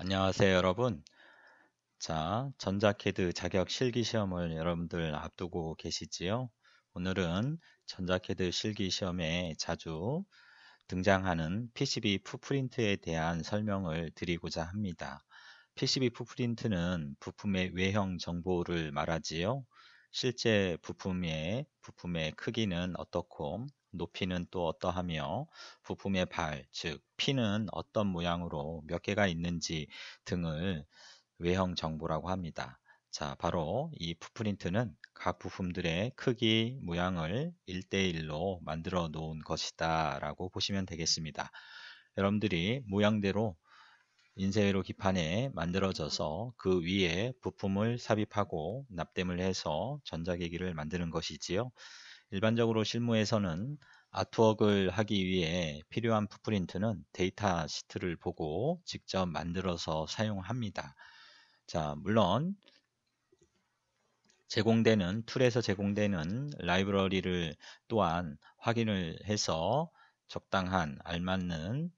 안녕하세요, 여러분. 자, 전자캐드 자격 실기 시험을 여러분들 앞두고 계시지요? 오늘은 전자캐드 실기 시험에 자주 등장하는 PCB 풋프린트에 대한 설명을 드리고자 합니다. PCB 풋프린트는 부품의 외형 정보를 말하지요. 실제 부품의 부품의 크기는 어떻고 높이는 또 어떠하며 부품의 발, 즉 피는 어떤 모양으로 몇 개가 있는지 등을 외형 정보라고 합니다. 자, 바로 이 푸프린트는 각 부품들의 크기, 모양을 1대1로 만들어 놓은 것이다 라고 보시면 되겠습니다. 여러분들이 모양대로 인쇄회로 기판에 만들어져서 그 위에 부품을 삽입하고 납땜을 해서 전자기기를 만드는 것이지요. 일반적으로 실무에서는 아트웍을 하기 위해 필요한 풋프린트는 데이터 시트를 보고 직접 만들어서 사용합니다. 자, 물론 제공되는 툴에서 제공되는 라이브러리를 또한 확인을 해서 적당한 알맞는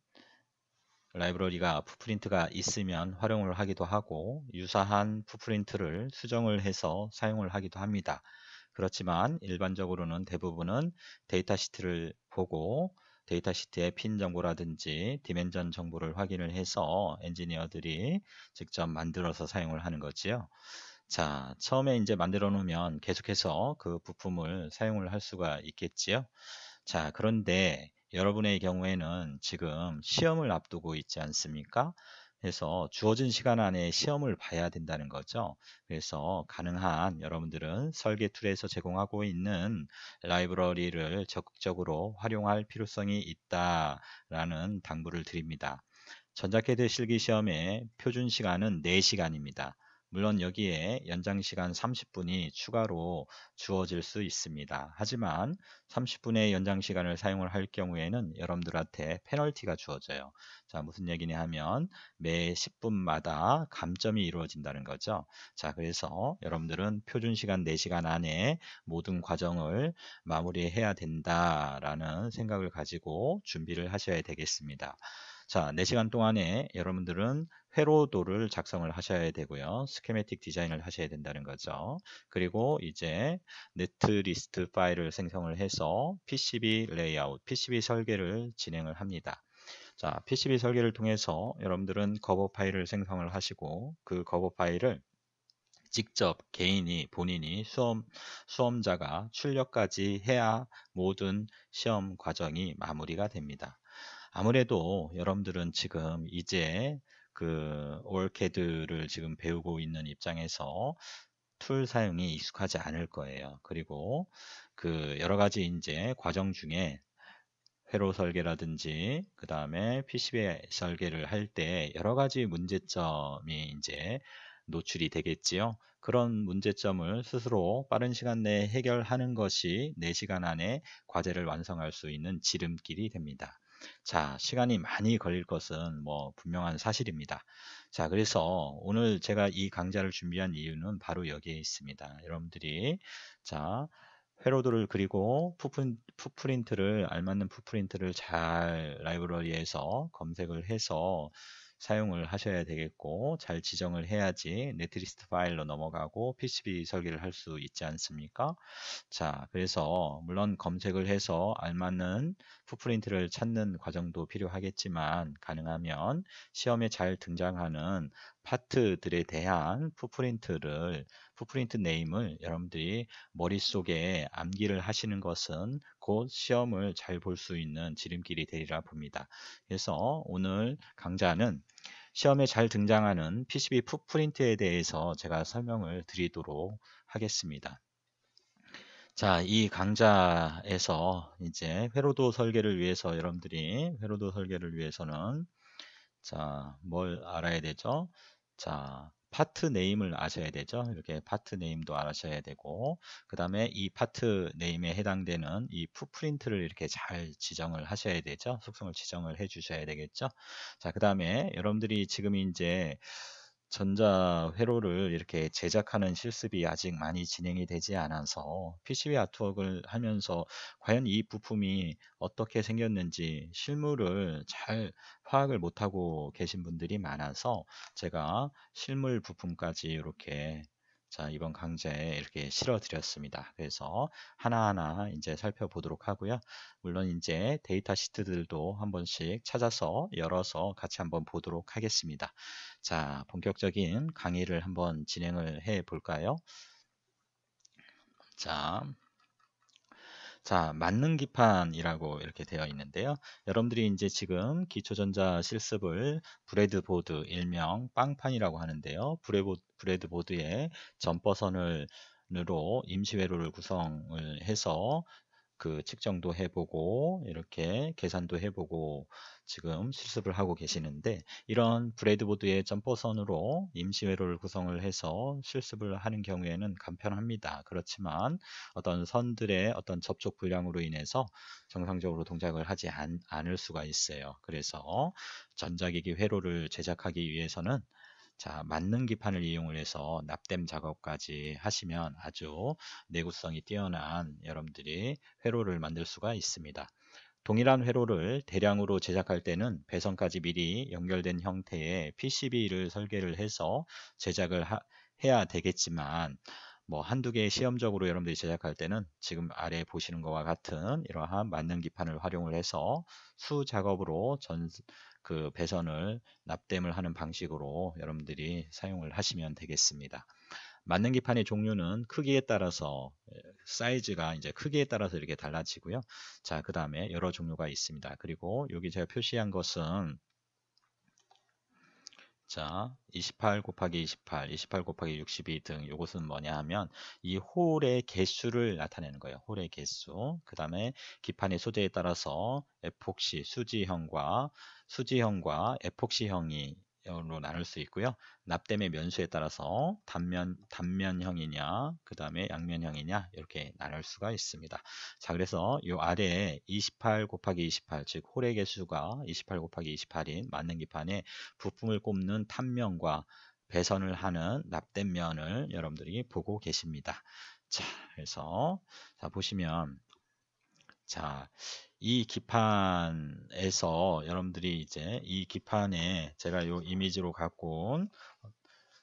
라이브러리가 풋프린트가 있으면 활용을 하기도 하고 유사한 풋프린트를 수정을 해서 사용을 하기도 합니다. 그렇지만 일반적으로는 대부분은 데이터 시트를 보고 데이터 시트의 핀 정보라든지 디멘전 정보를 확인을 해서 엔지니어들이 직접 만들어서 사용을 하는 거지요. 자, 처음에 이제 만들어 놓으면 계속해서 그 부품을 사용을 할 수가 있겠지요. 자, 그런데 여러분의 경우에는 지금 시험을 앞두고 있지 않습니까? 그래서 주어진 시간 안에 시험을 봐야 된다는 거죠. 그래서 가능한 여러분들은 설계 툴에서 제공하고 있는 라이브러리를 적극적으로 활용할 필요성이 있다라는 당부를 드립니다. 전자캐드 실기 시험의 표준 시간은 4시간입니다. 물론 여기에 연장시간 30분이 추가로 주어질 수 있습니다. 하지만 30분의 연장시간을 사용을 할 경우에는 여러분들한테 페널티가 주어져요. 자, 무슨 얘기냐 하면 매 10분마다 감점이 이루어진다는 거죠. 자, 그래서 여러분들은 표준시간 4시간 안에 모든 과정을 마무리해야 된다라는 생각을 가지고 준비를 하셔야 되겠습니다. 자, 4시간 동안에 여러분들은 회로도를 작성을 하셔야 되고요. 스케매틱 디자인을 하셔야 된다는 거죠. 그리고 이제 네트리스트 파일을 생성을 해서 PCB 레이아웃, PCB 설계를 진행을 합니다. 자, PCB 설계를 통해서 여러분들은 거버 파일을 생성을 하시고 그거버 파일을 직접 개인이 본인이 수험, 수험자가 출력까지 해야 모든 시험 과정이 마무리가 됩니다. 아무래도 여러분들은 지금 이제 그 올캐드를 지금 배우고 있는 입장에서 툴 사용이 익숙하지 않을 거예요. 그리고 그 여러 가지 이제 과정 중에 회로 설계라든지 그 다음에 PCB 설계를 할 때 여러 가지 문제점이 이제 노출이 되겠지요. 그런 문제점을 스스로 빠른 시간 내에 해결하는 것이 4시간 안에 과제를 완성할 수 있는 지름길이 됩니다. 자, 시간이 많이 걸릴 것은 뭐 분명한 사실입니다. 자, 그래서 오늘 제가 이 강좌를 준비한 이유는 바로 여기에 있습니다. 여러분들이 자, 회로도를 그리고 푸프린트를 알맞는 푸프린트를 잘 라이브러리에서 검색을 해서 사용을 하셔야 되겠고 잘 지정을 해야지 네트리스트 파일로 넘어가고 PCB 설계를 할 수 있지 않습니까? 자, 그래서 물론 검색을 해서 알맞는 푸프린트를 찾는 과정도 필요하겠지만 가능하면 시험에 잘 등장하는 파트들에 대한 푸프린트를푸프린트 네임을 여러분들이 머릿속에 암기를 하시는 것은 곧 시험을 잘 볼 수 있는 지름길이 되리라 봅니다. 그래서 오늘 강좌는 시험에 잘 등장하는 PCB 푸프린트에 대해서 제가 설명을 드리도록 하겠습니다. 자, 이 강좌에서 이제 회로도 설계를 위해서 여러분들이 회로도 설계를 위해서는 자, 뭘 알아야 되죠? 자, 파트 네임을 아셔야 되죠. 이렇게 파트 네임도 알아셔야 되고 그 다음에 이 파트 네임에 해당되는 이 풋프린트를 이렇게 잘 지정을 하셔야 되죠. 속성을 지정을 해 주셔야 되겠죠. 자그 다음에 여러분들이 지금 이제 전자 회로를 이렇게 제작하는 실습이 아직 많이 진행이 되지 않아서 PCB 아트웍을 하면서 과연 이 부품이 어떻게 생겼는지 실물을 잘 파악을 못하고 계신 분들이 많아서 제가 실물 부품까지 이렇게 자, 이번 강좌에 이렇게 실어 드렸습니다. 그래서 하나하나 이제 살펴보도록 하고요. 물론 이제 데이터 시트들도 한 번씩 찾아서 열어서 같이 한번 보도록 하겠습니다. 자, 본격적인 강의를 한번 진행을 해 볼까요? 자, 자, 맞는 기판이라고 이렇게 되어 있는데요. 여러분들이 이제 지금 기초전자 실습을 브레드보드 일명 빵판이라고 하는데요. 브레드보드에 점퍼선을 으로 임시회로를 구성을 해서 그 측정도 해보고 이렇게 계산도 해보고 지금 실습을 하고 계시는데 이런 브레드보드의 점퍼선으로 임시 회로를 구성을 해서 실습을 하는 경우에는 간편합니다. 그렇지만 어떤 선들의 어떤 접촉 불량으로 인해서 정상적으로 동작을 하지 않, 않을 수가 있어요. 그래서 전자기기 회로를 제작하기 위해서는 자, 맞는 기판을 이용을 해서 납땜 작업까지 하시면 아주 내구성이 뛰어난 여러분들이 회로를 만들 수가 있습니다. 동일한 회로를 대량으로 제작할 때는 배선까지 미리 연결된 형태의 PCB를 설계를 해서 제작을 하, 해야 되겠지만 뭐 한두 개 시험적으로 여러분들이 제작할 때는 지금 아래 보시는 것과 같은 이러한 만능 기판을 활용을 해서 수 작업으로 전 그 배선을 납땜을 하는 방식으로 여러분들이 사용을 하시면 되겠습니다. 맞는 기판의 종류는 크기에 따라서 예, 사이즈가 이제 크기에 따라서 이렇게 달라지고요. 자, 그 다음에 여러 종류가 있습니다. 그리고 여기 제가 표시한 것은 자, 28 곱하기 28, 28 곱하기 62 등 이것은 뭐냐 하면 이 홀의 개수를 나타내는 거예요. 홀의 개수. 그 다음에 기판의 소재에 따라서 에폭시 수지형과 수지형과 에폭시형이 로 나눌 수 있고요. 납땜의 면수에 따라서 단면 단면형이냐, 그 다음에 양면형이냐 이렇게 나눌 수가 있습니다. 자, 그래서 이 아래에 28 곱하기 28, 즉 홀의 개수가 28 곱하기 28인 맞는 기판에 부품을 꼽는 탄면과 배선을 하는 납땜면을 여러분들이 보고 계십니다. 자, 그래서 자 보시면 자이 기판에서 여러분들이 이제 이 기판에 제가 요 이미지로 갖고 온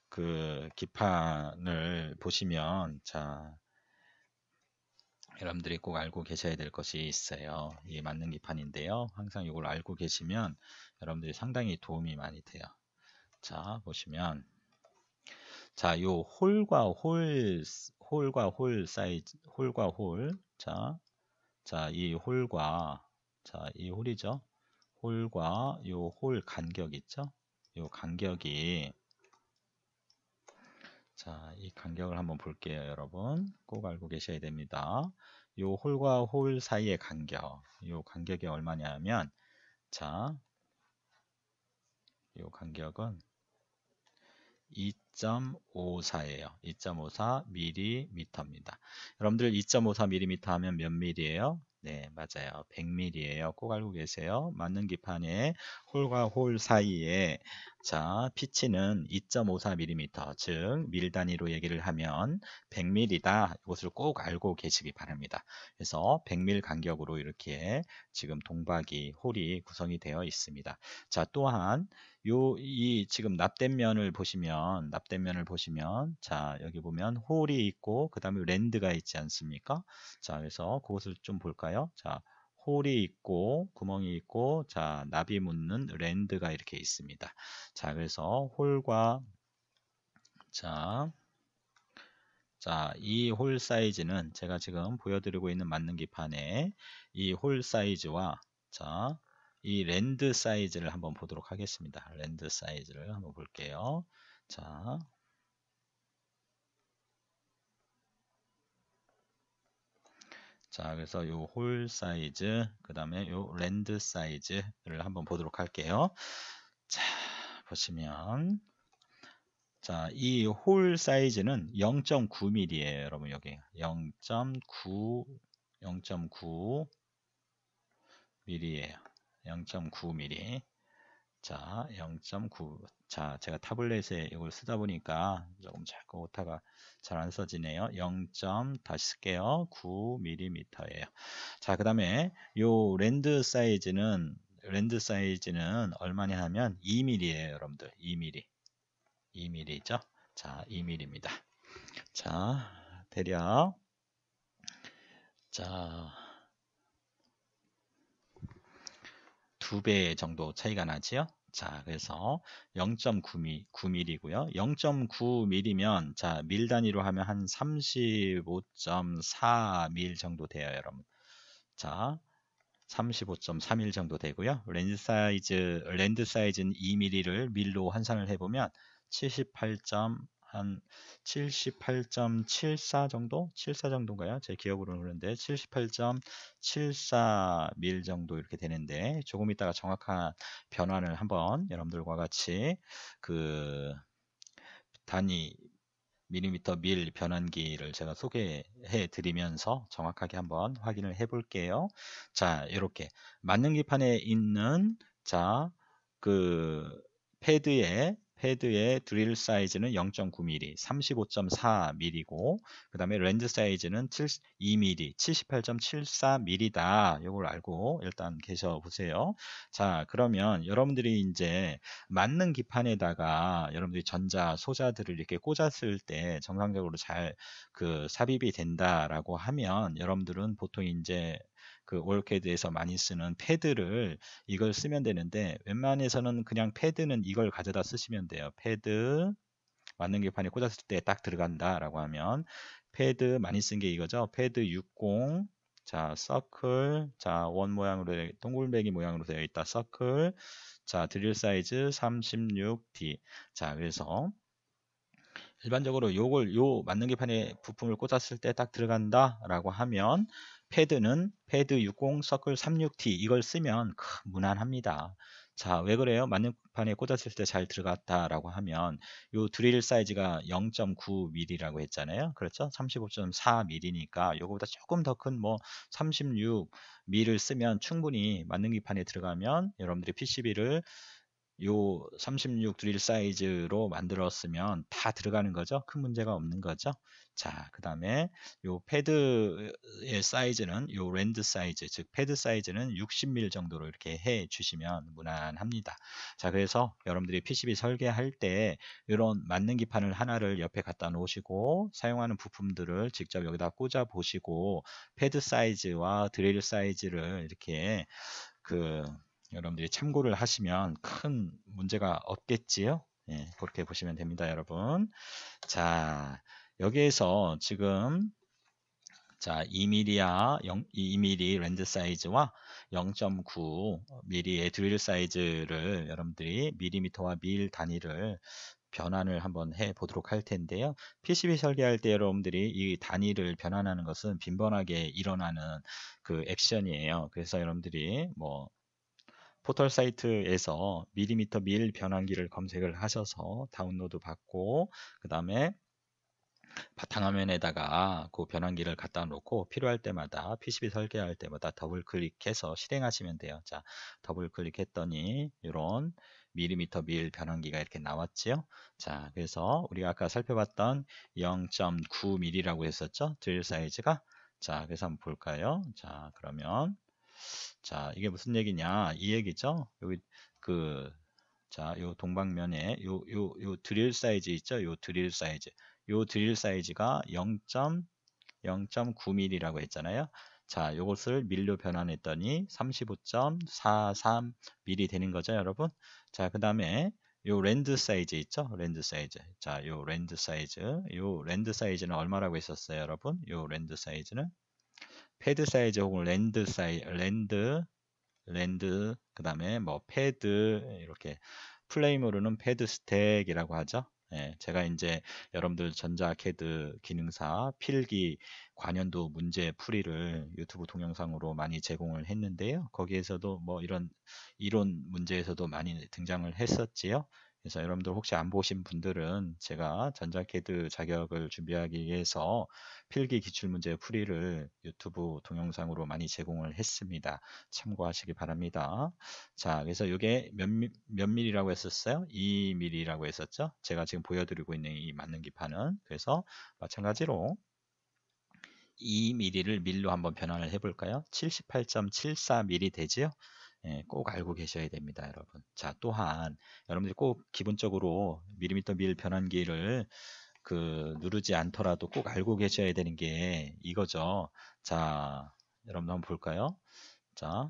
그 기판을 보시면 자 여러분들이 꼭 알고 계셔야 될 것이 있어요. 이게 맞는 기판인데요. 항상 이걸 알고 계시면 여러분들이 상당히 도움이 많이 돼요. 자 보시면 자요 홀과 홀 홀과 홀 사이즈 홀과 홀자 자, 이 홀과 자, 이 홀이죠. 홀과 요 홀 간격 있죠? 요 간격이 자, 이 간격을 한번 볼게요, 여러분. 꼭 알고 계셔야 됩니다. 요 홀과 홀 사이의 간격. 요 간격이 얼마냐면 하 자, 요 간격은 2.54예요. 2.54mm입니다. 여러분들 2.54mm 하면 몇 mm예요? 네, 맞아요. 100mm예요. 꼭 알고 계세요. 맞는 기판에 홀과 홀 사이에 자, 피치는 2.54mm, 즉 밀단위로 얘기를 하면 100mm다. 이것을 꼭 알고 계시기 바랍니다. 그래서 100mm 간격으로 이렇게 지금 동박이 홀이 구성이 되어 있습니다. 자, 또한 요이 지금 납땜 면을 보시면 납땜 면을 보시면 자 여기 보면 홀이 있고 그 다음에 랜드가 있지 않습니까? 자 그래서 그것을 좀 볼까요? 자 홀이 있고 구멍이 있고 자 납이 묻는 랜드가 이렇게 있습니다. 자 그래서 홀과 자 자, 이 홀 사이즈는 제가 지금 보여드리고 있는 맞는 기판에 이 홀 사이즈와 자, 이 랜드 사이즈를 한번 보도록 하겠습니다. 랜드 사이즈를 한번 볼게요. 자, 자 그래서 요홀 사이즈 그 다음에 요 랜드 사이즈를 한번 보도록 할게요 자 보시면 자이 홀 사이즈는 0.9mm 예요 여러분 여기 0.9 0.9mm 예요 0.9mm 자0.9자 제가 타블렛에 이걸 쓰다 보니까 조금 자꾸 오타가 잘 안 써지네요 0. 다시 쓸게요 9mm 예요 자그 다음에 요 랜드 사이즈는 랜드 사이즈는 얼마냐 하면 2 m m 에요 여러분들 2mm 2mm죠 자 2mm입니다 자 대략 자 두배 정도 차이가 나지요. 자, 그래서 0.9mm이고요. 0.9mm면 자, 밀 단위로 하면 한 35.4mm 정도 돼요, 여러분. 자, 35.31 정도 되고요. 렌즈 사이즈 렌즈 사이즈는 2mm를 밀로 환산을 해 보면 78. 한78.74 정도? 74 정도인가요? 제 기억으로는 그런데 78.74 밀 정도 이렇게 되는데 조금 있다가 정확한 변환을 한번 여러분들과 같이 그 단위 밀리미터 밀 변환기를 제가 소개해 드리면서 정확하게 한번 확인을 해 볼게요. 자, 이렇게 만능기판에 있는 자, 그패드에 패드의 드릴 사이즈는 0.9mm, 35.4mm고 그 다음에 렌즈 사이즈는 7, 2mm, 78.74mm다. 이걸 알고 일단 계셔 보세요. 자 그러면 여러분들이 이제 맞는 기판에다가 여러분들이 전자 소자들을 이렇게 꽂았을 때 정상적으로 잘 그 삽입이 된다라고 하면 여러분들은 보통 이제 그 올캐드에서 많이 쓰는 패드를 이걸 쓰면 되는데 웬만해서는 그냥 패드는 이걸 가져다 쓰시면 돼요. 패드 맞는 기판에 꽂았을 때 딱 들어간다 라고 하면 패드 많이 쓴 게 이거죠. 패드 60 자, 서클 자, 원 모양으로 동글배기 모양으로 되어 있다. 서클 자, 드릴 사이즈 36D 자, 그래서 일반적으로 요걸 요 만능기판에 부품을 꽂았을 때 딱 들어간다 라고 하면 패드는 패드 60 서클 36T 이걸 쓰면 무난합니다. 자, 왜 그래요? 만능판에 꽂았을 때 잘 들어갔다라고 하면 요 드릴 사이즈가 0.9mm라고 했잖아요. 그렇죠? 35.4mm니까 요거보다 조금 더 큰 뭐 36mm를 쓰면 충분히 만능기판에 들어가면 여러분들이 PCB를 요36 드릴 사이즈로 만들었으면 다 들어가는 거죠. 큰 문제가 없는 거죠. 자, 그 다음에 요 패드의 사이즈는 요 랜드 사이즈, 즉 패드 사이즈는 60mm 정도로 이렇게 해 주시면 무난합니다. 자, 그래서 여러분들이 PCB 설계할 때 이런 맞는 기판을 하나를 옆에 갖다 놓으시고 사용하는 부품들을 직접 여기다 꽂아 보시고 패드 사이즈와 드릴 사이즈를 이렇게 그 여러분들이 참고를 하시면 큰 문제가 없겠지요. 예, 그렇게 보시면 됩니다, 여러분. 자, 여기에서 지금 자, 2mm와 0, 2mm 렌즈 사이즈와 0.9mm의 드릴 사이즈를 여러분들이 밀리미터와 밀 단위를 변환을 한번 해 보도록 할 텐데요. PCB 설계할 때 여러분들이 이 단위를 변환하는 것은 빈번하게 일어나는 그 액션이에요. 그래서 여러분들이 뭐 포털 사이트에서 밀리미터 밀 변환기를 검색을 하셔서 다운로드 받고 그 다음에 바탕화면에다가 그 변환기를 갖다 놓고 필요할 때마다 PCB 설계할 때마다 더블 클릭해서 실행하시면 돼요. 자, 더블 클릭했더니 이런 밀리미터 밀 변환기가 이렇게 나왔지요. 자, 그래서 우리가 아까 살펴봤던 0.9mm라고 했었죠. 드릴 사이즈가. 자, 그래서 한번 볼까요? 자, 그러면 자, 이게 무슨 얘기냐? 이 얘기죠. 여기 그 자, 요 동방면에 요 요 요 드릴 사이즈 있죠? 요 드릴 사이즈. 요 드릴 사이즈가 0. 0.9mm라고 했잖아요. 자, 요것을 밀로 변환했더니 35.43mm 되는 거죠, 여러분. 자, 그 다음에 요 랜드 사이즈 있죠? 랜드 사이즈. 자, 요 랜드 사이즈. 요 랜드 사이즈는 얼마라고 했었어요, 여러분? 요 랜드 사이즈는 패드 사이즈 혹은 랜드 사이 랜드 랜드 그 다음에 뭐 패드 이렇게 플레임으로는 패드 스택이라고 하죠. 예, 제가 이제 여러분들 전자캐드 기능사 필기 관련도 문제 풀이를 유튜브 동영상으로 많이 제공을 했는데요. 거기에서도 뭐 이런 이론 문제에서도 많이 등장을 했었지요. 그래서 여러분들 혹시 안 보신 분들은 제가 전자캐드 자격을 준비하기 위해서 필기 기출문제 풀이를 유튜브 동영상으로 많이 제공을 했습니다. 참고하시기 바랍니다. 자, 그래서 이게 몇, 몇 밀이라고 했었어요? 2밀이라고 했었죠? 제가 지금 보여드리고 있는 이 맞는 기판은 그래서 마찬가지로 2mm를 밀로 한번 변환을 해볼까요? 78.74mm 되지요? 예, 꼭 알고 계셔야 됩니다, 여러분. 자, 또한 여러분들이 꼭 기본적으로 밀리미터 밀 변환기를 그 누르지 않더라도 꼭 알고 계셔야 되는 게 이거죠. 자, 여러분 한번 볼까요? 자,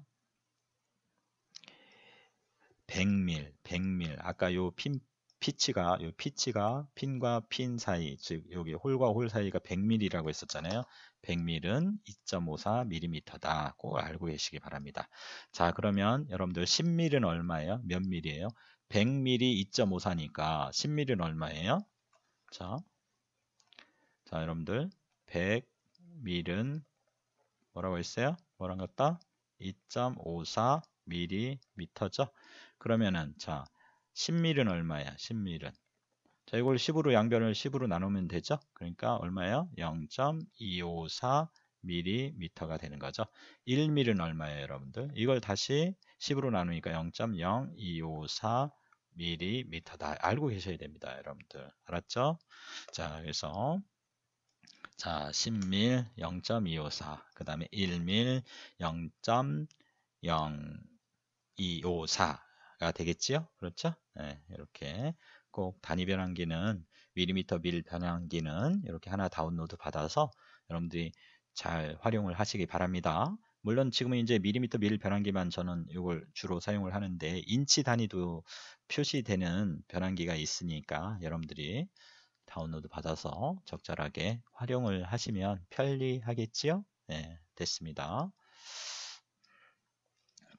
100밀, 100밀. 아까 요핀 피치가 요 피치가 핀과 핀 사이 즉 여기 홀과 홀 사이가 100mm라고 했었잖아요. 100mm는 2.54mm다. 꼭 알고 계시기 바랍니다. 자 그러면 여러분들 10mm는 얼마예요? 몇 mm예요? 100mm 2.54니까 10mm는 얼마예요? 자, 자 여러분들 100mm는 뭐라고 했어요? 뭐랑 같다? 2.54mm죠. 그러면은 자 10밀은 얼마야? 10밀은. 자, 이걸 10으로 양변을 10으로 나누면 되죠? 그러니까 얼마예요? 0 2 5 4밀리미터가 되는 거죠. 1밀은 얼마예요, 여러분들? 이걸 다시 10으로 나누니까 0 0 2 5 4밀리미터다 알고 계셔야 됩니다, 여러분들. 알았죠? 자, 그래서 자, 10밀 0.254, 그 다음에 1밀 0.0254가 되겠지요? 그렇죠? 네, 이렇게 꼭 단위 변환기는 밀리미터 밀 변환기는 이렇게 하나 다운로드 받아서 여러분들이 잘 활용을 하시기 바랍니다. 물론 지금은 이제 밀리미터 밀 변환기만 저는 이걸 주로 사용을 하는데 인치 단위도 표시되는 변환기가 있으니까 여러분들이 다운로드 받아서 적절하게 활용을 하시면 편리하겠지요? 네, 됐습니다.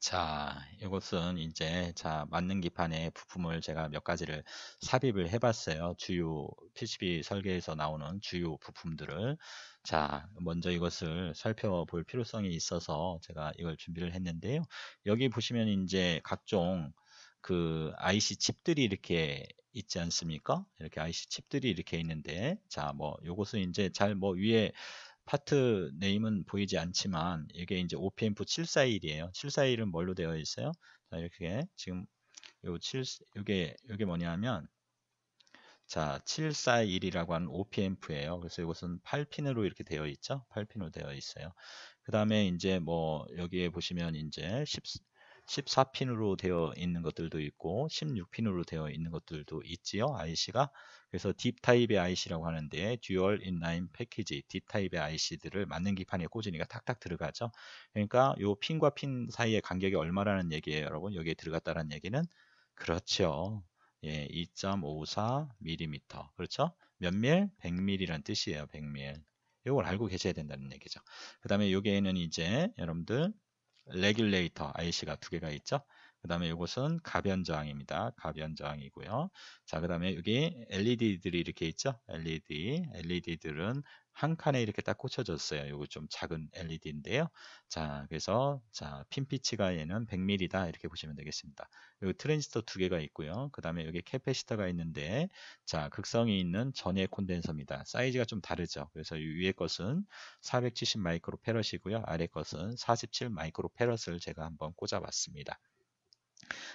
자, 이것은 이제 자 만능 기판의 부품을 제가 몇 가지를 삽입을 해봤어요. 주요 PCB 설계에서 나오는 주요 부품들을 자 먼저 이것을 살펴볼 필요성이 있어서 제가 이걸 준비를 했는데요. 여기 보시면 이제 각종 그 IC 칩들이 이렇게 있지 않습니까? 이렇게 IC 칩들이 이렇게 있는데 자 뭐이것은 이제 잘 뭐 위에 파트 네임은 보이지 않지만 이게 이제 OPM프 741이에요. 741은 뭘로 되어 있어요? 자, 이렇게 지금 요 7, 요게 요게 뭐냐면 자, 741이라고 하는 OPM프예요. 그래서 이것은 8핀으로 이렇게 되어 있죠. 8핀으로 되어 있어요. 그다음에 이제 뭐 여기에 보시면 이제 10 14핀으로 되어 있는 것들도 있고 16핀으로 되어 있는 것들도 있지요. IC가 그래서 딥 타입의 IC라고 하는데 듀얼 인라인 패키지 딥 타입의 IC들을 맞는 기판에 꽂으니까 탁탁 들어가죠. 그러니까 요 핀과 핀 사이의 간격이 얼마라는 얘기예요, 여러분. 여기에 들어갔다는 얘기는 그렇죠. 예, 2.54mm. 그렇죠? 몇 밀? 1 0 0 m m 는 뜻이에요. 100mm. 이걸 알고 계셔야 된다는 얘기죠. 그 다음에 여기에는 이제 여러분들 레귤레이터 IC가 두 개가 있죠. 그 다음에 이것은 가변저항입니다. 가변저항이고요. 자, 그 다음에 여기 LED들이 이렇게 있죠? LED, LED들은 한 칸에 이렇게 딱 꽂혀졌어요. 요거 좀 작은 LED인데요. 자, 그래서 자, 핀피치가 얘는 100mm다 이렇게 보시면 되겠습니다. 요 트랜지스터 두 개가 있고요. 그다음에 여기 캐패시터가 있는데 자, 극성이 있는 전해 콘덴서입니다. 사이즈가 좀 다르죠. 그래서 위에 것은 470 마이크로 패럿이고요 아래 것은 47 마이크로 패럿을 제가 한번 꽂아 봤습니다.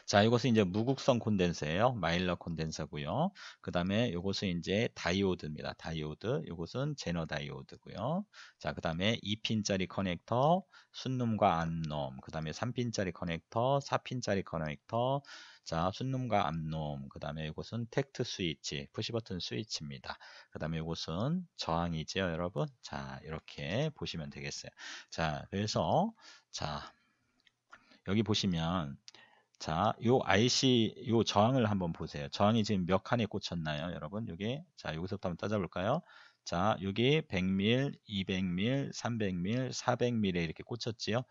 자, 이것은 이제 무극성 콘덴서예요. 마일러 콘덴서고요. 그 다음에 이것은 이제 다이오드입니다. 다이오드. 이것은 제너 다이오드고요. 자, 그 다음에 2핀짜리 커넥터, 순놈과 안놈그 다음에 3핀짜리 커넥터, 4핀짜리 커넥터. 자, 순놈과 안놈그 다음에 이것은 텍트 스위치, 푸시버튼 스위치입니다. 그 다음에 이것은 저항이죠, 여러분. 자, 이렇게 보시면 되겠어요. 자, 그래서 자. 여기 보시면 자, 요 IC 요 저항을 한번 보세요. 저항이 지금 몇 칸에 꽂혔나요, 여러분? 요게 자, 여기서부터 한번 따져 볼까요? 자, 요게 100ml, 200ml, 300ml, 400ml에 이렇게 꽂혔지요.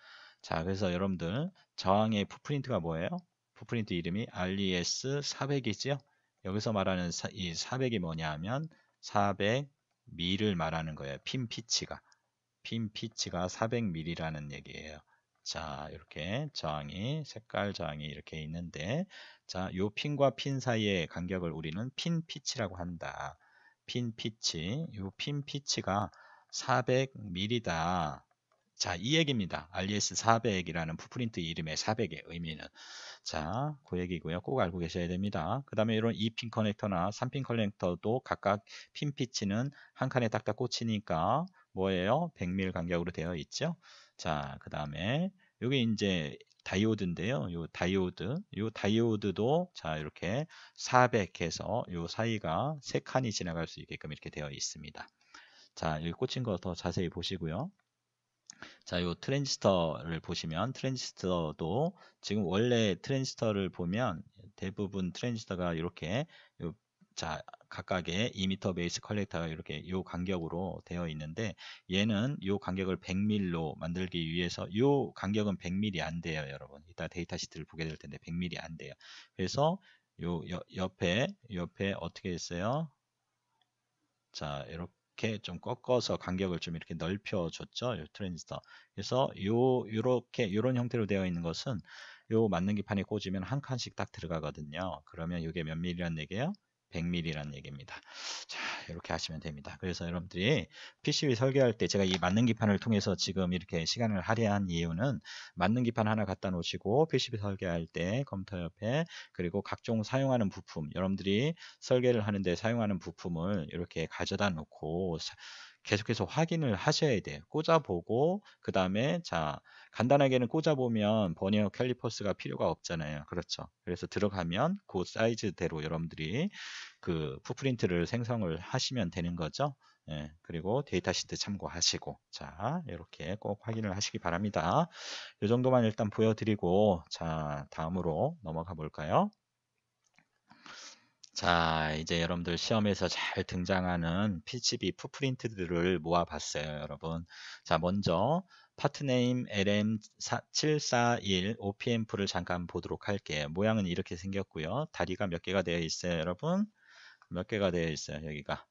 자, 그래서 여러분들 저항의 푸프린트가 뭐예요? 푸프린트 이름이 RES 400이지요. 여기서 말하는 사, 이 400이 뭐냐 하면 400ml을 말하는 거예요. 핀 피치가. 핀 피치가 400ml라는 얘기예요. 자, 이렇게 저항이 색깔 저항이 이렇게 있는데 자, 요 핀과 핀 사이의 간격을 우리는 핀 피치라고 한다. 핀 피치. 요 핀 피치가 400mm다. 자, 이 얘기입니다. RES 400이라는 푸프린트 이름의 400의 의미는. 자, 그 얘기고요. 꼭 알고 계셔야 됩니다. 그 다음에 이런 2핀 커넥터나 3핀 커넥터도 각각 핀 피치는 한 칸에 딱딱 꽂히니까 뭐예요? 100mm 간격으로 되어 있죠. 자, 그 다음에 이게 이제 다이오드인데요. 이 다이오드, 이 다이오드도 자 이렇게 400에서 요 사이가 세 칸이 지나갈 수 있게끔 이렇게 되어 있습니다. 자, 여기 꽂힌 거 더 자세히 보시고요. 자, 이 트랜지스터를 보시면 트랜지스터도 지금 원래 트랜지스터를 보면 대부분 트랜지스터가 이렇게 자 각각의 2m 베이스 컬렉터가 이렇게 요 간격으로 되어 있는데 얘는 요 간격을 100mm로 만들기 위해서 요 간격은 100mm 안 돼요 여러분 이따 데이터 시트를 보게 될 텐데 100mm 안 돼요 그래서 요 옆에 옆에 어떻게 했어요 자 이렇게 좀 꺾어서 간격을 좀 이렇게 넓혀 줬죠 요 트랜지스터 그래서 요 요렇게 요런 형태로 되어 있는 것은 요 맞는 기판에 꽂으면 한 칸씩 딱 들어가거든요 그러면 요게몇 밀이란 얘기예요 100mm라는 얘기입니다. 자, 이렇게 하시면 됩니다. 그래서 여러분들이 PCB 설계할 때 제가 이 맞는 기판을 통해서 지금 이렇게 시간을 할애한 이유는 맞는 기판 하나 갖다 놓으시고 PCB 설계할 때 컴퓨터 옆에 그리고 각종 사용하는 부품 여러분들이 설계를 하는데 사용하는 부품을 이렇게 가져다 놓고 계속해서 확인을 하셔야 돼요. 꽂아보고 그 다음에 자 간단하게는 꽂아보면 버니어 캘리퍼스가 필요가 없잖아요. 그렇죠. 그래서 들어가면 그 사이즈대로 여러분들이 그 푸프린트를 생성을 하시면 되는 거죠. 예, 그리고 데이터 시트 참고하시고 자 이렇게 꼭 확인을 하시기 바랍니다. 이 정도만 일단 보여드리고 자 다음으로 넘어가 볼까요? 자, 이제 여러분들 시험에서 잘 등장하는 PCB 풋프린트들을 모아봤어요, 여러분. 자, 먼저 파트네임 LM741 OPM프를 잠깐 보도록 할게요. 모양은 이렇게 생겼고요. 다리가 몇 개가 되어 있어요, 여러분? 몇 개가 되어 있어요, 여기가.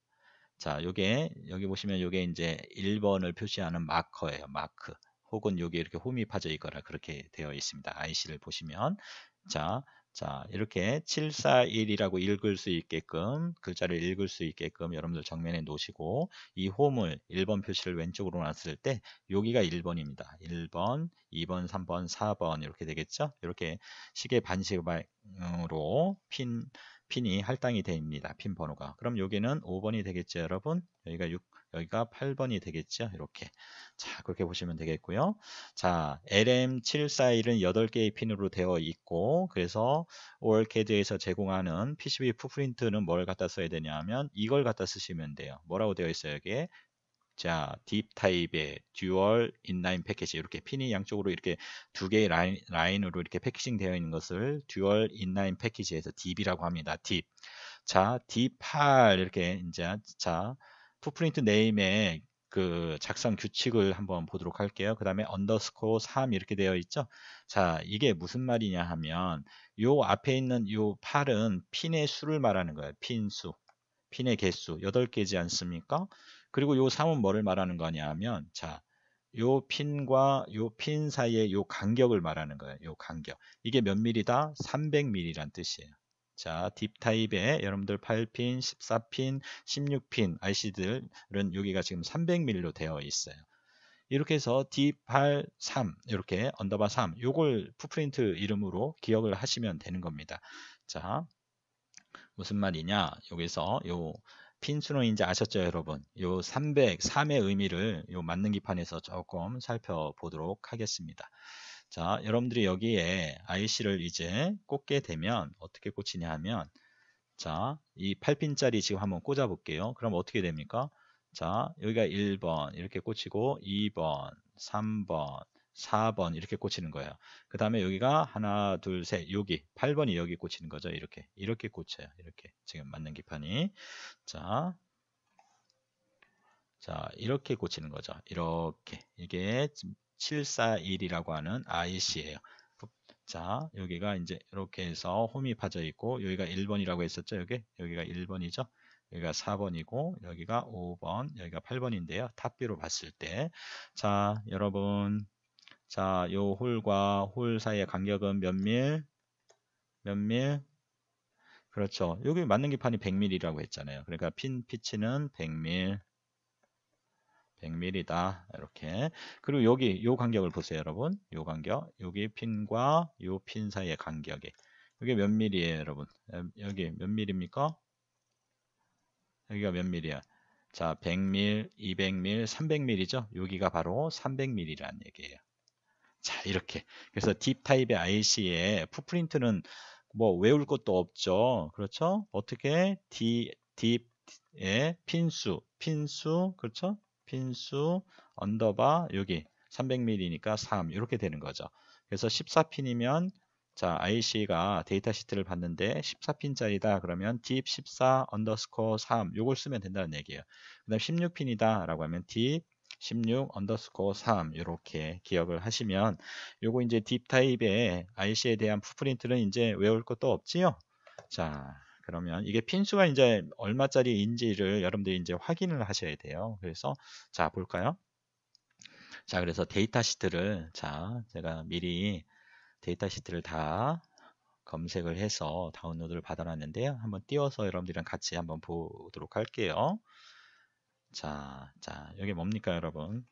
자, 요게 여기 보시면 요게 이제 1번을 표시하는 마커예요. 마크. 혹은 요게 이렇게 홈이 파져 있거나 그렇게 되어 있습니다. IC를 보시면 자, 자 이렇게 741이라고 읽을 수 있게끔 글자를 읽을 수 있게끔 여러분들 정면에 놓으시고 이 홈을 1번 표시를 왼쪽으로 놨을 때 여기가 1번입니다. 1번, 2번, 3번, 4번 이렇게 되겠죠? 이렇게 시계 반시으로 계핀 핀이 할당이 됩니다. 핀 번호가. 그럼 여기는 5번이 되겠죠, 여러분? 여기가 6, 여기가 8번이 되겠죠, 이렇게. 자, 그렇게 보시면 되겠고요. 자, LM741은 8개의 핀으로 되어 있고, 그래서 OLCAD에서 제공하는 PCB 푸프린트는 뭘 갖다 써야 되냐면, 이걸 갖다 쓰시면 돼요. 뭐라고 되어 있어요, 여기에? 자, 딥 타입의 듀얼 인라인 패키지 이렇게 핀이 양쪽으로 이렇게 두 개의 라인, 라인으로 이렇게 패키징 되어 있는 것을 듀얼 인라인 패키지에서 딥이라고 합니다. 딥. 자, 딥8 이렇게 이제 자, 푸프린트 네임의 그 작성 규칙을 한번 보도록 할게요. 그 다음에 언더스코어 3 이렇게 되어 있죠. 자, 이게 무슨 말이냐 하면 요 앞에 있는 요 8은 핀의 수를 말하는 거예요. 핀 수. 핀의 개수 8개지 않습니까? 그리고 요 3은 뭐를 말하는 거냐 하면 자, 요 핀과 요 핀 사이의 요 간격을 말하는 거예요. 요 간격. 이게 몇 밀이다? 300밀이란 뜻이에요. 자, 딥 타입에 여러분들 8핀, 14핀, 16핀 IC들은 여기가 지금 300ml로 되어 있어요. 이렇게 해서 D83 이렇게 언더바 3 요걸 푸프린트 이름으로 기억을 하시면 되는 겁니다. 자, 무슨 말이냐? 여기서 요 핀수는 이제 아셨죠, 여러분? 요 303의 의미를 요 만능기판에서 조금 살펴보도록 하겠습니다. 자, 여러분들이 여기에 IC를 이제 꽂게 되면 어떻게 꽂히냐 하면 자, 이 8핀짜리 지금 한번 꽂아 볼게요. 그럼 어떻게 됩니까? 자, 여기가 1번 이렇게 꽂히고 2번, 3번, 4번 이렇게 꽂히는 거예요. 그 다음에 여기가 하나, 둘, 셋, 여기 8번이 여기 꽂히는 거죠. 이렇게 이렇게 꽂혀요. 이렇게 지금 맞는 기판이 자, 자 이렇게 꽂히는 거죠. 이렇게 이게 741이라고 하는 IC예요. 자 여기가 이제 이렇게 해서 홈이 파져 있고 여기가 1번이라고 했었죠. 여기 여기가 1번이죠. 여기가 4번이고 여기가 5번 여기가 8번인데요 탑비로 봤을 때 자 여러분 자, 요 홀과 홀 사이의 간격은 몇 밀? 몇 밀? 그렇죠. 여기 맞는 기판이 100mm라고 했잖아요. 그러니까 핀 피치는 100mm. 100mm다. 이렇게. 그리고 여기 요 간격을 보세요, 여러분. 요 간격. 여기 핀과 요 핀 사이의 간격이. 이게 몇 mm예요, 여러분? 여기 몇 mm입니까? 여기가 몇 mm야? 자, 100mm, 200mm, 300mm죠? 여기가 바로 300mm라는 얘기예요. 자 이렇게 그래서 딥 타입의 IC에 푸프린트는 뭐 외울 것도 없죠 그렇죠 어떻게 D, 딥의 핀수 핀수 그렇죠 핀수 언더바 여기 300mm니까 3 이렇게 되는 거죠 그래서 14핀이면 자 IC가 데이터 시트를 봤는데 14핀짜리다 그러면 딥 14 언더스코어 3 요걸 쓰면 된다는 얘기예요 그 다음 16핀이다 라고 하면 딥16 언더스코어 3 이렇게 기억을 하시면 요거 이제 딥 타입의 IC에 대한 푸프린트는 이제 외울 것도 없지요. 자, 그러면 이게 핀수가 이제 얼마짜리인지를 여러분들이 이제 확인을 하셔야 돼요. 그래서 자, 볼까요? 자, 그래서 데이터 시트를 자, 제가 미리 데이터 시트를 다 검색을 해서 다운로드를 받아놨는데요. 한번 띄워서 여러분들이랑 같이 한번 보도록 할게요. 자, 자, 여기 뭡니까 여러분?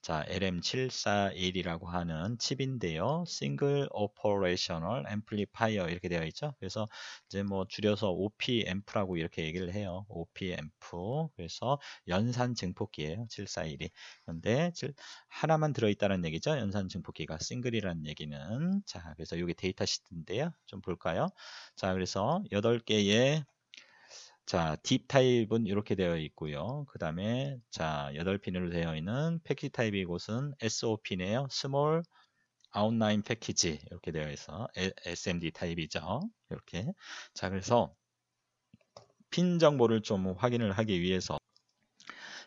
자, LM741이라고 하는 칩인데요. 싱글 오퍼레이셔널 앰플리파이어 이렇게 되어 있죠. 그래서 이제 뭐 줄여서 OP앰프라고 이렇게 얘기를 해요. OP앰프. 그래서 연산 증폭기예요. 741이. 그런데 하나만 들어 있다는 얘기죠. 연산 증폭기가 싱글이라는 얘기는 자, 그래서 여기 데이터 시트인데요. 좀 볼까요? 자, 그래서 8개의 자, 딥 타입은 이렇게 되어 있고요. 그 다음에 자, 8핀으로 되어 있는 패키지 타입이 곳은 SOP네요. 스몰 아웃라인 패키지 이렇게 되어 있어. SMD 타입이죠. 이렇게. 자, 그래서 핀 정보를 좀 확인을 하기 위해서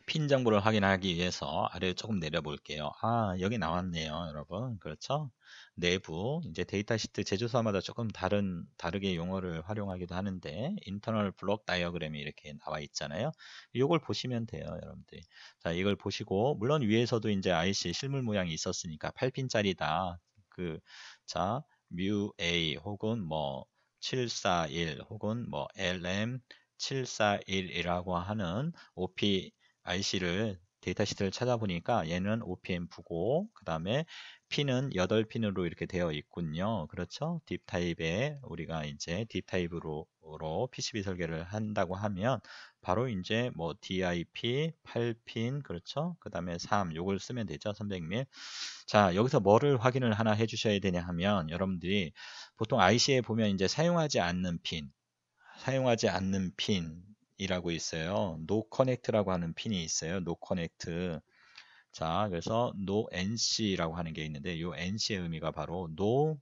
핀 정보를 확인하기 위해서 아래로 조금 내려 볼게요. 아, 여기 나왔네요, 여러분. 그렇죠? 내부 이제 데이터 시트 제조사마다 조금 다른 다르게 용어를 활용하기도 하는데 인터널 블록 다이어그램이 이렇게 나와 있잖아요. 이걸 보시면 돼요, 여러분들이. 자, 이걸 보시고 물론 위에서도 이제 IC 실물 모양이 있었으니까 8핀짜리다. 그 자, 뮤 A 혹은 뭐 741 혹은 뭐 LM 741이라고 뭐 하는 OP IC를 데이터 시트를 찾아보니까 얘는 OPM9고 그 다음에 핀은 8핀으로 이렇게 되어 있군요. 그렇죠? 딥 타입에 우리가 이제 딥 타입으로 PCB 설계를 한다고 하면 바로 이제 뭐 DIP 8핀 그렇죠? 그 다음에 3 요걸 쓰면 되죠. 300mm. 자, 여기서 뭐를 확인을 하나 해 주셔야 되냐 하면 여러분들이 보통 IC에 보면 이제 사용하지 않는 핀 사용하지 않는 핀 이라고 있어요. 노커넥트라고 하는 핀이 있어요. 노 커넥트 자, 그래서 노 nc라고 하는 게 있는데 이 nc의 의미가 바로 노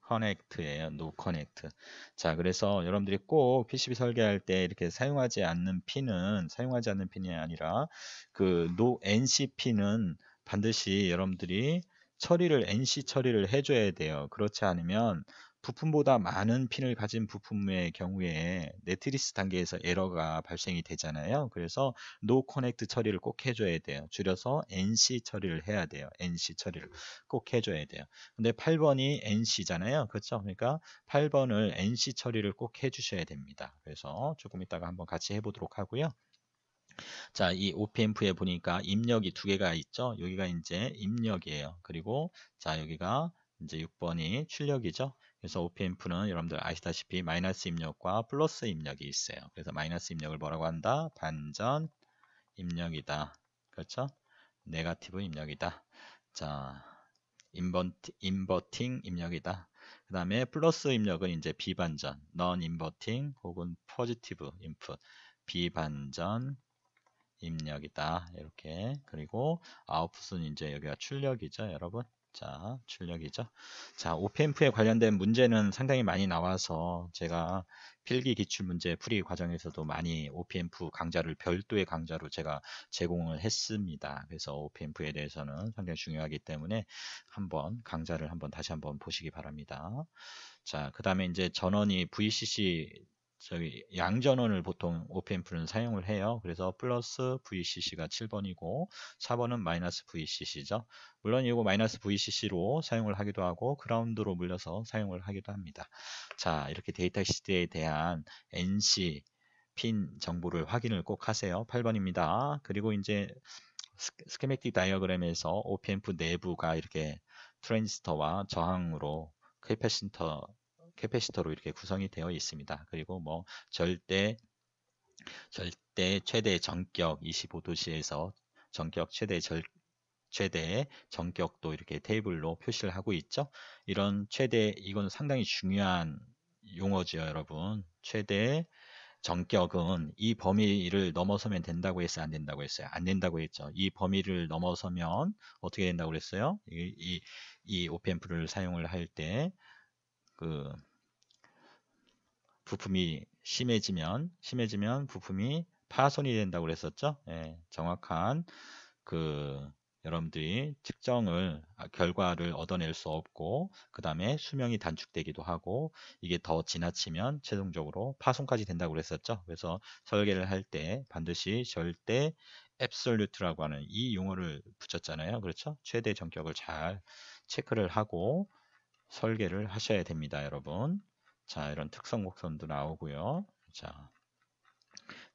커넥트예요. 노 커넥트 자, 그래서 여러분들이 꼭 PCB 설계할 때 이렇게 사용하지 않는 핀은 사용하지 않는 핀이 아니라 그 노 nc 핀은 반드시 여러분들이 처리를 NC 처리를 해줘야 돼요. 그렇지 않으면 부품보다 많은 핀을 가진 부품의 경우에 네트리스 단계에서 에러가 발생이 되잖아요. 그래서 노 커넥트 처리를 꼭 해줘야 돼요. 줄여서 NC 처리를 해야 돼요. NC 처리를 꼭 해줘야 돼요. 근데 8번이 NC잖아요. 그렇죠? 그러니까 8번을 NC 처리를 꼭 해주셔야 됩니다. 그래서 조금 이따가 한번 같이 해보도록 하고요. 자, 이 OPMF에 보니까 입력이 두 개가 있죠. 여기가 이제 입력이에요. 그리고 자, 여기가 이제 6번이 출력이죠. 그래서 OPMF는 여러분들 아시다시피 마이너스 입력과 플러스 입력이 있어요. 그래서 마이너스 입력을 뭐라고 한다? 반전 입력이다. 그렇죠? 네가티브 입력이다. 자, 인버티, 인버팅 입력이다. 그 다음에 플러스 입력은 이제 비반전, 넌 인버팅 혹은 포지티브 인풋, 비반전 입력이다. 이렇게. 그리고 아웃풋은 이제 여기가 출력이죠, 여러분. 자, 출력이죠. 자, 오펜프에 관련된 문제는 상당히 많이 나와서 제가 필기 기출 문제 풀이 과정에서도 많이 오펜프 강좌를 별도의 강좌로 제가 제공을 했습니다. 그래서 오펜프에 대해서는 상당히 중요하기 때문에 한번 강좌를 한번 다시 한번 보시기 바랍니다. 자, 그 다음에 이제 전원이 VCC 저기 양전원을 보통 오펜프는 사용을 해요. 그래서 플러스 VCC가 7번이고 4번은 마이너스 VCC죠. 물론 이거 마이너스 VCC로 사용을 하기도 하고 그라운드로 물려서 사용을 하기도 합니다. 자 이렇게 데이터 시트에 대한 NC 핀 정보를 확인을 꼭 하세요. 8번입니다. 그리고 이제 스케맥틱 다이어그램에서 오펜프 내부가 이렇게 트랜지스터와 저항으로 캐패신터 캐패시터로 이렇게 구성이 되어 있습니다. 그리고 뭐 절대 절대 최대 전격 25도씨에서 전격 최대 절 최대의 전격도 이렇게 테이블로 표시를 하고 있죠. 이런 최대 이건 상당히 중요한 용어죠, 여러분. 최대 전격은 이 범위를 넘어서면 된다고 했어요? 안 된다고 했어요? 안 된다고 했죠. 이 범위를 넘어서면 어떻게 된다고 그랬어요? 이, 이, 오펜프를 사용을 할 때, 그, 부품이 심해지면 심해지면 부품이 파손이 된다고 그랬었죠. 예, 정확한 그 여러분들이 측정을 아, 결과를 얻어낼 수 없고 그 다음에 수명이 단축되기도 하고 이게 더 지나치면 최종적으로 파손까지 된다고 그랬었죠 그래서 설계를 할 때 반드시 절대 앱솔루트라고 하는 이 용어를 붙였잖아요 그렇죠 최대 전격을 잘 체크를 하고 설계를 하셔야 됩니다 여러분 자, 이런 특성 곡선도 나오고요. 자,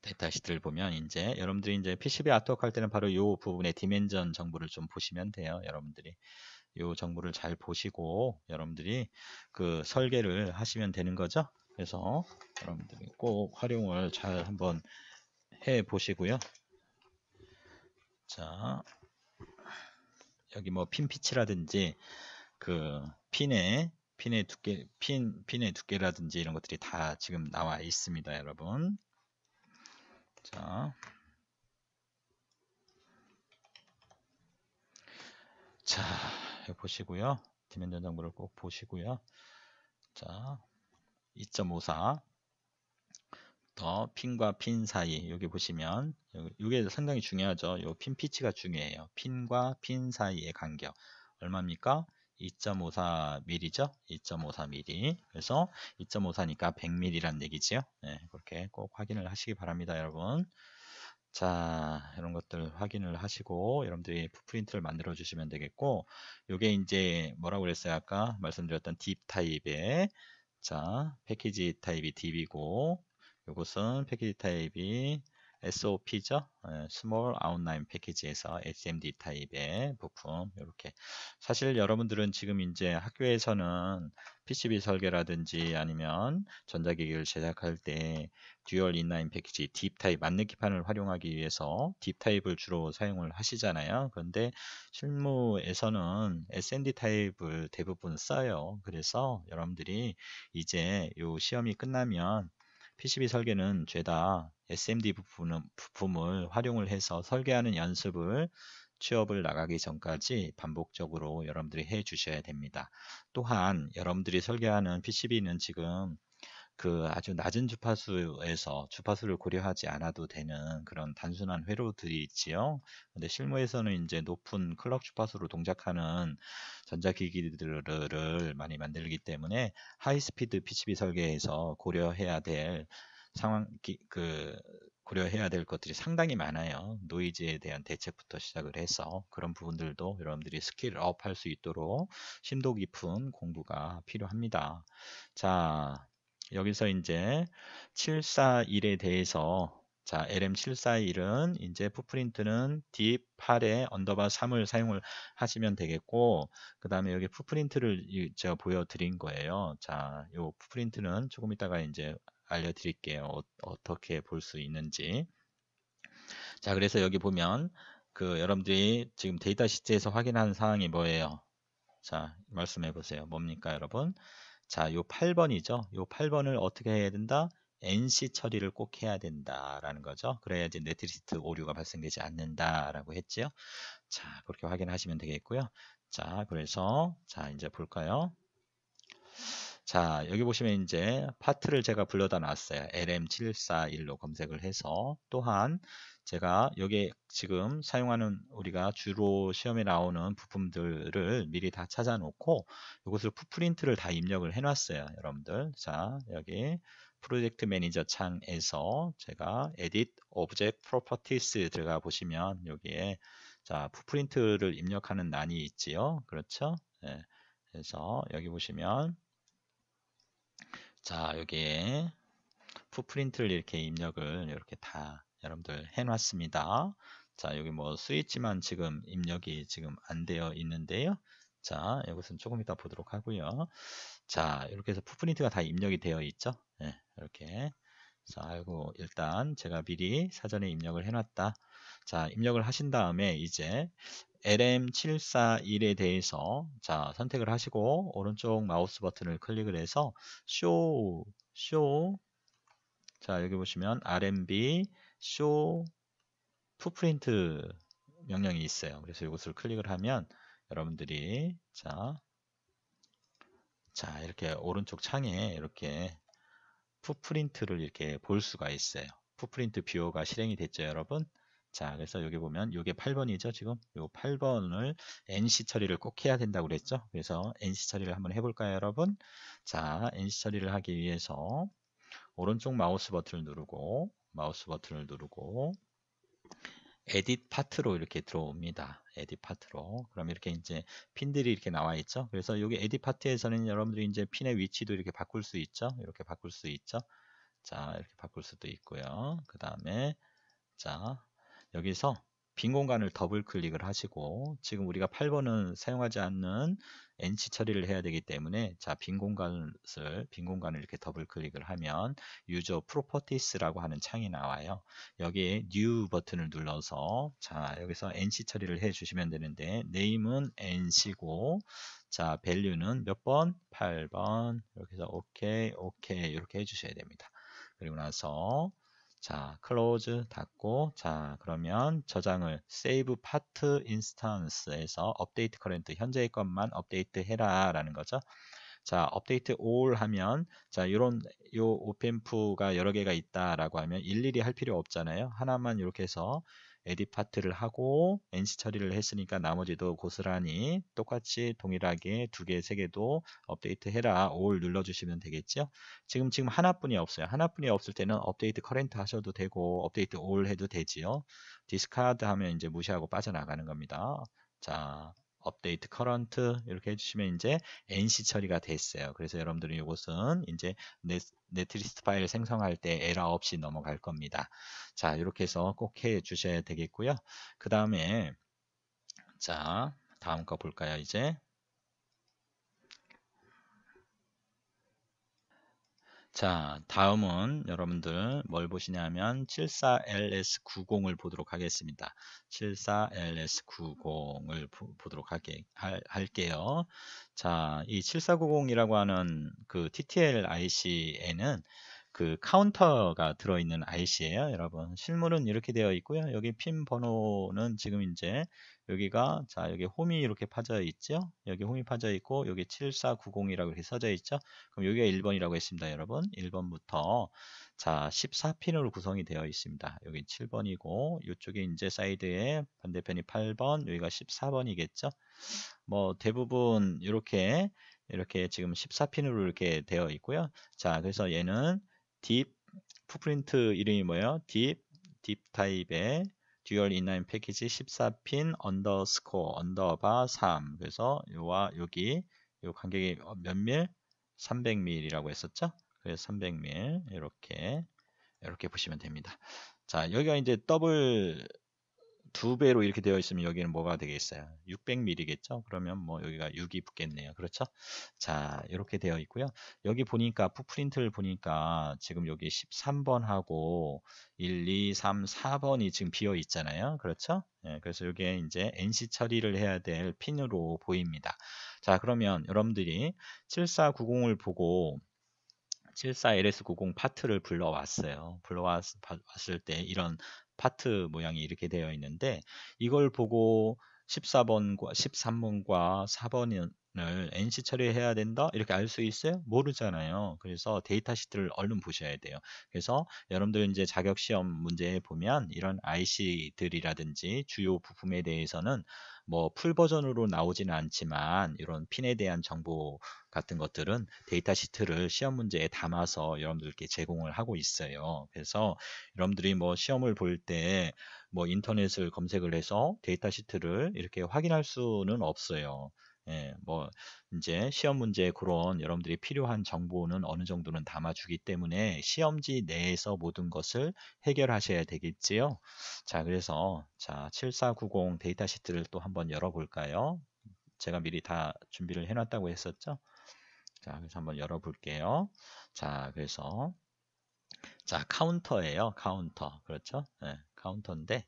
데이터 시트를 보면 이제 여러분들이 이제 PCB 아트웍 할 때는 바로 요 부분의 디멘전 정보를 좀 보시면 돼요. 여러분들이 요 정보를 잘 보시고 여러분들이 그 설계를 하시면 되는 거죠. 그래서 여러분들이 꼭 활용을 잘 한번 해 보시고요. 자, 여기 뭐 핀 피치라든지 그 핀의 핀의 두께, 핀, 핀의 두께라든지 이런 것들이 다 지금 나와 있습니다, 여러분. 자. 자, 보시고요. 디멘전 정보를 꼭 보시고요. 자, 2.54. 더 핀과 핀 사이 여기 보시면 이게 상당히 중요하죠. 요핀 피치가 중요해요. 핀과 핀 사이의 간격 얼마입니까? 2.54mm죠? 2.54mm. 그래서 2.54니까 100mm란 얘기지요. 네, 그렇게 꼭 확인을 하시기 바랍니다, 여러분. 자, 이런 것들 확인을 하시고 여러분들이 푸프린트를 만들어 주시면 되겠고 요게 이제 뭐라고 그랬어요? 아까 말씀드렸던 딥 타입의 자, 패키지 타입이 딥이고 요것은 패키지 타입이 SOP죠. 예, small Outline p a c k a g e 에서 SMD 타입의 부품 이렇게 사실 여러분들은 지금 이제 학교에서는 PCB 설계라든지 아니면 전자기기를 제작할 때 듀얼 인라인 패키지 딥 타입 만느기판을 활용하기 위해서 딥 타입을 주로 사용을 하시잖아요. 그런데 실무에서는 s m d 타입을 대부분 써요. 그래서 여러분들이 이제 이 시험이 끝나면 PCB 설계는 죄다 SMD 부품은, 부품을 활용을 해서 설계하는 연습을 취업을 나가기 전까지 반복적으로 여러분들이 해 주셔야 됩니다. 또한 여러분들이 설계하는 PCB는 지금 그 아주 낮은 주파수에서 주파수를 고려하지 않아도 되는 그런 단순한 회로들이 있지요. 근데 실무에서는 이제 높은 클럭 주파수로 동작하는 전자기기들을 많이 만들기 때문에 하이스피드 PCB 설계에서 고려해야 될 상황 그 고려해야 될 것들이 상당히 많아요. 노이즈에 대한 대책부터 시작을 해서 그런 부분들도 여러분들이 스킬 업할 수 있도록 심도 깊은 공부가 필요합니다. 자, 여기서 이제 741에 대해서 자, LM741은 이제 푸프린트는 D8에 언더바 3을 사용을 하시면 되겠고, 그 다음에 여기 푸프린트를 제가 보여드린 거예요. 자, 요 푸프린트는 조금 이따가 이제 알려드릴게요. 어, 떻게 볼 수 있는지. 자, 그래서 여기 보면 그 여러분들이 지금 데이터 시트에서 확인한 사항이 뭐예요? 자, 말씀해 보세요. 뭡니까, 여러분? 자, 요 8번이죠. 요 8번을 어떻게 해야 된다? NC 처리를 꼭 해야 된다라는 거죠. 그래야지 네트리스트 오류가 발생되지 않는다라고 했지요. 자, 그렇게 확인하시면 되겠고요. 자, 그래서 자, 이제 볼까요? 자, 여기 보시면 이제 파트를 제가 불러다 놨어요. LM741로 검색을 해서 또한 제가 여기 지금 사용하는 우리가 주로 시험에 나오는 부품들을 미리 다 찾아 놓고 이것을 푸프린트를 다 입력을 해 놨어요. 여러분들. 자, 여기 프로젝트 매니저 창에서 제가 edit object properties 들어가 보시면 여기에 자, 푸프린트를 입력하는 난이 있지요. 그렇죠? 예. 그래서 여기 보시면 자 여기에 푸프린트를 이렇게 입력을 이렇게 다 여러분들 해놨습니다. 자 여기 뭐 스위치만 지금 입력이 지금 안 되어 있는데요. 자 이것은 조금 이따 보도록 하고요. 자 이렇게 해서 푸프린트가 다 입력이 되어 있죠. 네, 이렇게 자 아이고 일단 제가 미리 사전에 입력을 해놨다. 자 입력을 하신 다음에 이제 LM741에 대해서 자 선택을 하시고 오른쪽 마우스 버튼을 클릭을 해서 쇼쇼자 여기 보시면 RMB 쇼 푸프린트 명령이 있어요. 그래서 이것을 클릭을 하면 여러분들이 자, 자 이렇게 오른쪽 창에 이렇게 푸프린트를 이렇게 볼 수가 있어요. 푸프린트 뷰어가 실행이 됐죠, 여러분? 자, 그래서 여기 보면 이게 8번이죠, 지금. 요 8번을 NC 처리를 꼭 해야 된다고 그랬죠. 그래서 NC 처리를 한번 해 볼까요, 여러분? 자, NC 처리를 하기 위해서 오른쪽 마우스 버튼을 누르고 마우스 버튼을 누르고 에딧 파트로 이렇게 들어옵니다. 에딧 파트로. 그럼 이렇게 이제 핀들이 이렇게 나와 있죠. 그래서 여기 에딧 파트에서는 여러분들이 이제 핀의 위치도 이렇게 바꿀 수 있죠. 이렇게 바꿀 수 있죠. 자, 이렇게 바꿀 수도 있고요. 그 다음에 자, 여기서 빈 공간을 더블 클릭을 하시고 지금 우리가 8번은 사용하지 않는 NC 처리를 해야 되기 때문에 자빈 공간을 빈 공간을 이렇게 더블 클릭을 하면 유저 프로퍼티스라고 하는 창이 나와요. 여기에 new 버튼을 눌러서 자 여기서 NC 처리를 해 주시면 되는데 네임은 NC고 자 밸류는 몇 번? 8번 이렇게 해서 OK, OK 이렇게 해 주셔야 됩니다. 그리고 나서 자, close 닫고 자, 그러면 저장을 save part instance에서 update current 현재의 것만 업데이트 해라 라는 거죠. 자, 업데이트 all 하면 자, 요런 요 오펜프가 여러 개가 있다라고 하면 일일이 할 필요 없잖아요. 하나만 이렇게 해서 에디 파트를 하고 NC 처리를 했으니까 나머지도 고스란히 똑같이 동일하게 두 개, 세 개도 업데이트 해라 all 눌러주시면 되겠죠. 지금 지금 하나뿐이 없어요. 하나뿐이 없을 때는 업데이트 커렌트 하셔도 되고 업데이트 all 해도 되지요. 디스카드 하면 이제 무시하고 빠져나가는 겁니다. 자, 업데이트 커런트 이렇게 해주시면 이제 NC 처리가 됐어요. 그래서 여러분들은 이것은 이제 네트, 리스트 파일 생성할 때 에러 없이 넘어갈 겁니다. 자 이렇게 해서 꼭 해 주셔야 되겠고요. 그 다음에 자 다음 거 볼까요 이제 자, 다음은 여러분들 뭘 보시냐면 74LS90을 보도록 하겠습니다. 74LS90을 보도록 하게, 할, 할게요. 자, 이 7490이라고 하는 그 TTL IC에는 그 카운터가 들어있는 IC예요, 여러분. 실물은 이렇게 되어 있고요. 여기 핀 번호는 지금 이제 여기가 자 여기 홈이 이렇게 파져 있죠 여기 홈이 파져 있고 여기 7490이라고 이렇게 써져 있죠 그럼 여기가 1번이라고 했습니다 여러분 1번부터 자 14핀으로 구성이 되어 있습니다 여기 7번이고 이쪽에 이제 사이드에 반대편이 8번 여기가 14번이겠죠 뭐 대부분 이렇게 이렇게 지금 14핀으로 이렇게 되어 있고요 자 그래서 얘는 딥 푸프린트 이름이 뭐예요 딥 딥 타입의 듀얼 인라인 패키지 14핀 언더스코어 언더바 3 그래서 요와 여기 요 간격이 어, 몇 밀? 300밀이라고 했었죠? 그래서 300밀 이렇게 이렇게 보시면 됩니다. 자 여기가 이제 더블 두 배로 이렇게 되어 있으면 여기는 뭐가 되겠어요? 600ml겠죠? 그러면 뭐 여기가 6이 붙겠네요. 그렇죠? 자, 이렇게 되어 있고요. 여기 보니까 푸프린트를 보니까 지금 여기 13번하고 1, 2, 3, 4번이 지금 비어 있잖아요. 그렇죠? 예, 그래서 이게 이제 NC 처리를 해야 될 핀으로 보입니다. 자, 그러면 여러분들이 7490을 보고 74LS90 파트를 불러왔어요. 불러왔을 때 이런 파트 모양이 이렇게 되어 있는데 이걸 보고 14번과 13번과 4번을 NC 처리해야 된다 이렇게 알 수 있어요? 모르잖아요. 그래서 데이터 시트를 얼른 보셔야 돼요. 그래서 여러분들 이제 자격 시험 문제에 보면 이런 IC들이라든지 주요 부품에 대해서는 뭐풀 버전으로 나오지는 않지만 이런 핀에 대한 정보 같은 것들은 데이터 시트를 시험 문제에 담아서 여러분들께 제공을 하고 있어요. 그래서 여러분들이 뭐 시험을 볼 때 뭐 인터넷을 검색을 해서 데이터 시트를 이렇게 확인할 수는 없어요. 예, 뭐 이제 시험 문제에 그런 여러분들이 필요한 정보는 어느 정도는 담아주기 때문에 시험지 내에서 모든 것을 해결하셔야 되겠지요. 자, 그래서 자7490 데이터 시트를 또 한번 열어볼까요? 제가 미리 다 준비를 해놨다고 했었죠. 자, 그래서 한번 열어볼게요. 자, 그래서 자 카운터예요. 카운터 그렇죠? 예, 카운터인데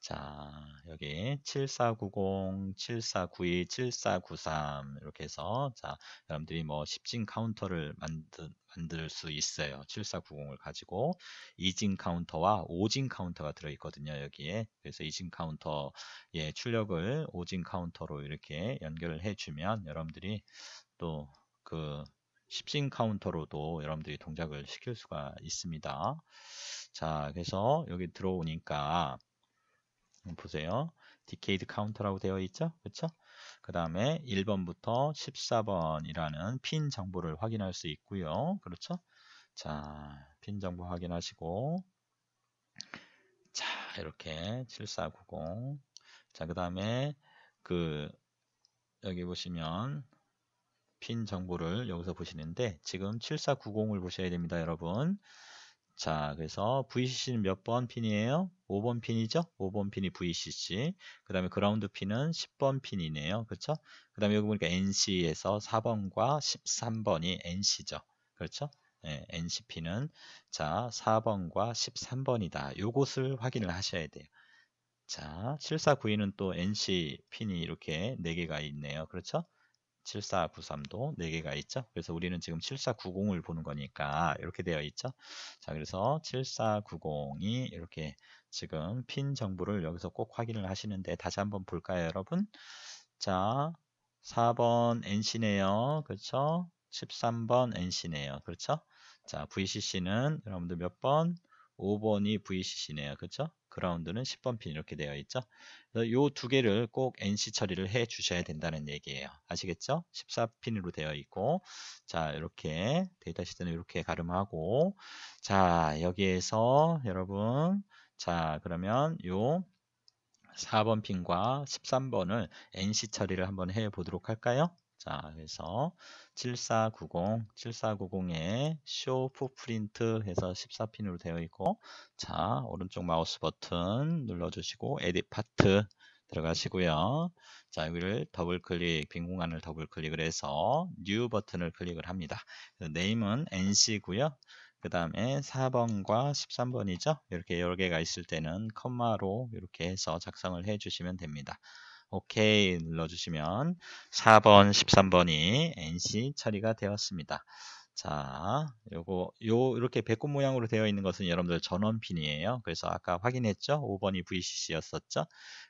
자, 여기 7490, 7492, 7493 이렇게 해서 자, 여러분들이 뭐 10진 카운터를 만든 만들 수 있어요. 7490을 가지고 2진 카운터와 5진 카운터가 들어있거든요. 여기에. 그래서 2진 카운터의 출력을 5진 카운터로 이렇게 연결을 해주면 여러분들이 또 그 10진 카운터로도 여러분들이 동작을 시킬 수가 있습니다. 자, 그래서 여기 들어오니까 보세요. 디케이드 카운터라고 되어 있죠? 그렇죠? 그 다음에 1번부터 14번이라는 핀 정보를 확인할 수 있고요. 그렇죠? 자, 핀 정보 확인하시고 자, 이렇게 7490 자, 그 다음에 그 여기 보시면 핀 정보를 여기서 보시는데 지금 7490을 보셔야 됩니다, 여러분. 자, 그래서 VCC는 몇 번 핀이에요? 5번 핀이죠? 5번 핀이 VCC. 그 다음에 그라운드 핀은 10번 핀이네요. 그렇죠? 그 다음에 여기 보니까 NC에서 4번과 13번이 NC죠. 그렇죠? 예, n c 핀은 자 4번과 13번이다. 요것을 확인을 하셔야 돼요. 자, 7492는 또 NC 핀이 이렇게 4개가 있네요. 그렇죠? 7493도 4개가 있죠. 그래서 우리는 지금 7490을 보는 거니까 이렇게 되어 있죠. 자, 그래서 7490이 이렇게 지금 핀 정보를 여기서 꼭 확인을 하시는데 다시 한번 볼까요, 여러분? 자, 4번 NC네요. 그렇죠? 13번 NC네요. 그렇죠? 자, VCC는 여러분들 몇 번? 5번이 VCC네요. 그렇죠? 그라운드는 10번 핀 이렇게 되어 있죠. 이 두 개를 꼭 NC 처리를 해 주셔야 된다는 얘기예요. 아시겠죠? 14핀으로 되어 있고 자 이렇게 데이터 시트는 이렇게 가름하고 자 여기에서 여러분 자 그러면 요 4번 핀과 13번을 NC 처리를 한번 해 보도록 할까요? 자, 그래서 7490, 7490에 쇼, h 프린트 해서 14핀으로 되어 있고, 자, 오른쪽 마우스 버튼 눌러주시고, 에디 파트 들어가시고요. 자, 여기를 더블 클릭, 빈 공간을 더블 클릭을 해서 new 버튼을 클릭을 합니다. 네임은 NC고요. 그 다음에 4번과 13번이죠. 이렇게 여러 개가 있을 때는 컴마로 이렇게 해서 작성을 해 주시면 됩니다. OK 눌러주시면 4번, 13번이 NC 처리가 되었습니다. 자, 요거 요 이렇게 배꼽 모양으로 되어 있는 것은 여러분들 전원핀이에요. 그래서 아까 확인했죠? 5번이 VCC였었죠?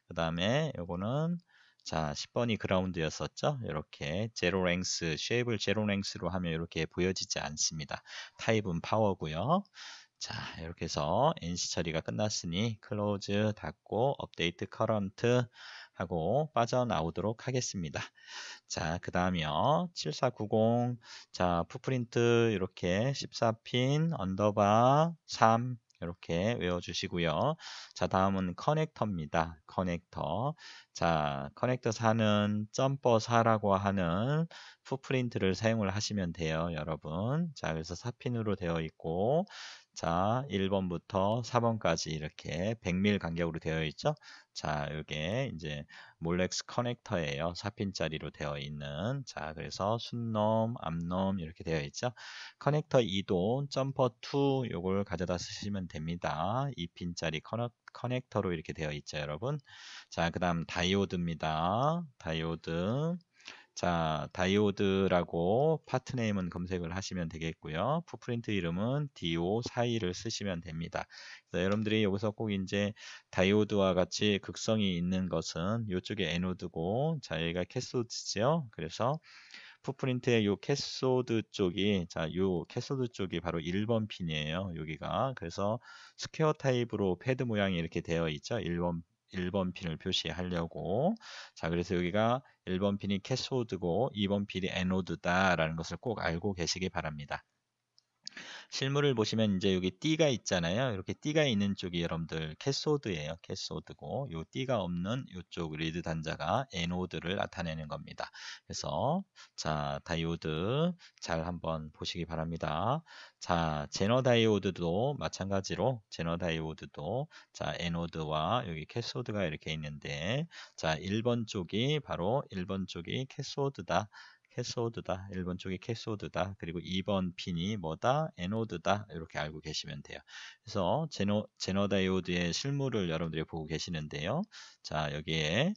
그 다음에 요거는 자, 10번이 그라운드였었죠. 이렇게 제로 랭스, 쉐입을 제로 랭스로 하면 이렇게 보여지지 않습니다. 타입은 파워고요. 자, 이렇게 해서 NC 처리가 끝났으니 클로즈 닫고 업데이트 커런트 하고 빠져나오도록 하겠습니다. 자, 그 다음이요. 7490. 자, 푸프린트 이렇게 14핀 언더바 3 이렇게 외워주시고요. 자, 다음은 커넥터입니다. 커넥터. 자, 커넥터 4는 점퍼 4라고 하는 푸프린트를 사용을 하시면 돼요, 여러분. 자, 그래서 4핀으로 되어 있고 자, 1번부터 4번까지 이렇게 1 0 0밀 간격으로 되어 있죠. 자, 이게 이제 몰렉스 커넥터예요. 4핀짜리로 되어 있는. 자, 그래서 순놈, 암놈 이렇게 되어 있죠. 커넥터 2도 점퍼 2 요걸 가져다 쓰시면 됩니다. 2핀짜리 커넥, 커넥터로 이렇게 되어 있죠, 여러분. 자, 그다음 다이오드입니다. 다이오드 자, 다이오드라고 파트 네임은 검색을 하시면 되겠고요. 푸프린트 이름은 DO42를 쓰시면 됩니다. 여러분들이 여기서 꼭 이제 다이오드와 같이 극성이 있는 것은 이쪽에 에노드고 자, 여기가 캐소드죠. 그래서 푸프린트의 요 캐소드 쪽이 자, 요 캐소드 쪽이 바로 1번 핀이에요. 여기가. 그래서 스퀘어 타입으로 패드 모양이 이렇게 되어 있죠. 1번 1번 핀을 표시하려고 자 그래서 여기가 1번 핀이 캐소드고 2번 핀이 에노드다라는 것을 꼭 알고 계시기 바랍니다. 실물을 보시면 이제 여기 띠가 있잖아요. 이렇게 띠가 있는 쪽이 여러분들 캐소드예요. 캐소드고 요 띠가 없는 이쪽 리드 단자가 에노드를 나타내는 겁니다. 그래서 자 다이오드 잘 한번 보시기 바랍니다. 자 제너 다이오드도 마찬가지로 제너 다이오드도 자 에노드와 여기 캐소드가 이렇게 있는데 자 1번 쪽이 바로 1번 쪽이 캐소드다. 캐소드다. 1번 쪽이 캐소드다. 그리고 2번 핀이 뭐다? 에노드다. 이렇게 알고 계시면 돼요. 그래서 제노, 제너 다이오드의 실물을 여러분들이 보고 계시는데요. 자, 여기에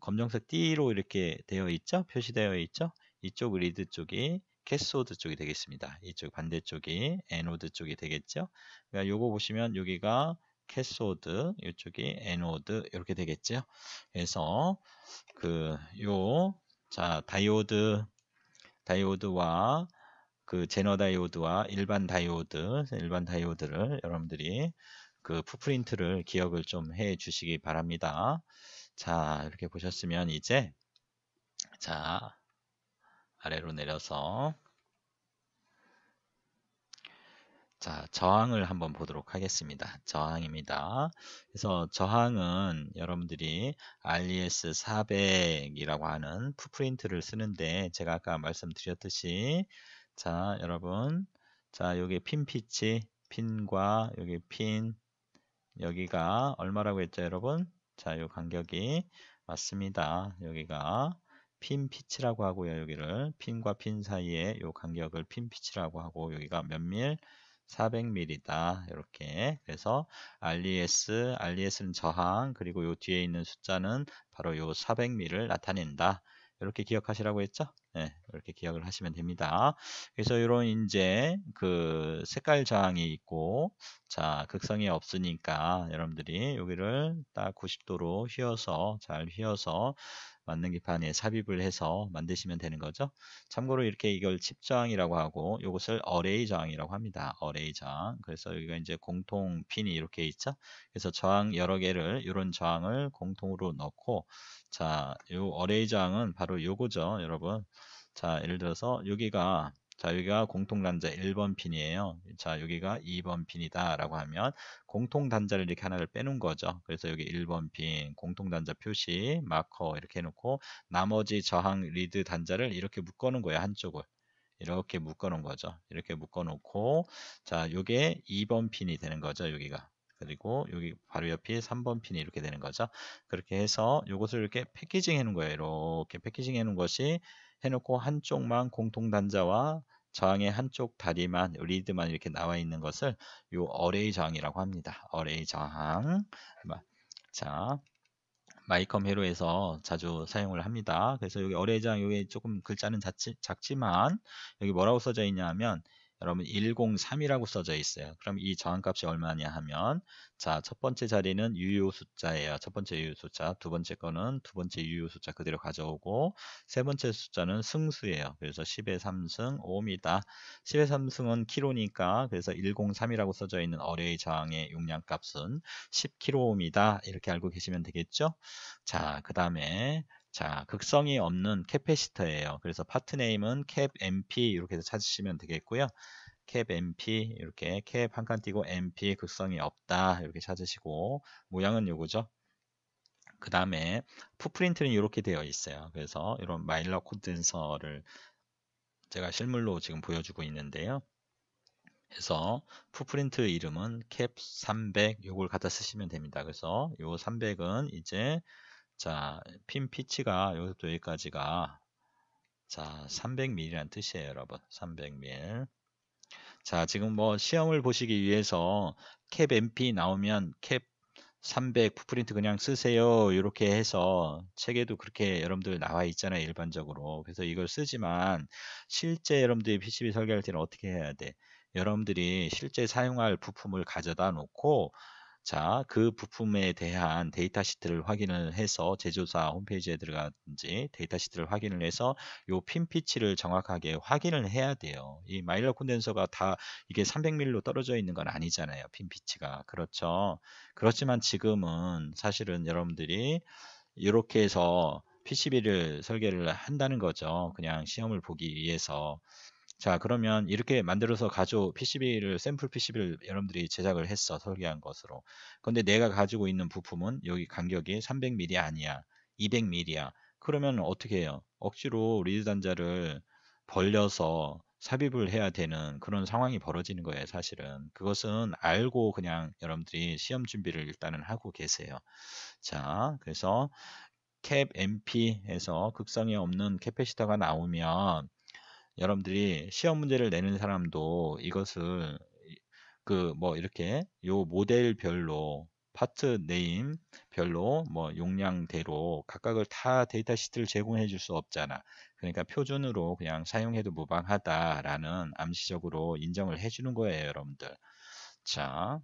검정색 띠로 이렇게 되어 있죠? 표시되어 있죠? 이쪽 리드 쪽이 캐소드 쪽이 되겠습니다. 이쪽 반대쪽이 에노드 쪽이 되겠죠? 그러니까 요거 보시면 여기가 캐소드, 이쪽이 에노드 이렇게 되겠죠? 그래서 그요 자, 다이오드 다이오드와 그 제너 다이오드와 일반 다이오드, 일반 다이오드를 여러분들이 그 푸프린트를 기억을 좀 해 주시기 바랍니다. 자, 이렇게 보셨으면 이제 자, 아래로 내려서 자, 저항을 한번 보도록 하겠습니다. 저항입니다. 그래서 저항은 여러분들이 RES 400이라고 하는 푸프린트를 쓰는데 제가 아까 말씀드렸듯이 자, 여러분 자, 여기 핀 피치 핀과 여기 핀 여기가 얼마라고 했죠, 여러분? 자, 요 간격이 맞습니다. 여기가 핀 피치라고 하고요. 여기를 핀과 핀 사이에 요 간격을 핀 피치라고 하고 여기가 몇 밀? 400ml다. 이렇게. 그래서 RES, RES는 저항, 그리고 요 뒤에 있는 숫자는 바로 요4 0 0 m l 를 나타낸다. 이렇게 기억하시라고 했죠? 네, 이렇게 기억을 하시면 됩니다. 그래서 이런 이제 그 색깔 저항이 있고, 자, 극성이 없으니까 여러분들이 여기를 딱 90도로 휘어서, 잘 휘어서 맞는 기판에 삽입을 해서 만드시면 되는 거죠. 참고로 이렇게 이걸 칩 저항이라고 하고 이것을 어레이 저항이라고 합니다. 어레이 저항. 그래서 여기가 이제 공통 핀이 이렇게 있죠. 그래서 저항 여러 개를 이런 저항을 공통으로 넣고 자, 요 어레이 저항은 바로 요거죠, 여러분. 자, 예를 들어서 여기가 자, 여기가 공통단자 1번 핀이에요. 자, 여기가 2번 핀이다 라고 하면 공통단자를 이렇게 하나를 빼놓은 거죠. 그래서 여기 1번 핀, 공통단자 표시, 마커 이렇게 해놓고 나머지 저항 리드 단자를 이렇게 묶어놓은 거예요. 한쪽을. 이렇게 묶어놓은 거죠. 이렇게 묶어놓고 자, 요게 2번 핀이 되는 거죠. 여기가. 그리고 여기 바로 옆이 3번 핀이 이렇게 되는 거죠. 그렇게 해서 이것을 이렇게 패키징 해 놓은 거예요. 이렇게 패키징 해 놓은 것이 해놓고 한쪽만 공통단자와 저항의 한쪽 다리만 리드만 이렇게 나와 있는 것을 요 어레이 저항이라고 합니다. 어레이 저항. 자, 마이컴 회로에서 자주 사용을 합니다. 그래서 여기 어레이 저항 여기 조금 글자는 작지, 만 여기 뭐라고 써져 있냐면 여러분 103이라고 써져 있어요. 그럼 이 저항값이 얼마냐 하면 자, 첫 번째 자리는 유효 숫자예요. 첫 번째 유효 숫자, 두 번째 거는 두 번째 유효 숫자 그대로 가져오고 세 번째 숫자는 승수예요. 그래서 10의 3승 5입니다. 10의 3승은 키로니까 그래서 103이라고 써져 있는 어뢰의 저항의 용량값은 10키로입니다. 이렇게 알고 계시면 되겠죠? 자, 그 다음에 자, 극성이 없는 캐패시터예요. 그래서 파트 네임은 capmp 이렇게 해서 찾으시면 되겠고요. capmp 이렇게 cap 한 칸 띄고 mp 극성이 없다 이렇게 찾으시고 모양은 요거죠. 그 다음에 푸프린트는 이렇게 되어 있어요. 그래서 이런 마일러 콘덴서를 제가 실물로 지금 보여주고 있는데요. 그래서 푸프린트 이름은 cap 300 요걸 갖다 쓰시면 됩니다. 그래서 요 300은 이제 자, 핀 피치가 여기서부터 여기까지가 자, 300mm란 뜻이에요, 여러분. 300mm. 자, 지금 뭐 시험을 보시기 위해서 캡 MP 나오면 캡 300 풋프린트 그냥 쓰세요. 이렇게 해서 책에도 그렇게 여러분들 나와 있잖아요. 일반적으로. 그래서 이걸 쓰지만 실제 여러분들이 PCB 설계할 때는 어떻게 해야 돼? 여러분들이 실제 사용할 부품을 가져다 놓고 자, 그 부품에 대한 데이터 시트를 확인을 해서 제조사 홈페이지에 들어가든지 데이터 시트를 확인을 해서 요 핀 피치를 정확하게 확인을 해야 돼요. 이 마일러 콘덴서가 다 이게 300mm로 떨어져 있는 건 아니잖아요. 핀 피치가. 그렇죠. 그렇지만 지금은 사실은 여러분들이 이렇게 해서 PCB를 설계를 한다는 거죠. 그냥 시험을 보기 위해서. 자, 그러면 이렇게 만들어서 가져 PCB를 샘플 PCB를 여러분들이 제작을 했어 설계한 것으로. 근데 내가 가지고 있는 부품은 여기 간격이 300mm 아니야, 200mm야. 그러면 어떻게 해요? 억지로 리드 단자를 벌려서 삽입을 해야 되는 그런 상황이 벌어지는 거예요, 사실은. 그것은 알고 그냥 여러분들이 시험 준비를 일단은 하고 계세요. 자, 그래서 캡 MP에서 극성이 없는 캐페시터가 나오면 여러분들이 시험 문제를 내는 사람도 이것을 그 뭐 이렇게 요 모델별로 파트 네임 별로 뭐 용량대로 각각을 다 데이터 시트를 제공해 줄 수 없잖아 그러니까 표준으로 그냥 사용해도 무방하다라는 암시적으로 인정을 해 주는 거예요 여러분들 자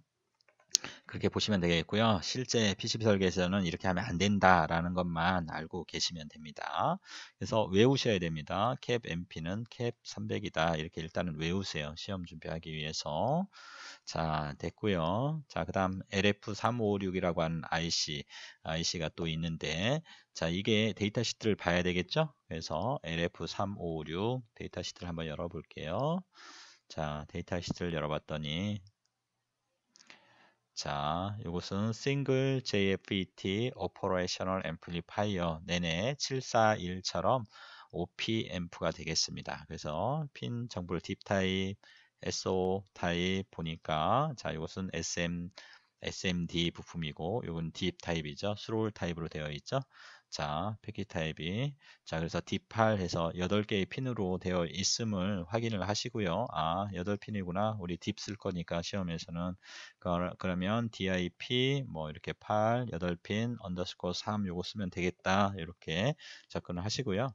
그렇게 보시면 되겠고요. 실제 PCB 설계에서는 이렇게 하면 안 된다라는 것만 알고 계시면 됩니다. 그래서 외우셔야 됩니다. 캡 MP는 캡 300이다. 이렇게 일단은 외우세요. 시험 준비하기 위해서. 자, 됐고요. 자, 그다음 LF356이라고 5 하는 IC, IC가 또 있는데 자, 이게 데이터 시트를 봐야 되겠죠? 그래서 LF356 5 데이터 시트를 한번 열어 볼게요. 자, 데이터 시트를 열어봤더니 자, 이것은 싱글 JFET Operational Amplifier 내내 741처럼 OPAmp가 되겠습니다. 그래서 핀 정보를 딥 타입, SO 타입 보니까 자, 이것은 SM SMD 부품이고 이건 딥 타입이죠. 스롤 타입으로 되어 있죠. 자, 패킷 타입이. 자, 그래서 D8 해서 8개의 핀으로 되어 있음을 확인을 하시고요. 아, 8핀이구나. 우리 딥쓸 거니까 시험에서는. 그러면 DIP, 뭐 이렇게 8, 8핀, 언더스코어 3 요거 쓰면 되겠다. 이렇게 접근을 하시고요.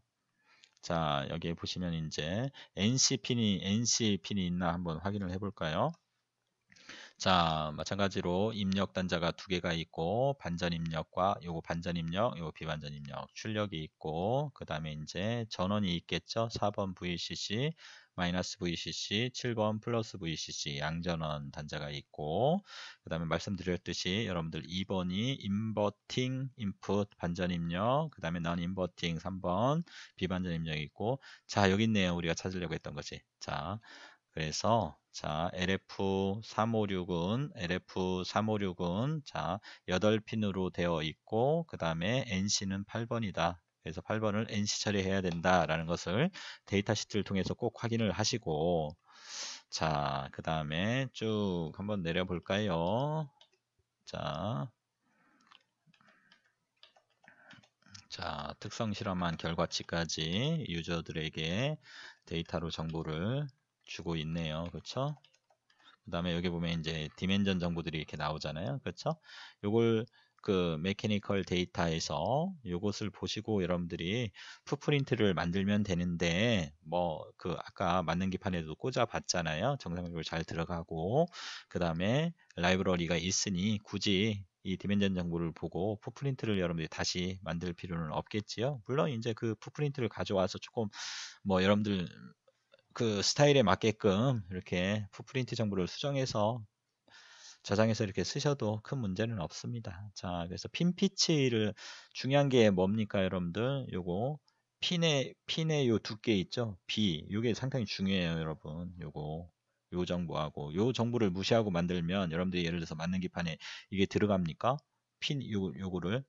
자, 여기 보시면 이제 NC핀이, NC핀이 있나 한번 확인을 해볼까요? 자, 마찬가지로 입력 단자가 두 개가 있고 반전 입력과 요거 반전 입력, 요거 비반전 입력, 출력이 있고 그다음에 이제 전원이 있겠죠. 4번 VCC 마이너스 VCC, 7번 플러스 VCC 양전원 단자가 있고 그 다음에 말씀드렸듯이 여러분들 2번이 인버팅 인풋 반전 입력 그 다음에 non 넌 인버팅 3번 비반전 입력이 있고 자 여기 있네요 우리가 찾으려고 했던 거지 자 그래서 자, LF356은 LF356은 자, 8핀으로 되어 있고 그다음에 NC는 8번이다. 그래서 8번을 NC 처리해야 된다라는 것을 데이터 시트를 통해서 꼭 확인을 하시고 자, 그다음에 쭉 한번 내려 볼까요? 자, 자, 특성 실험한 결과치까지 유저들에게 데이터로 정보를 주고 있네요. 그렇죠? 그 다음에 여기 보면 이제 디멘전 정보들이 이렇게 나오잖아요. 그렇죠? 요걸 그 메케니컬 데이터에서 요것을 보시고 여러분들이 푸프린트를 만들면 되는데 뭐 그 아까 맞는 기판에도 꽂아 봤잖아요. 정상적으로 잘 들어가고 그 다음에 라이브러리가 있으니 굳이 이 디멘전 정보를 보고 푸프린트를 여러분들이 다시 만들 필요는 없겠지요. 물론 이제 그 푸프린트를 가져와서 조금 뭐 여러분들 그 스타일에 맞게끔 이렇게 풋프린트 정보를 수정해서 저장해서 이렇게 쓰셔도 큰 문제는 없습니다. 자, 그래서 핀 피치를 중요한 게 뭡니까, 여러분들? 요거 핀의 핀의 요 두께 있죠? B. 요게 상당히 중요해요, 여러분. 요거 요 정보하고 요 정보를 무시하고 만들면 여러분들이 예를 들어서 맞는 기판에 이게 들어갑니까? 핀 요, 요거를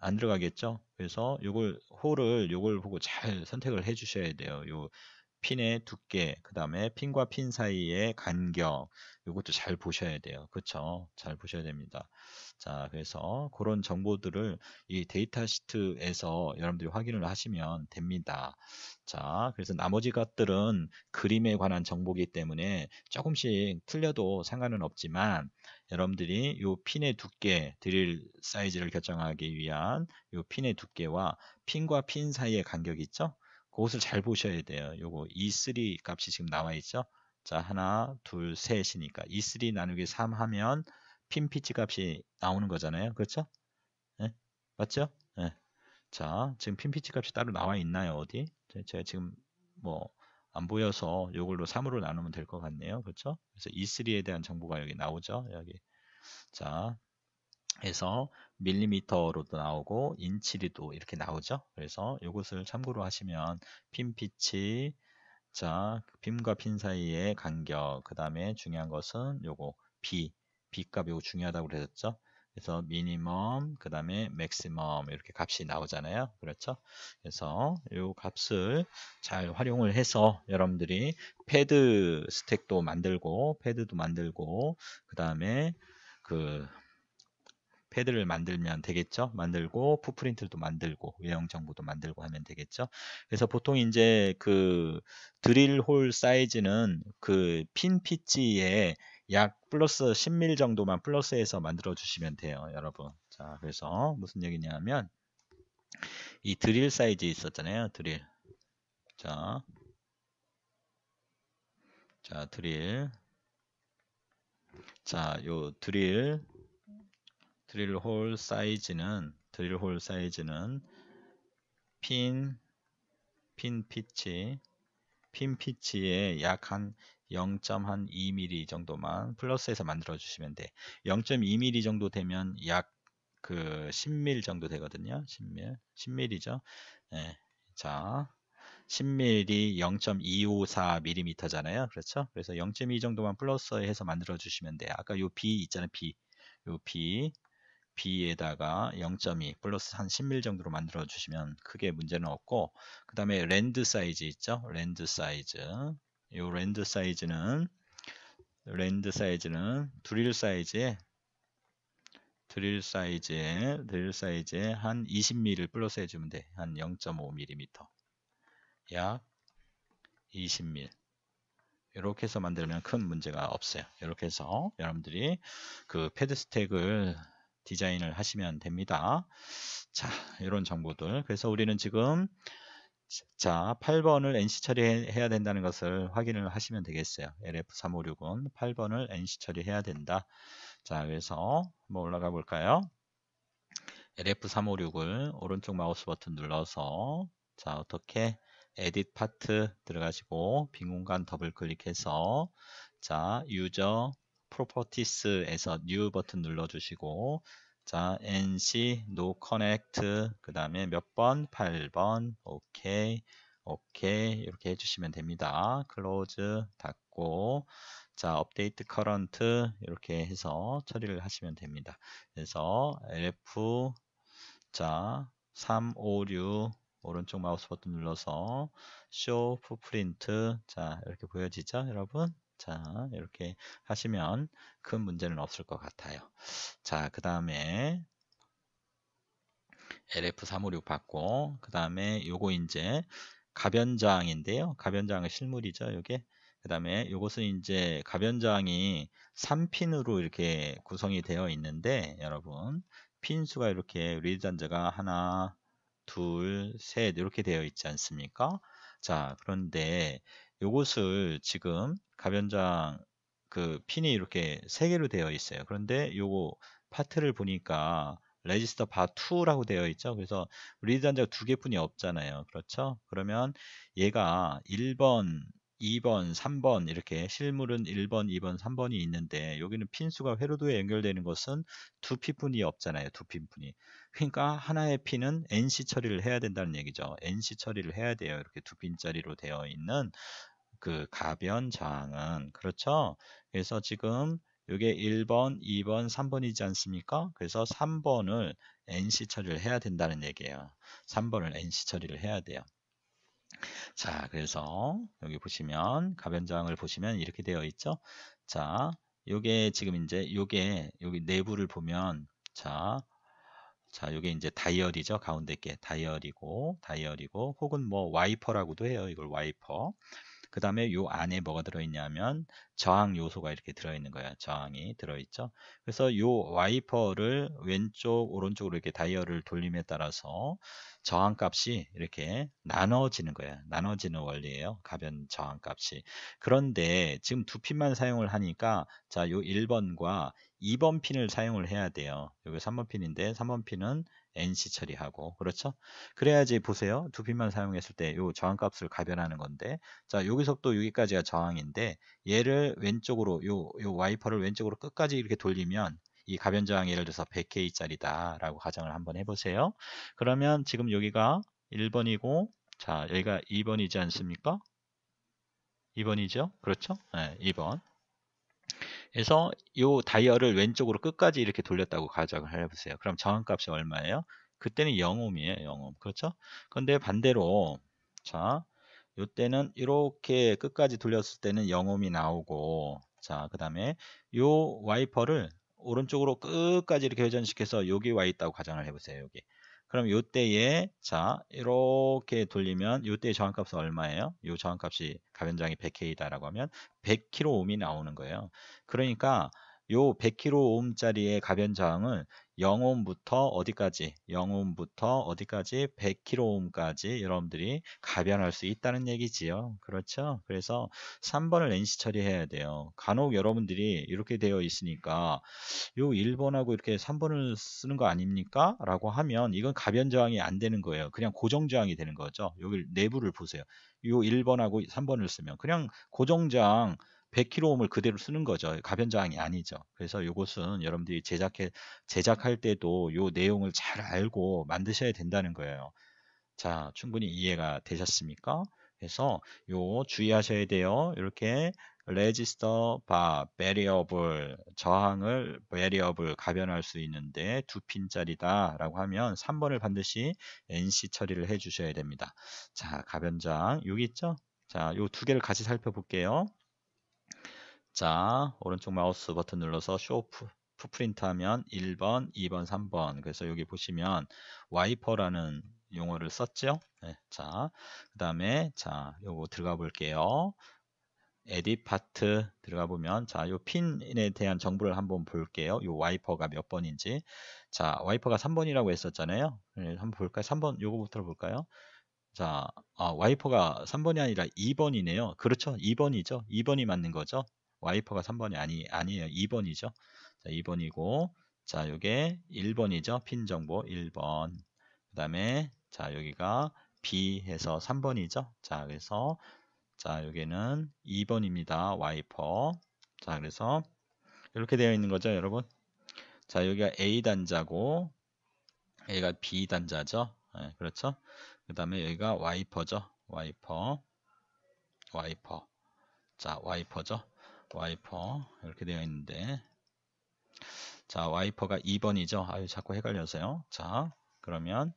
안 들어가겠죠? 그래서 요걸 홀을 요걸 보고 잘 선택을 해 주셔야 돼요. 요 핀의 두께, 그 다음에 핀과 핀 사이의 간격, 이것도 잘 보셔야 돼요. 그렇죠? 잘 보셔야 됩니다. 자, 그래서 그런 정보들을 이 데이터 시트에서 여러분들이 확인을 하시면 됩니다. 자, 그래서 나머지 것들은 그림에 관한 정보기 때문에 조금씩 틀려도 상관은 없지만 여러분들이 이 핀의 두께, 드릴 사이즈를 결정하기 위한 이 핀의 두께와 핀과 핀 사이의 간격 있죠? 그것을 잘 보셔야 돼요. 요거 E3 값이 지금 나와 있죠? 자, 하나, 둘, 셋이니까 E3 나누기 3 하면 핀 피치 값이 나오는 거잖아요. 그렇죠? 네? 맞죠? 네. 자, 지금 핀 피치 값이 따로 나와 있나요? 어디? 제가 지금 뭐 안 보여서 요걸로 3으로 나누면 될 것 같네요. 그렇죠? 그래서 E3에 대한 정보가 여기 나오죠. 여기. 자, 해서 밀리미터로도 나오고 인치리도 이렇게 나오죠. 그래서 이것을 참고로 하시면 핀 피치, 자 빔과 핀 사이의 간격, 그 다음에 중요한 것은 요거 b, b 값이 요거 중요하다고 그랬었죠. 그래서 미니멈, 그 다음에 맥시멈 이렇게 값이 나오잖아요. 그렇죠? 그래서 요 값을 잘 활용을 해서 여러분들이 패드 스택도 만들고 패드도 만들고 그 다음에 그 패드를 만들면 되겠죠. 만들고 푸프린트도 만들고 외형 정보도 만들고 하면 되겠죠. 그래서 보통 이제 그 드릴 홀 사이즈는 그 핀 피치에 약 플러스 10mm 정도만 플러스해서 만들어 주시면 돼요, 여러분. 자, 그래서 무슨 얘기냐면 하이 드릴 사이즈 있었잖아요, 드릴. 자, 자 드릴 자 요 드릴 드릴홀 사이즈는 드릴홀 사이즈는 핀, 핀 피치, 핀 피치에 약한 0.2mm 정도만 플러스해서 만들어 주시면 돼. 0.2mm 정도 되면 약 그 10mm 정도 되거든요. 10mm, 10mm죠. 네. 자, 10mm 0.254mm잖아요. 그렇죠? 그래서 0.2 정도만 플러스해서 만들어 주시면 돼 아까 요 B 있잖아요. B. 요 B b에다가 0.2 플러스 한 10mm 정도로 만들어 주시면 크게 문제는 없고 그 다음에 랜드 사이즈 있죠 랜드 사이즈 이 랜드 사이즈는 랜드 사이즈는 드릴 사이즈에 드릴 사이즈에 드릴 사이즈에 한 20mm를 플러스 해주면 돼 한 0.5mm 약 20mm 이렇게 해서 만들면 큰 문제가 없어요. 이렇게 해서 여러분들이 그 패드 스택을 디자인을 하시면 됩니다. 자, 이런 정보들. 그래서 우리는 지금 자, 8번을 NC 처리해야 된다는 것을 확인을 하시면 되겠어요. l f 3 5 6은 8번을 NC 처리해야 된다. 자, 그래서 한번 올라가 볼까요? l f 3 5 6을 오른쪽 마우스 버튼 눌러서 자, 어떻게 에딧 파트 들어가시고 빈 공간 더블 클릭해서 자, 유저 프로퍼티스에서 new 버튼 눌러주시고 자 nc no connect 그 다음에 몇 번? 8번 ok 이오이렇게 해주시면 됩니다 close 닫고 자 업데이트 커런트 이렇게 해서 처리를 하시면 됩니다 그래서 lf 자356 오른쪽 마우스 버튼 눌러서 show footprint 자 이렇게 보여지죠 여러분 자 이렇게 하시면 큰 문제는 없을 것 같아요 자 그 다음에 LF356 받고 그 다음에 요거 이제 가변저항인데요 가변저항은 실물이죠 요게 그 다음에 요것은 이제 가변저항이 3핀으로 이렇게 구성이 되어 있는데 여러분 핀 수가 이렇게 리드 단자가 하나 둘, 셋 이렇게 되어 있지 않습니까? 자, 그런데 이것을 지금 가변장 그 핀이 이렇게 세 개로 되어 있어요. 그런데 요거 파트를 보니까 레지스터 바2라고 되어 있죠. 그래서 리드 단자가 두 개뿐이 없잖아요. 그렇죠? 그러면 얘가 1번, 2번, 3번 이렇게 실물은 1번, 2번, 3번이 있는데 여기는 핀수가 회로도에 연결되는 것은 두 핀뿐이 없잖아요. 두 핀뿐이. 그러니까 하나의 P는 NC 처리를 해야 된다는 얘기죠. NC 처리를 해야 돼요. 이렇게 두 빈자리로 되어 있는 그 가변 저항은 그렇죠. 그래서 지금 이게 1번, 2번, 3번이지 않습니까? 그래서 3번을 NC 처리를 해야 된다는 얘기예요. 3번을 NC 처리를 해야 돼요. 자, 그래서 여기 보시면 가변 저항을 보시면 이렇게 되어 있죠. 자, 요게 지금 이제 요게 여기 내부를 보면 자, 자, 요게 이제 다이얼이죠. 가운데 게 다이얼이고 다이얼이고 혹은 뭐 와이퍼라고도 해요. 이걸 와이퍼. 그 다음에 요 안에 뭐가 들어있냐면 저항 요소가 이렇게 들어있는 거야. 저항이 들어있죠. 그래서 요 와이퍼를 왼쪽 오른쪽으로 이렇게 다이얼을 돌림에 따라서 저항 값이 이렇게 나눠지는 거야. 나눠지는 원리예요. 가변 저항 값이. 그런데 지금 두 핀만 사용을 하니까 자 요 1번과 2번 핀을 사용을 해야 돼요. 여기 3번 핀인데 3번 핀은 NC 처리하고 그렇죠? 그래야지 보세요. 두 핀만 사용했을 때요 저항 값을 가변하는 건데 자 여기서부터 여기까지가 저항인데 얘를 왼쪽으로 요, 요 와이퍼를 왼쪽으로 끝까지 이렇게 돌리면 이 가변 저항 예를 들어서 100K 짜리다 라고 가정을 한번 해보세요. 그러면 지금 여기가 1번이고 자 여기가 2번이지 않습니까? 2번이죠? 그렇죠? 네, 2번 그래서 이 다이얼을 왼쪽으로 끝까지 이렇게 돌렸다고 가정을 해보세요. 그럼 정한값이 얼마예요? 그때는 0옴이에요. 0옴. 그렇죠? 근데 반대로 자, 요때는 이렇게 끝까지 돌렸을 때는 0옴이 나오고 자, 그 다음에 이 와이퍼를 오른쪽으로 끝까지 이렇게 회전시켜서 여기 와 있다고 가정을 해보세요. 여기. 그럼 요때에 자 이렇게 돌리면 요때의 저항값은 얼마예요? 요 저항값이 가변장이 100K다라고 하면 100kΩ이 나오는 거예요. 그러니까 요 100kΩ짜리의 가변 저항은 영옴부터 어디까지, 영옴부터 어디까지, 100kΩ까지 여러분들이 가변할 수 있다는 얘기지요. 그렇죠? 그래서 3번을 NC 처리해야 돼요. 간혹 여러분들이 이렇게 되어 있으니까 요 1번하고 이렇게 3번을 쓰는 거 아닙니까? 라고 하면 이건 가변 저항이 안 되는 거예요. 그냥 고정 저항이 되는 거죠. 여기 내부를 보세요. 요 1번하고 3번을 쓰면 그냥 고정 저항 100kg을 그대로 쓰는 거죠. 가변 저항이 아니죠. 그래서 이것은 여러분들이 제작해 제작할 때도 이 내용을 잘 알고 만드셔야 된다는 거예요. 자, 충분히 이해가 되셨습니까? 그래서 요 주의하셔야 돼요. 이렇게 레지스터 바 베리어블 저항을 베리어블 가변할 수 있는데 두 핀짜리다 라고 하면 3번을 반드시 NC 처리를 해 주셔야 됩니다. 자가변 저항 여기 있죠? 자요 두 개를 같이 살펴볼게요. 자, 오른쪽 마우스 버튼 눌러서 쇼프린트 하면 1번, 2번, 3번. 그래서 여기 보시면 와이퍼라는 용어를 썼죠. 네, 자, 그 다음에 자, 요거 들어가 볼게요. 에디 파트 들어가 보면 자, 요 핀에 대한 정보를 한번 볼게요. 요 와이퍼가 몇 번인지. 자, 와이퍼가 3번이라고 했었잖아요. 네, 한번 볼까요? 3번 요거부터 볼까요? 자, 아, 와이퍼가 3번이 아니라 2번이네요. 그렇죠. 2번이죠. 2번이 맞는 거죠. 와이퍼가 3번이 아니, 아니에요. 2번이죠. 자, 2번이고, 자, 요게 1번이죠. 핀 정보 1번. 그 다음에, 자, 여기가 B 해서 3번이죠. 자, 그래서, 자, 여기는 2번입니다. 와이퍼. 자, 그래서, 이렇게 되어 있는 거죠, 여러분. 자, 여기가 A 단자고, A가 B 단자죠. 네, 그렇죠. 그 다음에 여기가 와이퍼죠. 와이퍼 와이퍼 자 와이퍼죠. 와이퍼 이렇게 되어 있는데 자 와이퍼가 2번이죠. 아유 자꾸 헷갈려서요. 자 그러면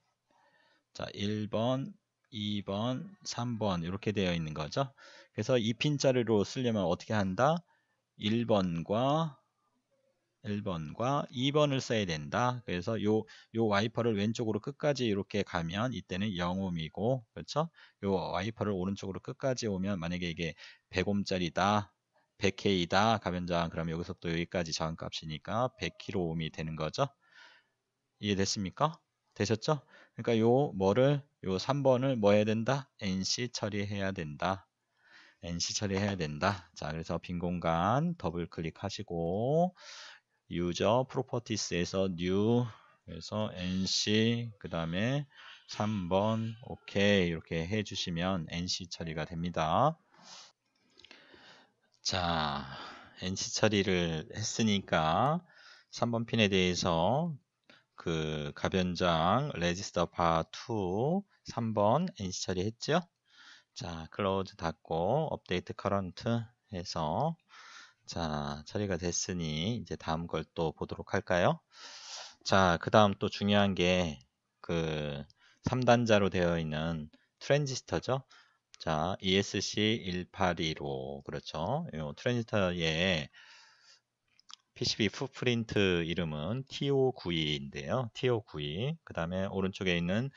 자 1번 2번, 3번 이렇게 되어 있는 거죠. 그래서 2핀자리로 쓰려면 어떻게 한다? 1번과 1번과 2번을 써야 된다. 그래서 요, 요 와이퍼를 왼쪽으로 끝까지 이렇게 가면 이때는 0옴이고, 그렇죠? 요 와이퍼를 오른쪽으로 끝까지 오면 만약에 이게 100옴짜리다. 100K이다. 가변장. 그럼 여기서 또 여기까지 저항값이니까 100kΩ이 되는 거죠. 이해됐습니까? 되셨죠? 그러니까 요 뭐를 요 3번을 뭐 해야 된다? NC 처리해야 된다. NC 처리해야 된다. 자, 그래서 빈 공간 더블 클릭하시고 유저 프로퍼티스에서 new 그래서 nc 그 다음에 3번 ok 이 이렇게 해주시면 nc 처리가 됩니다. 자 nc 처리를 했으니까 3번 핀에 대해서 그 가변장 레지스터 바2 3번 nc 처리했죠? 자 클로즈 닫고 업데이트 커런트 해서 자, 처리가 됐으니 이제 다음 걸 또 보도록 할까요? 자, 그 다음 또 중요한 게 그 3단자로 되어 있는 트랜지스터죠. 자, ESC1815 그렇죠. 이 트랜지스터의 PCB 풋프린트 이름은 TO92인데요. TO92. 그 다음에 오른쪽에 있는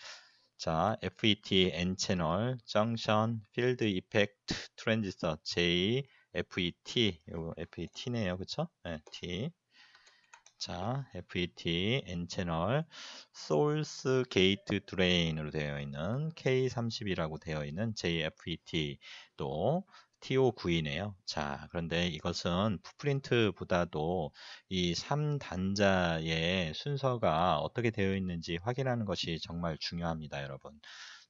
자, FET N 채널, 정션, t 드 이펙트, 트랜 t 스터 J FET FET네요 그쵸 네, T 자 FET N 채널 소스 게이트 드레인으로 되어 있는 k 3 0라고 되어 있는 JFET 또 TO9이네요. 자, 그런데 이것은 푸프린트보다도 이 3단자의 순서가 어떻게 되어 있는지 확인하는 것이 정말 중요합니다, 여러분.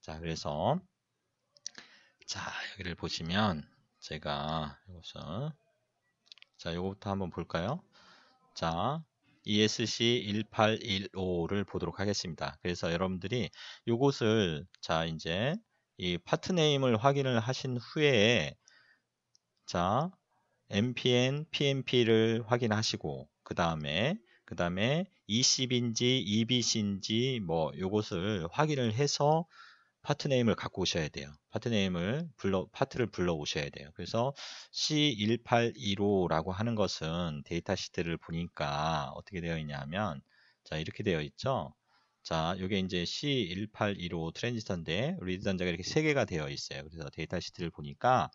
자, 그래서 자, 여기를 보시면 제가 이것을 자, 요거부터 한번 볼까요? 자, ESC1815를 보도록 하겠습니다. 그래서 여러분들이 요것을 자, 이제 이 파트 네임을 확인을 하신 후에 자, m p n p m p 를 확인하시고 그다음에 그다음에 e c 인지 EBC인지 뭐 요것을 확인을 해서 파트 네임을 갖고 오셔야 돼요. 파트 네임을 불러 파트를 불러 오셔야 돼요. 그래서 C1815라고 하는 것은 데이터 시트를 보니까 어떻게 되어 있냐면 자, 이렇게 되어 있죠. 자, 이게 이제 C1815 트랜지스터인데 리드 단자가 이렇게 세 개가 되어 있어요. 그래서 데이터 시트를 보니까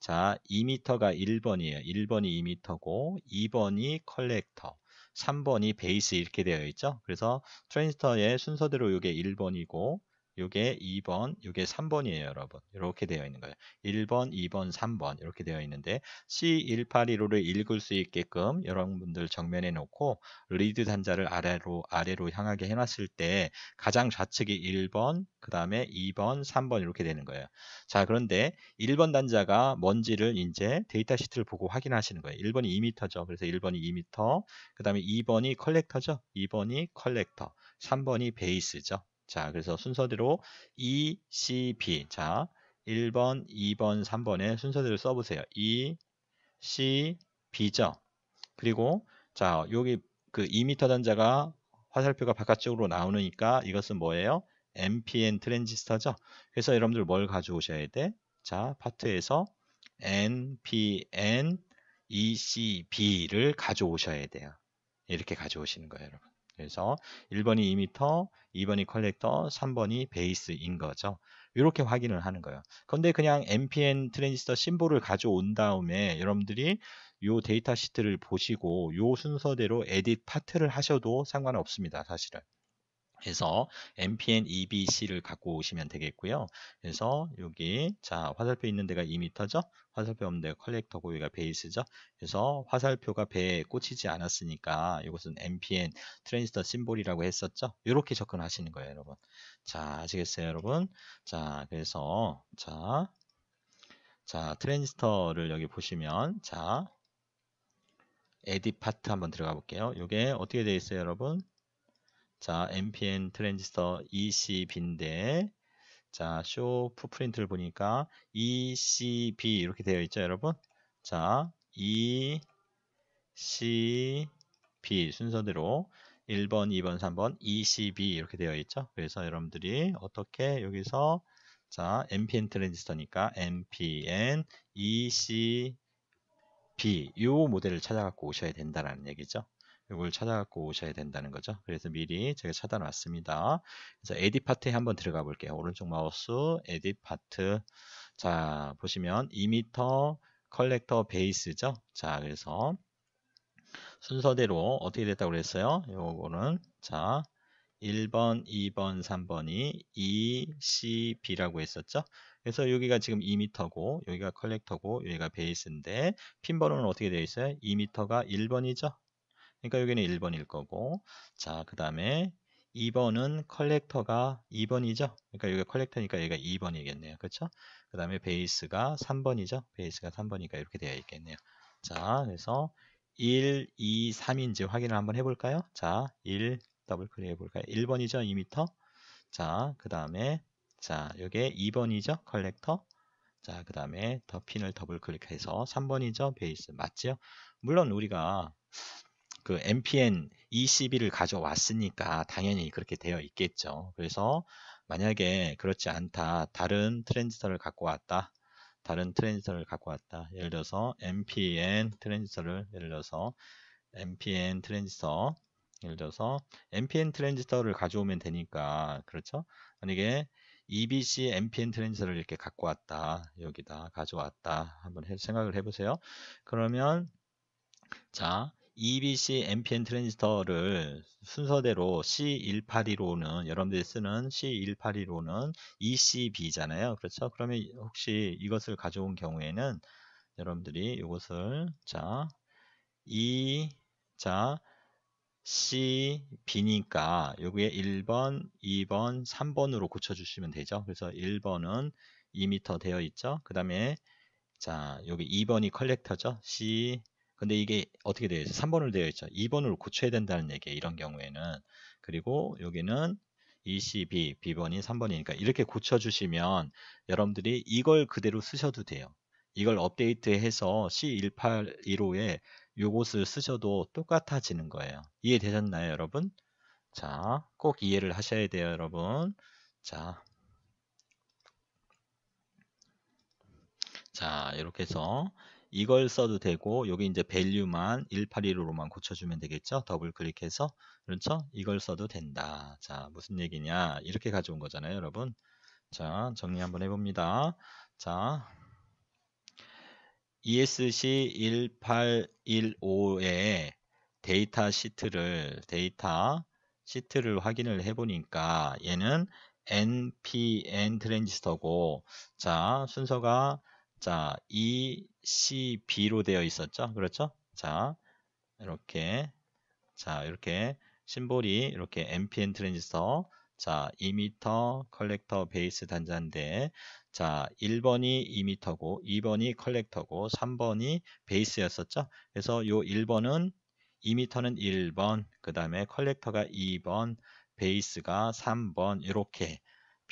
자, 2m가 1번이에요. 1번이 2m고 2번이 컬렉터, 3번이 베이스 이렇게 되어 있죠. 그래서 트랜지스터의 순서대로 이게 1번이고 요게 2번, 요게 3번이에요, 여러분. 이렇게 되어 있는 거예요. 1번, 2번, 3번 이렇게 되어 있는데 C1815를 읽을 수 있게끔 여러분들 정면에 놓고 리드 단자를 아래로 아래로 향하게 해 놨을 때 가장 좌측이 1번, 그다음에 2번, 3번 이렇게 되는 거예요. 자, 그런데 1번 단자가 뭔지를 이제 데이터 시트를 보고 확인하시는 거예요. 1번이 2m죠. 그래서 1번이 2m, 그다음에 2번이 컬렉터죠. 2번이 컬렉터, 3번이 베이스죠. 자, 그래서 순서대로 E, C, B. 자, 1번, 2번, 3번에 순서대로 써보세요. E, C, B죠. 그리고 자, 여기 그 2m 단자가 화살표가 바깥쪽으로 나오니까 이것은 뭐예요? NPN 트랜지스터죠. 그래서 여러분들 뭘 가져오셔야 돼? 자, 파트에서 NPN ECB를 가져오셔야 돼요. 이렇게 가져오시는 거예요, 여러분. 그래서 1번이 이미터, 2번이 컬렉터, 3번이 베이스인 거죠. 이렇게 확인을 하는 거예요. 그런데 그냥 NPN 트랜지스터 심볼을 가져온 다음에 여러분들이 이 데이터 시트를 보시고 이 순서대로 에딧 파트를 하셔도 상관없습니다. 사실은. 해서 m p n ebc를 갖고 오시면 되겠고요. 그래서 여기 자 화살표 있는 데가 2m죠. 화살표 없는 데가 컬렉터고 유가 베이스죠. 그래서 화살표가 배에 꽂히지 않았으니까 이것은 m p n 트랜지스터 심볼이라고 했었죠. 이렇게 접근하시는 거예요, 여러분. 자 아시겠어요, 여러분? 자 그래서 자. 자 트랜지스터를 여기 보시면 자 에디 파트 한번 들어가 볼게요. 이게 어떻게 되어 있어요, 여러분? 자, NPN 트랜지스터 ECB인데 자, 쇼프 프린트를 보니까 ECB 이렇게 되어 있죠, 여러분? 자, ECB 순서대로 1번, 2번, 3번 ECB 이렇게 되어 있죠. 그래서 여러분들이 어떻게 여기서 자, NPN 트랜지스터니까 NPN ECB 이 모델을 찾아갖고 오셔야 된다라는 얘기죠. 이걸 찾아갖고 오셔야 된다는 거죠. 그래서 미리 제가 찾아놨습니다. 그래서 에딧 파트에 한번 들어가 볼게요. 오른쪽 마우스 에딧 파트 자 보시면 2m 컬렉터 베이스죠. 자 그래서 순서대로 어떻게 됐다고 그랬어요? 요거는 자 1번, 2번, 3번이 E, C, B라고 했었죠. 그래서 여기가 지금 2m고 여기가 컬렉터고 여기가 베이스인데 핀 번호는 어떻게 되어 있어요? 2m가 1번이죠. 그러니까 여기는 1번일 거고 자 그 다음에 2번은 컬렉터가 2번이죠 그러니까 여기가 컬렉터니까 얘가 2번이겠네요 그렇죠 그 다음에 베이스가 3번이죠 베이스가 3번이니까 이렇게 되어 있겠네요 자 그래서 1, 2, 3인지 확인을 한번 해볼까요 자 1, 더블 클릭 해볼까요 1번이죠 2m 자그 다음에 자 여기에 2번이죠 컬렉터 자, 그 다음에 더 핀을 더블 클릭해서 3번이죠. 베이스 맞죠 물론 우리가 그 npn 21을 가져왔으니까 당연히 그렇게 되어 있겠죠. 그래서 만약에 그렇지 않다. 다른 트랜지스터를 갖고 왔다. 다른 트랜지스터를 갖고 왔다. 예를 들어서 m p n 트랜지스터를 예를 들어서 m p n 트랜지스터 예를 들어서 npn 트랜지스터를 가져오면 되니까 그렇죠? 만약에 EBC m p n 트랜지스터를 이렇게 갖고 왔다. 여기다 가져왔다. 한번 해, 생각을 해보세요. 그러면 자 EBC NPN 트랜지스터를 순서대로 C181로는 여러분들이 쓰는 C181로는 ECB잖아요. 그렇죠? 그러면 혹시 이것을 가져온 경우에는 여러분들이 이것을 자 E 자 C, B니까 여기에 1번, 2번, 3번으로 고쳐주시면 되죠. 그래서 1번은 2m 되어 있죠. 그 다음에 자 여기 2번이 컬렉터죠. C, 근데 이게 어떻게 되어 있어요 3번으로 되어 있죠. 2번으로 고쳐야 된다는 얘기 이런 경우에는 그리고 여기는 ECB, B번이 3번이니까 이렇게 고쳐주시면 여러분들이 이걸 그대로 쓰셔도 돼요. 이걸 업데이트해서 C1815에 요것을 쓰셔도 똑같아지는 거예요. 이해되셨나요, 여러분? 자, 꼭 이해를 하셔야 돼요, 여러분. 자, 자 이렇게 해서 이걸 써도 되고 여기 이제 밸류만 1815로만 고쳐주면 되겠죠. 더블 클릭해서 그렇죠. 이걸 써도 된다. 자 무슨 얘기냐 이렇게 가져온 거잖아요 여러분. 자 정리 한번 해봅니다. 자 ESC 1815에 데이터 시트를 데이터 시트를 확인을 해보니까 얘는 NPN 트랜지스터고 자 순서가 자 E CB로 되어 있었죠. 그렇죠? 자, 이렇게 자, 이렇게 심볼이 이렇게 NPN 트랜지스터 자, 2m 컬렉터 베이스 단자인데 자, 1번이 2m고 2번이 컬렉터고 3번이 베이스였었죠. 그래서 요 1번은 2m는 1번, 그 다음에 컬렉터가 2번, 베이스가 3번 이렇게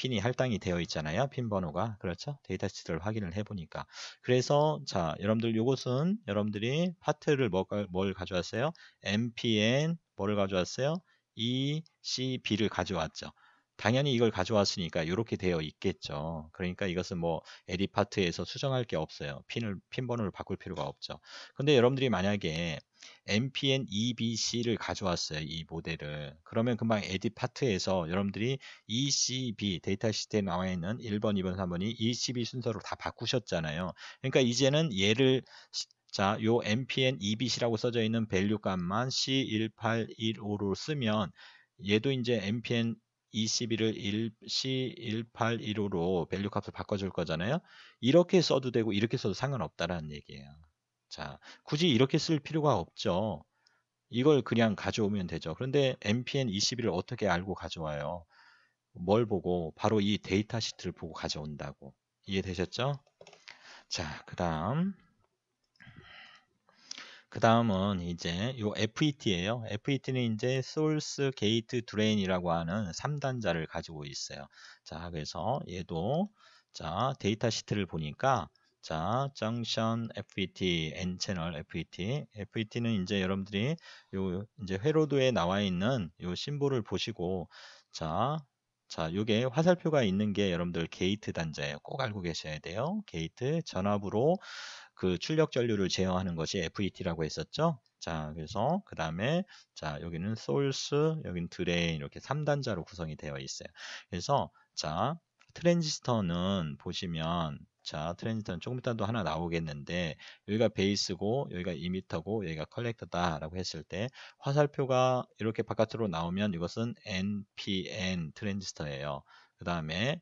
핀이 할당이 되어 있잖아요. 핀 번호가. 그렇죠? 데이터시트를 확인을 해보니까. 그래서 자, 여러분들 요것은 여러분들이 파트를 뭐, 뭘 가져왔어요? mpn 뭐를 가져왔어요? ECB를 가져왔죠. 당연히 이걸 가져왔으니까 이렇게 되어 있겠죠. 그러니까 이것은 뭐 에디 파트에서 수정할 게 없어요. 핀을 핀 번호를 바꿀 필요가 없죠. 근데 여러분들이 만약에 MPN EBC를 가져왔어요. 이 모델을. 그러면 금방 에디 파트에서 여러분들이 ECB 데이터 시트에 나와 있는 1번, 2번, 3번이 ECB 순서로 다 바꾸셨잖아요. 그러니까 이제는 얘를 자, 요 MPN EBC라고 써져 있는 밸류 값만 C1815로 쓰면 얘도 이제 MPN 21을 1, C181호로 밸류 값을 바꿔줄 거잖아요. 이렇게 써도 되고 이렇게 써도 상관없다라는 얘기예요. 자, 굳이 이렇게 쓸 필요가 없죠. 이걸 그냥 가져오면 되죠. 그런데 mpn 21을 어떻게 알고 가져와요? 뭘 보고? 바로 이 데이터 시트를 보고 가져온다고. 이해되셨죠? 자, 그 다음 그 다음은 이제 요 f e t 에요 FET는 이제 소스 게이트 드레인이라고 하는 3단자를 가지고 있어요. 자, 그래서 얘도 자, 데이터 시트를 보니까 자, junction FET, n 채널 FET. FET는 이제 여러분들이 요 이제 회로도에 나와 있는 요 심볼을 보시고 자, 자, 요게 화살표가 있는 게 여러분들 게이트 단자예요. 꼭 알고 계셔야 돼요. 게이트 전압으로 그 출력 전류를 제어하는 것이 FET라고 했었죠. 자, 그래서 그 다음에 자, 여기는 소스, 여기는 드레인 이렇게 3단자로 구성이 되어 있어요. 그래서 자, 트랜지스터는 보시면 자, 트랜지스터는 조금 이따도 하나 나오겠는데 여기가 베이스고 여기가 이미터고 여기가 컬렉터다라고 했을 때 화살표가 이렇게 바깥으로 나오면 이것은 NPN 트랜지스터예요. 그 다음에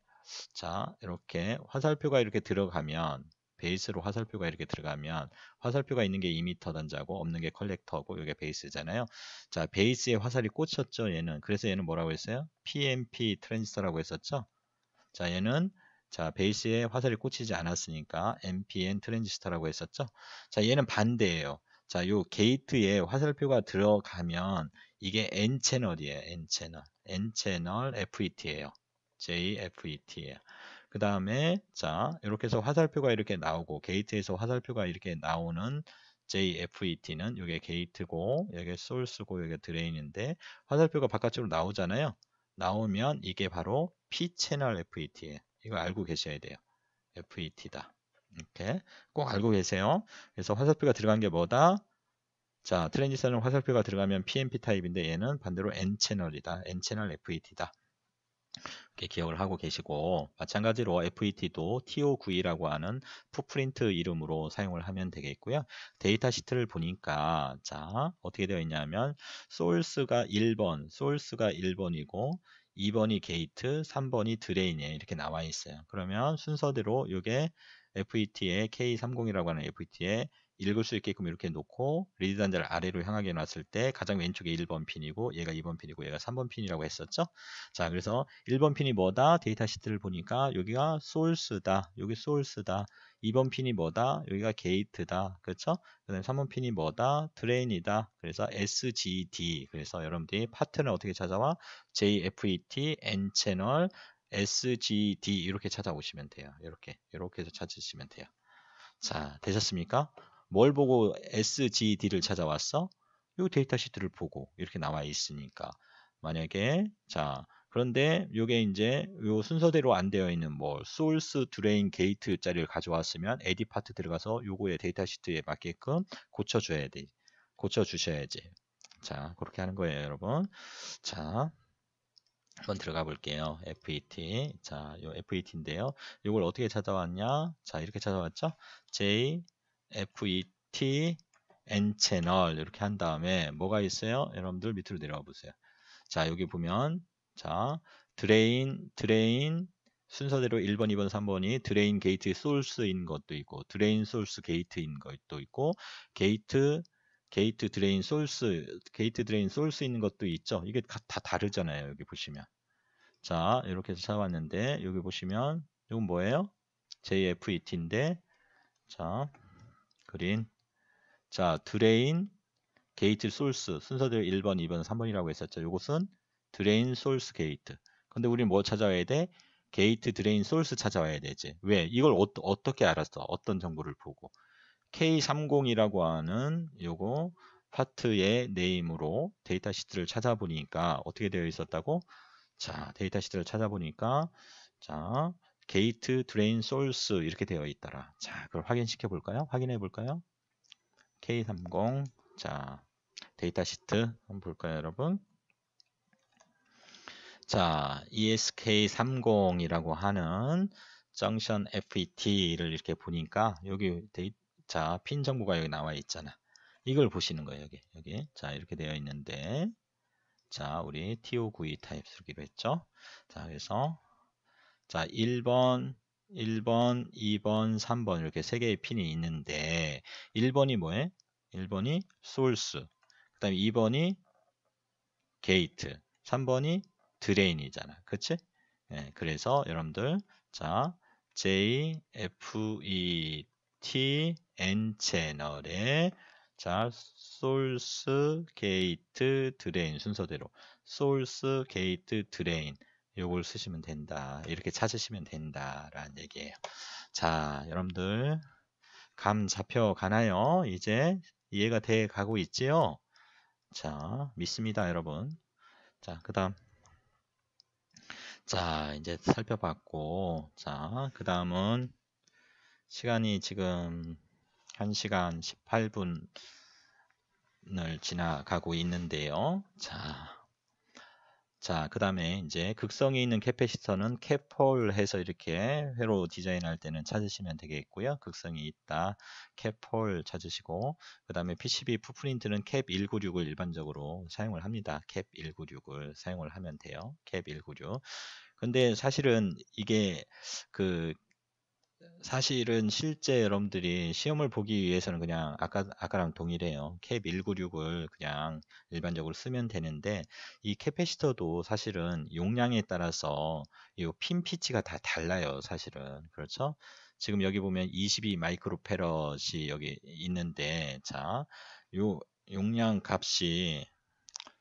자, 이렇게 화살표가 이렇게 들어가면 베이스로 화살표가 이렇게 들어가면 화살표가 있는 게 이미터 단자고 없는 게 컬렉터고 이게 베이스잖아요. 자, 베이스에 화살이 꽂혔죠. 얘는 그래서 얘는 뭐라고 했어요? PMP 트랜지스터라고 했었죠. 자, 얘는 자, 베이스에 화살이 꽂히지 않았으니까 MPN 트랜지스터라고 했었죠. 자, 얘는 반대예요. 자, 요 게이트에 화살표가 들어가면 이게 N 채널이에요. N 채널. N 채널 FET예요. JFET예요. 그 다음에 자 이렇게 해서 화살표가 이렇게 나오고 게이트에서 화살표가 이렇게 나오는 JFET는 여기 게이트고 여기 소스고 여기 드레인인데 화살표가 바깥쪽으로 나오잖아요. 나오면 이게 바로 P 채널 f e t 예 이거 알고 계셔야 돼요. FET다. 이렇게 꼭 알고 계세요. 그래서 화살표가 들어간 게 뭐다? 자, 트랜지스터는 화살표가 들어가면 PNP 타입인데 얘는 반대로 N 채널이다. N 채널 FET다. 이렇게 기억을 하고 계시고 마찬가지로 FET도 TO9이라고 하는 푸프린트 이름으로 사용을 하면 되겠고요. 데이터 시트를 보니까 자 어떻게 되어 있냐면 소스가 울 1번, 소스가 울 1번이고 2번이 게이트, 3번이 드레인에 이렇게 나와 있어요. 그러면 순서대로 이게 FET의 K30이라고 하는 FET의 읽을 수 있게끔 이렇게 놓고 리드 단자를 아래로 향하게 놨을 때 가장 왼쪽에 1번 핀이고 얘가 2번 핀이고 얘가 3번 핀이라고 했었죠. 자 그래서 1번 핀이 뭐다 데이터 시트를 보니까 여기가 소스다 여기 소스다 2번 핀이 뭐다 여기가 게이트다 그렇죠? 그 다음에 3번 핀이 뭐다 드레인이다 그래서 SGD 그래서 여러분들이 파트는 어떻게 찾아와 JFET N 채널 SGD 이렇게 찾아오시면 돼요. 이렇게 이렇게 해서 찾으시면 돼요. 자 되셨습니까? 뭘 보고 SGD를 찾아왔어? 요 데이터 시트를 보고 이렇게 나와 있으니까 만약에 자 그런데 요게 이제 요 순서대로 안 되어 있는 뭐 소스 드레인 게이트 자리를 가져왔으면 에디 파트 들어가서 요거의 데이터 시트에 맞게끔 고쳐 줘야 돼. 고쳐 주셔야지. 자, 그렇게 하는 거예요, 여러분. 자, 한번 들어가 볼게요. FET. 자, 요 FET인데요. 요걸 어떻게 찾아왔냐? 자, 이렇게 찾아왔죠? J FET N 채널 이렇게 한 다음에 뭐가 있어요? 여러분들 밑으로 내려와 보세요. 자 여기 보면 자 드레인 드레인 순서대로 1번, 2번, 3번이 드레인 게이트 소스인 것도 있고 드레인 소스 게이트인 것도 있고 게이트 게이트 드레인 소스 게이트 드레인 소스 있는 것도 있죠. 이게 다 다르잖아요. 여기 보시면 자 이렇게 해서 찾아왔는데 여기 보시면 이건 뭐예요? JFET인데 자 그린 자 드레인 게이트 소스 순서대로 1번 2번 3번이라고 했었죠 요것은 드레인 소스 게이트 근데 우리는 뭐 찾아와야 돼 게이트 드레인 소스 찾아와야 되지 왜 이걸 어, 떻게 알았어 어떤 정보를 보고 K30이라고 하는 요거 파트의 네임으로 데이터 시트를 찾아보니까 어떻게 되어 있었다고 자 데이터 시트를 찾아보니까 자 게이트, 드레인, 소스 이렇게 되어 있더라. 자, 그걸 확인시켜 볼까요? 확인해 볼까요? K30 자, 데이터 시트 한번 볼까요, 여러분? 자, ESK30이라고 하는 정션 FET를 이렇게 보니까 여기 데이, 자, 핀 정보가 여기 나와 있잖아. 이걸 보시는 거예요, 여기. 여기. 자, 이렇게 되어 있는데 자, 우리 TO92 타입 쓰기로 했죠. 자, 그래서 자, 1번, 1번, 2번, 3번 이렇게 세 개의 핀이 있는데 1번이 뭐요 1번이 소스, 그 다음에 2번이 게이트, 3번이 드레인이잖아. 그치? 네, 그래서 여러분들 자 J, F, E, T, N 채널에 자 소스, 게이트, 드레인 순서대로 소스, 게이트, 드레인 요걸 쓰시면 된다. 이렇게 찾으시면 된다라는 얘기예요. 자, 여러분들 감 잡혀 가나요? 이제 이해가 돼 가고 있지요? 자, 믿습니다, 여러분. 자, 그다음 자, 이제 살펴봤고 자, 그다음은 시간이 지금 1시간 18분을 지나가고 있는데요. 자, 자, 그 다음에 이제 극성이 있는 캐페시터는 캐폴 해서 이렇게 회로 디자인할 때는 찾으시면 되겠고요. 극성이 있다. 캐폴 찾으시고 그 다음에 PCB 푸프린트는 캡196을 일반적으로 사용을 합니다. 캡196을 사용을 하면 돼요. 캡 196 근데 사실은 이게 그 사실은 실제 여러분들이 시험을 보기 위해서는 그냥 아까 아까랑 동일해요. 캡 1960을 그냥 일반적으로 쓰면 되는데 이 캐패시터도 사실은 용량에 따라서 이핀 피치가 다 달라요. 사실은 그렇죠. 지금 여기 보면 22 마이크로페럿이 여기 있는데 자, 요 용량 값이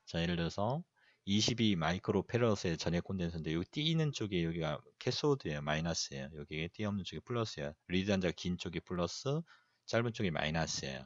자 예를 들어서 22 마이크로 패러스의 전액 콘덴서인데 여기 띄는 쪽에 여기가 캐소드예요 마이너스예요 여기에 띄없는 쪽이 플러스예요 리드 단자 긴 쪽이 플러스 짧은 쪽이 마이너스예요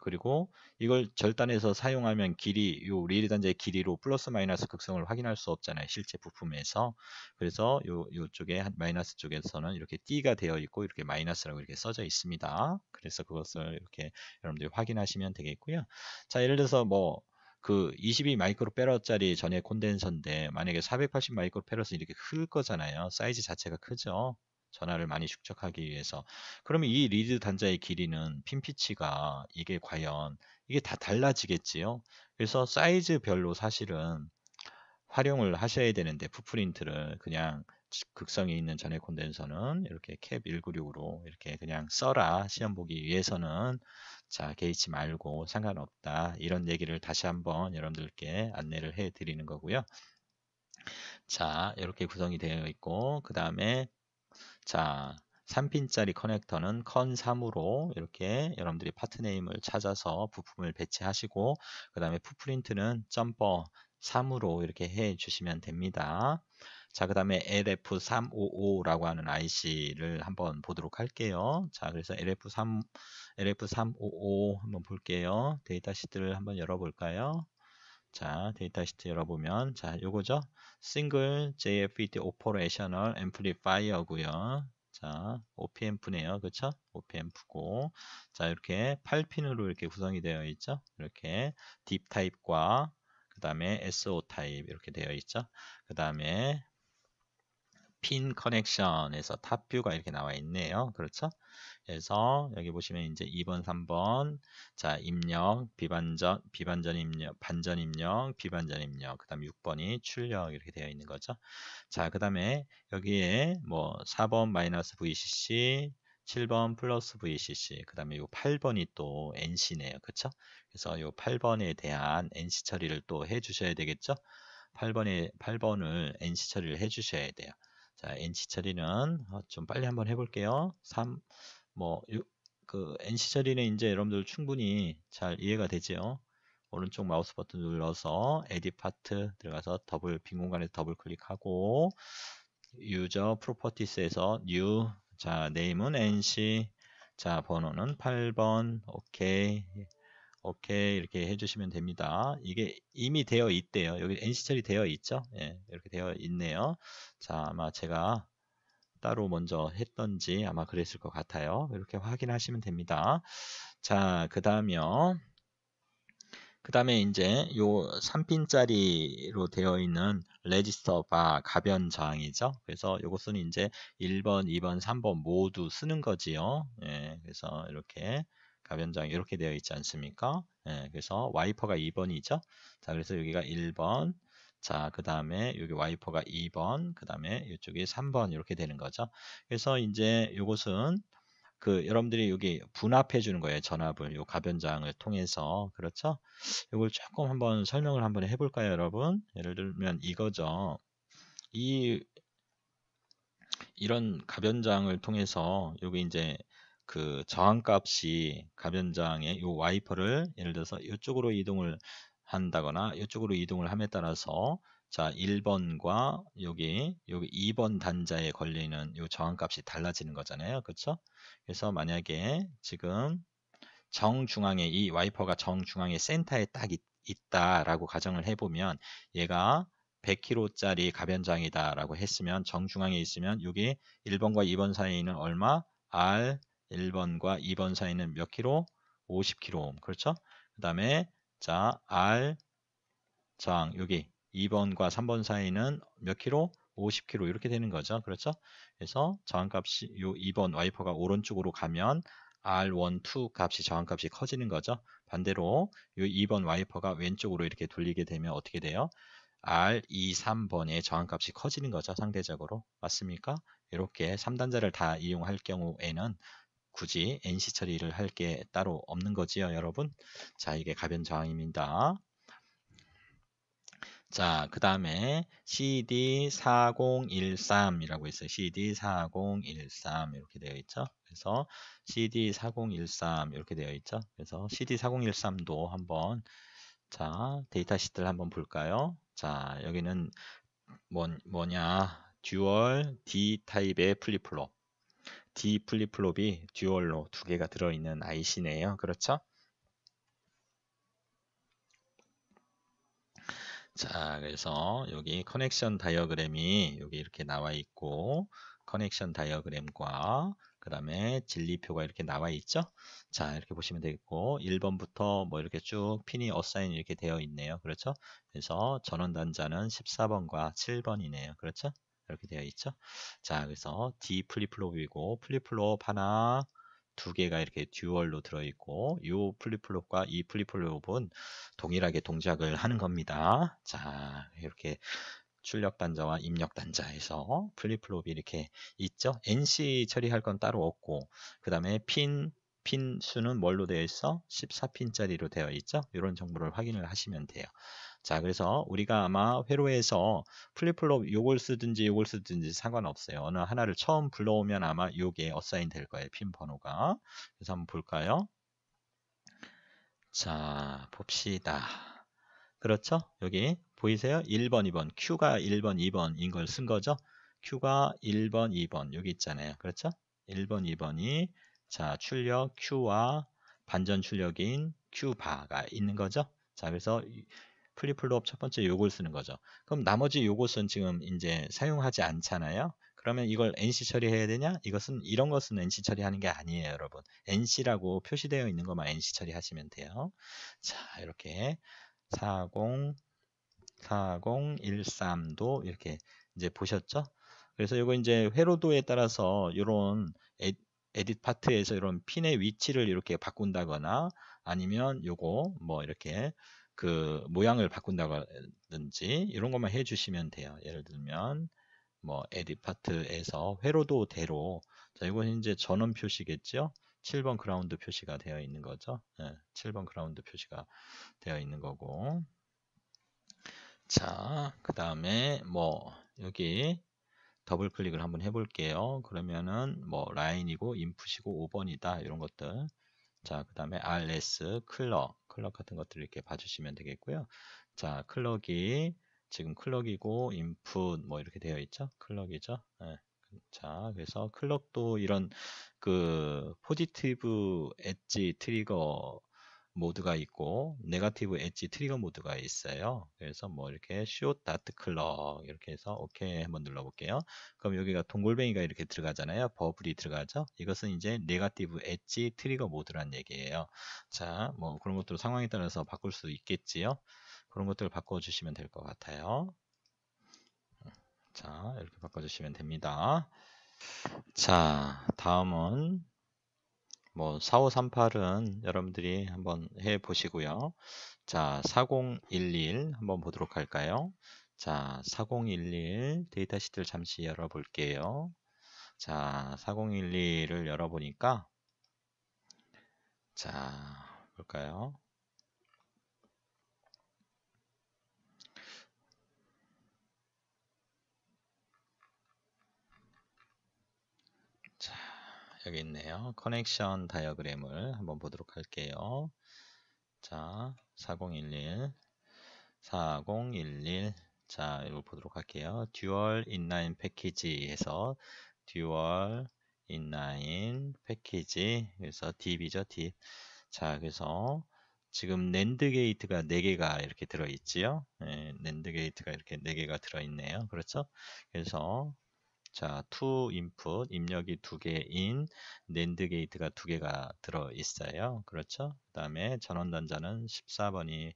그리고 이걸 절단해서 사용하면 길이 요 리드 단자의 길이로 플러스 마이너스 극성을 확인할 수 없잖아요 실제 부품에서 그래서 요 요쪽에 마이너스 쪽에서는 이렇게 띠가 되어 있고 이렇게 마이너스라고 이렇게 써져 있습니다 그래서 그것을 이렇게 여러분들이 확인하시면 되겠고요 자 예를 들어서 뭐 그22 마이크로페럿짜리 전해 콘덴서인데 만약에 480 마이크로페럿은 이렇게 흐 거잖아요. 사이즈 자체가 크죠. 전화를 많이 축적하기 위해서. 그러면 이 리드 단자의 길이는 핀 피치가 이게 과연 이게 다 달라지겠지요. 그래서 사이즈별로 사실은 활용을 하셔야 되는데 풋프린트를 그냥 극성이 있는 전해 콘덴서는 이렇게 캡 196으로 이렇게 그냥 써라 시험 보기 위해서는 자 개의치 말고 상관없다 이런 얘기를 다시 한번 여러분들께 안내를 해 드리는 거고요 자 이렇게 구성이 되어 있고 그 다음에 자 3핀짜리 커넥터는 컨3으로 이렇게 여러분들이 파트네임을 찾아서 부품을 배치하시고 그 다음에 푸프린트는 점퍼 3으로 이렇게 해 주시면 됩니다. 자, 그 다음에 LF355라고 하는 IC를 한번 보도록 할게요. 자, 그래서 LF3, LF355 한번 볼게요. 데이터 시트를 한번 열어볼까요? 자, 데이터 시트 열어보면, 자, 요거죠. 싱글 JFET Operational Amplifier고요. 자, OPM프네요. 그쵸? OPM프고. 자, 이렇게 8핀으로 이렇게 구성이 되어 있죠. 이렇게 딥 타입과 그 다음에 SO 타입 이렇게 되어 있죠. 그 다음에 핀 커넥션에서 탑뷰가 이렇게 나와 있네요. 그렇죠? 그래서 여기 보시면 이제 2번, 3번 자 입력, 비반전, 비반전 입력, 반전 입력, 비반전 입력 그 다음 6번이 출력 이렇게 되어 있는 거죠. 자그 다음에 여기에 뭐 4번 마이너스 VCC 7번 플러스 VCC 그 다음에 요 8번이 또 NC네요. 그렇죠? 그래서 요 8번에 대한 NC 처리를 또 해주셔야 되겠죠? 8번에 8번을 NC 처리를 해주셔야 돼요. 자, NC 처리는 어, 좀 빨리 한번 해볼게요. 3, 뭐, 6, 그 NC 처리는 이제 여러분들 충분히 잘 이해가 되지요. 오른쪽 마우스 버튼 눌러서 에딧 파트 들어가서 더블 빈 공간에서 더블 클릭하고 유저 프로퍼티스에서 뉴 자, 네임은 NC 자, 번호는 8번 오케이 오케이 이렇게 해주시면 됩니다. 이게 이미 되어 있대요. 여기 NC 처리 되어 있죠? 예, 이렇게 되어 있네요. 자, 아마 제가 따로 먼저 했던지 아마 그랬을 것 같아요. 이렇게 확인하시면 됩니다. 자, 그다음에요그 다음에 이제 요 3핀짜리로 되어 있는 레지스터 바 가변 저항이죠. 그래서 요것은 이제 1번, 2번, 3번 모두 쓰는 거지요. 예, 그래서 이렇게 가변장 이렇게 되어 있지 않습니까? 예, 그래서 와이퍼가 2번이죠. 자, 그래서 여기가 1번, 자, 그 다음에 여기 와이퍼가 2번, 그 다음에 이쪽이 3번 이렇게 되는 거죠. 그래서 이제 이것은 그 여러분들이 여기 분합해 주는 거예요. 전압을 요 가변장을 통해서 그렇죠? 이걸 조금 한번 설명을 한번 해볼까요, 여러분? 예를 들면 이거죠. 이 이런 가변장을 통해서 여기 이제 그 저항값이 가변장의 이 와이퍼를 예를 들어서 이쪽으로 이동을 한다거나 이쪽으로 이동을 함에 따라서 자 1번과 여기 여기 2번 단자에 걸리는 이 저항값이 달라지는 거잖아요 그렇죠 그래서 만약에 지금 정중앙에 이 와이퍼가 정중앙에 센터에 딱 있, 다 라고 가정을 해보면 얘가 1 0 0 k m 짜리 가변장이다 라고 했으면 정중앙에 있으면 여기 1번과 2번 사이는 에 얼마 R 1번과 2번 사이는 몇 킬로? 50 킬로옴. 그렇죠? 그 다음에 자 R 저항 여기 2번과 3번 사이는 몇 킬로? 50km 이렇게 되는 거죠. 그렇죠? 그래서 저항값이 요 2번 와이퍼가 오른쪽으로 가면 R12 값이 저항값이 커지는 거죠. 반대로 요 2번 와이퍼가 왼쪽으로 이렇게 돌리게 되면 어떻게 돼요? R23번의 저항값이 커지는 거죠. 상대적으로. 맞습니까? 이렇게 3단자를 다 이용할 경우에는 굳이 NC 처리를 할 게 따로 없는 거지요 여러분 자 이게 가변 저항입니다 자, 그 다음에 CD4013 이라고 있어요. CD4013 이렇게 되어 있죠. 그래서 CD4013 이렇게 되어 있죠. 그래서 CD4013도 한번 자, 데이터 시트를 한번 볼까요? 자, 여기는 뭐, 뭐냐. 듀얼 D 타입의 플립플롭. D 플립플롭이 듀얼로 두 개가 들어있는 IC네요. 그렇죠? 자, 그래서 여기 커넥션 다이어그램이 여기 이렇게 나와 있고 커넥션 다이어그램과 그 다음에 진리표가 이렇게 나와 있죠. 자, 이렇게 보시면 되겠고 1번부터 뭐 이렇게 쭉 핀이 어사인 이렇게 되어 있네요. 그렇죠? 그래서 전원 단자는 14번과 7번이네요. 그렇죠? 이렇게 되어 있죠. 자, 그래서 D 플립플롭이고 플립플롭 하나 두 개가 이렇게 듀얼로 들어있고 이 플립플롭과 이 플립플롭은 동일하게 동작을 하는 겁니다. 자, 이렇게 출력 단자와 입력 단자에서 플립플롭이 이렇게 있죠. NC 처리할 건 따로 없고 그 다음에 핀, 핀 수는 뭘로 되어 있어? 14핀짜리로 되어 있죠. 이런 정보를 확인을 하시면 돼요. 자 그래서 우리가 아마 회로에서 플립플롭 요걸 쓰든지 요걸 쓰든지 상관없어요 어느 하나를 처음 불러오면 아마 요게 어사인 될 거예요 핀 번호가 그래서 한번 볼까요 자 봅시다 그렇죠 여기 보이세요 1번 2번 Q가 1번 2번인 걸 쓴 거죠 Q가 1번 2번 여기 있잖아요 그렇죠 1번 2번이 자 출력 Q와 반전 출력인 Q바가 있는 거죠 자 그래서 플립플롭 첫 번째 요걸 쓰는 거죠. 그럼 나머지 요것은 지금 이제 사용하지 않잖아요. 그러면 이걸 NC 처리해야 되냐? 이것은 이런 것은 NC 처리하는 게 아니에요, 여러분. NC라고 표시되어 있는 것만 NC 처리하시면 돼요. 자, 이렇게 40 4013도 이렇게 이제 보셨죠? 그래서 이거 이제 회로도에 따라서 이런 에딧 파트에서 이런 핀의 위치를 이렇게 바꾼다거나 아니면 요거 뭐 이렇게 그 모양을 바꾼다든지 이런 것만 해주시면 돼요. 예를 들면 뭐에디 파트에서 회로도 대로 자 이건 이제 전원 표시겠죠. 7번 그라운드 표시가 되어 있는 거죠. 네, 예, 7번 그라운드 표시가 되어 있는 거고 자그 다음에 뭐 여기 더블 클릭을 한번 해볼게요. 그러면은 뭐 라인이고 인풋이고 5번이다 이런 것들 자그 다음에 ls 클럽 클럭 같은 것들을 이렇게 봐주시면 되겠고요. 자, 클럭이 지금 클럭이고 인풋 뭐 이렇게 되어 있죠. 클럭이죠. 네. 자, 그래서 클럭도 이런 그 포지티브 엣지 트리거 모드가 있고 네가티브 엣지 트리거 모드가 있어요. 그래서 뭐 이렇게 shoot dot clock 이렇게 해서 OK 한번 눌러볼게요. 그럼 여기가 동글뱅이가 이렇게 들어가잖아요. 버블이 들어가죠. 이것은 이제 네가티브 엣지 트리거 모드란 얘기예요. 자, 뭐 그런 것들 상황에 따라서 바꿀 수 있겠지요. 그런 것들을 바꿔주시면 될 것 같아요. 자, 이렇게 바꿔주시면 됩니다. 자, 다음은 뭐 4538은 여러분들이 한번 해 보시고요. 자, 4011 한번 보도록 할까요? 자, 4011 데이터 시트를 잠시 열어 볼게요. 자, 4011을 열어 보니까 자, 볼까요? 여기 있네요. 커넥션 다이어그램을 한번 보도록 할게요. 자, 4011, 4011. 자, 이걸 보도록 할게요. 듀얼 인라인 패키지에서 듀얼 인라인 패키지 그래서 딥이죠, 딥. 자, 그래서 지금 랜드 게이트가 4개가 이렇게 들어있지요. 네, 랜드 게이트가 이렇게 4개가 들어있네요. 그렇죠? 그래서 자, to input 입력이 두 개인 낸드 게이트가 두 개가 들어 있어요. 그렇죠? 그다음에 전원 단자는 14번이